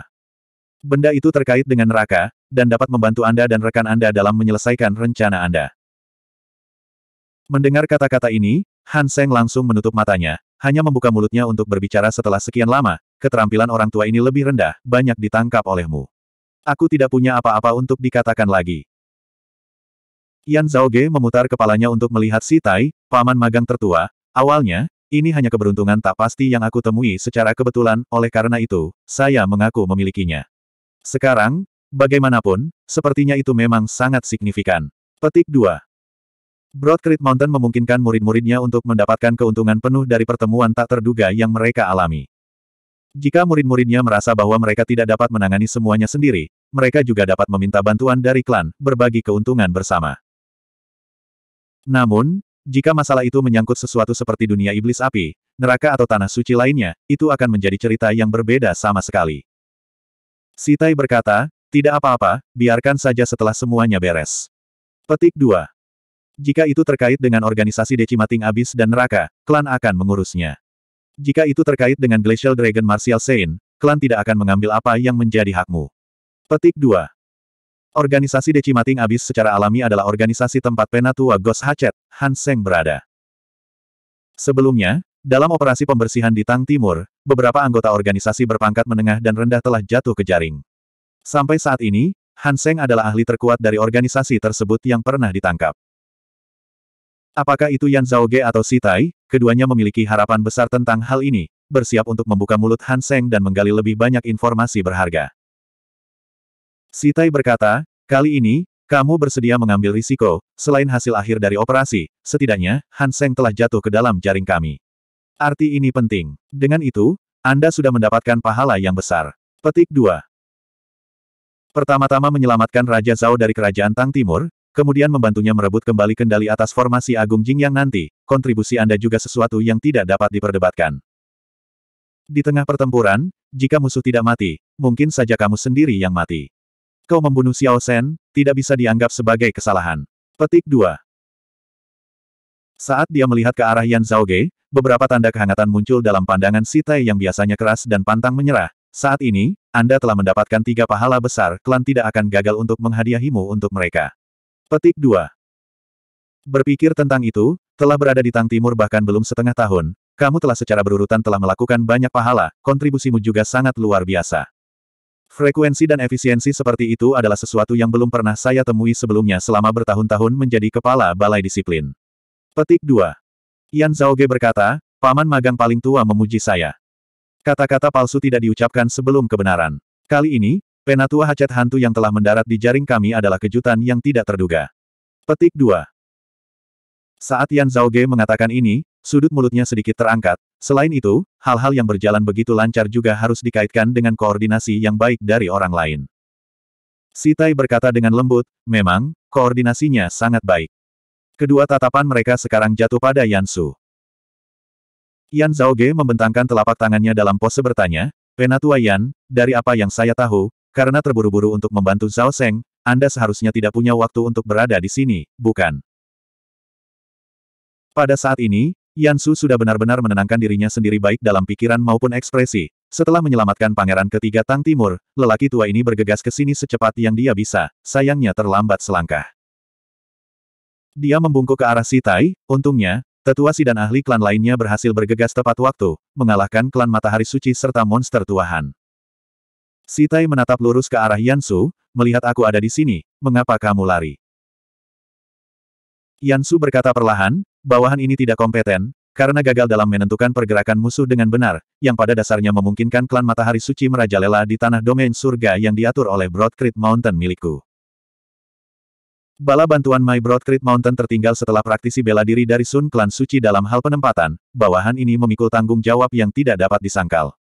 Benda itu terkait dengan neraka, dan dapat membantu Anda dan rekan Anda dalam menyelesaikan rencana Anda. Mendengar kata-kata ini, Han Seng langsung menutup matanya, hanya membuka mulutnya untuk berbicara setelah sekian lama, keterampilan orang tua ini lebih rendah, banyak ditangkap olehmu. Aku tidak punya apa-apa untuk dikatakan lagi. Yan Zhao Ge memutar kepalanya untuk melihat Si Tai, paman magang tertua. Awalnya, ini hanya keberuntungan tak pasti yang aku temui secara kebetulan, oleh karena itu, saya mengaku memilikinya. Sekarang, bagaimanapun, sepertinya itu memang sangat signifikan. Petik 2. Broadcrete Mountain memungkinkan murid-muridnya untuk mendapatkan keuntungan penuh dari pertemuan tak terduga yang mereka alami. Jika murid-muridnya merasa bahwa mereka tidak dapat menangani semuanya sendiri, mereka juga dapat meminta bantuan dari klan, berbagi keuntungan bersama. Namun, jika masalah itu menyangkut sesuatu seperti dunia iblis api, neraka atau tanah suci lainnya, itu akan menjadi cerita yang berbeda sama sekali. Sitai berkata, tidak apa-apa, biarkan saja setelah semuanya beres. Petik 2. Jika itu terkait dengan organisasi Decimating abyss dan Neraka, klan akan mengurusnya. Jika itu terkait dengan Glacial Dragon Martial Saint, klan tidak akan mengambil apa yang menjadi hakmu. Petik 2. Organisasi Decimating Abyss secara alami adalah organisasi tempat penatua Ghost Hatchet, Han Seng berada. Sebelumnya, dalam operasi pembersihan di Tang Timur, beberapa anggota organisasi berpangkat menengah dan rendah telah jatuh ke jaring. Sampai saat ini, Han Seng adalah ahli terkuat dari organisasi tersebut yang pernah ditangkap. Apakah itu Yan Zhaoge atau Sitai? Keduanya memiliki harapan besar tentang hal ini, bersiap untuk membuka mulut Han Seng dan menggali lebih banyak informasi berharga. Sitai berkata, kali ini, kamu bersedia mengambil risiko, selain hasil akhir dari operasi, setidaknya, Han Seng telah jatuh ke dalam jaring kami. Arti ini penting. Dengan itu, Anda sudah mendapatkan pahala yang besar. Petik 2. Pertama-tama menyelamatkan Raja Zhao dari kerajaan Tang Timur, kemudian membantunya merebut kembali kendali atas formasi Agung Jing yang nanti, kontribusi Anda juga sesuatu yang tidak dapat diperdebatkan. Di tengah pertempuran, jika musuh tidak mati, mungkin saja kamu sendiri yang mati. Kau membunuh Xiao Shen, tidak bisa dianggap sebagai kesalahan. Petik 2. Saat dia melihat ke arah Yan Ge, beberapa tanda kehangatan muncul dalam pandangan Si Tai yang biasanya keras dan pantang menyerah, saat ini, Anda telah mendapatkan tiga pahala besar, klan tidak akan gagal untuk menghadiahimu untuk mereka. Petik 2. Berpikir tentang itu, telah berada di Tang Timur bahkan belum setengah tahun, kamu telah secara berurutan telah melakukan banyak pahala, kontribusimu juga sangat luar biasa. Frekuensi dan efisiensi seperti itu adalah sesuatu yang belum pernah saya temui sebelumnya selama bertahun-tahun menjadi kepala balai disiplin. Petik 2. Yan Zhaoge berkata, paman magang paling tua memuji saya. Kata-kata palsu tidak diucapkan sebelum kebenaran. Kali ini, Penatua Hacet Hantu yang telah mendarat di jaring kami adalah kejutan yang tidak terduga. Petik 2. Saat Yan Zhaoge mengatakan ini, sudut mulutnya sedikit terangkat. Selain itu, hal-hal yang berjalan begitu lancar juga harus dikaitkan dengan koordinasi yang baik dari orang lain. Sitai berkata dengan lembut, memang, koordinasinya sangat baik. Kedua tatapan mereka sekarang jatuh pada Yan Su. Yan Zhaoge membentangkan telapak tangannya dalam pose bertanya, Penatua Yan, dari apa yang saya tahu, karena terburu-buru untuk membantu Zhao Seng, Anda seharusnya tidak punya waktu untuk berada di sini, bukan? Pada saat ini, Yan Su sudah benar-benar menenangkan dirinya sendiri baik dalam pikiran maupun ekspresi. Setelah menyelamatkan pangeran ketiga Tang Timur, lelaki tua ini bergegas ke sini secepat yang dia bisa, sayangnya terlambat selangkah. Dia membungkuk ke arah Sitai, untungnya, tetua si dan ahli klan lainnya berhasil bergegas tepat waktu, mengalahkan klan matahari suci serta monster tuahan. Sitai menatap lurus ke arah Yansu, melihat aku ada di sini, mengapa kamu lari? Yansu berkata perlahan, bawahan ini tidak kompeten, karena gagal dalam menentukan pergerakan musuh dengan benar, yang pada dasarnya memungkinkan klan Matahari Suci merajalela di tanah domain surga yang diatur oleh Broadcreek Mountain milikku. Bala bantuan My Broadcreek Mountain tertinggal setelah praktisi bela diri dari Sun Klan Suci dalam hal penempatan, bawahan ini memikul tanggung jawab yang tidak dapat disangkal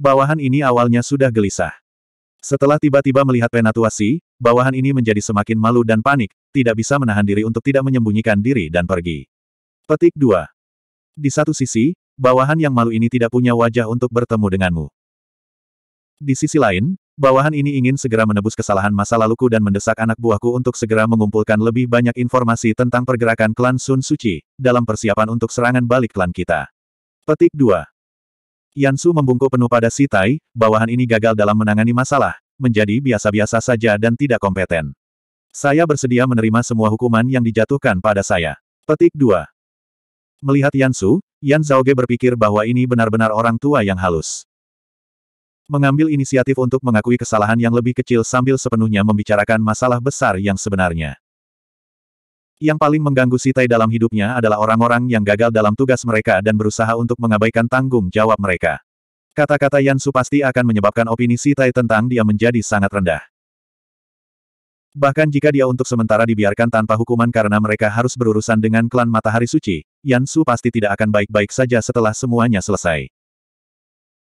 bawahan ini awalnya sudah gelisah. Setelah tiba-tiba melihat penatuasi, bawahan ini menjadi semakin malu dan panik, tidak bisa menahan diri untuk tidak menyembunyikan diri dan pergi. Petik 2. Di satu sisi, bawahan yang malu ini tidak punya wajah untuk bertemu denganmu. Di sisi lain, bawahan ini ingin segera menebus kesalahan masa laluku dan mendesak anak buahku untuk segera mengumpulkan lebih banyak informasi tentang pergerakan klan Sun Suci, dalam persiapan untuk serangan balik klan kita. Petik 2. Yansu membungkuk penuh pada Si bawahan ini gagal dalam menangani masalah, menjadi biasa-biasa saja dan tidak kompeten. Saya bersedia menerima semua hukuman yang dijatuhkan pada saya. Petik 2. Melihat Yansu, Yan Zhaoge berpikir bahwa ini benar-benar orang tua yang halus. Mengambil inisiatif untuk mengakui kesalahan yang lebih kecil sambil sepenuhnya membicarakan masalah besar yang sebenarnya. Yang paling mengganggu Sitai dalam hidupnya adalah orang-orang yang gagal dalam tugas mereka dan berusaha untuk mengabaikan tanggung jawab mereka. Kata-kata Yansu pasti akan menyebabkan opini Sitai tentang dia menjadi sangat rendah. Bahkan jika dia untuk sementara dibiarkan tanpa hukuman karena mereka harus berurusan dengan klan Matahari Suci, Yansu pasti tidak akan baik-baik saja setelah semuanya selesai.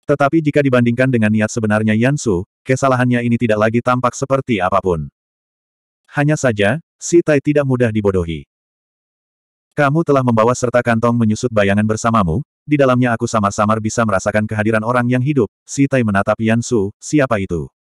Tetapi jika dibandingkan dengan niat sebenarnya Yansu, kesalahannya ini tidak lagi tampak seperti apapun. Hanya saja, Si Tai tidak mudah dibodohi. Kamu telah membawa serta kantong menyusut bayangan bersamamu, di dalamnya aku samar-samar bisa merasakan kehadiran orang yang hidup, Si Tai menatap Yan Su, siapa itu?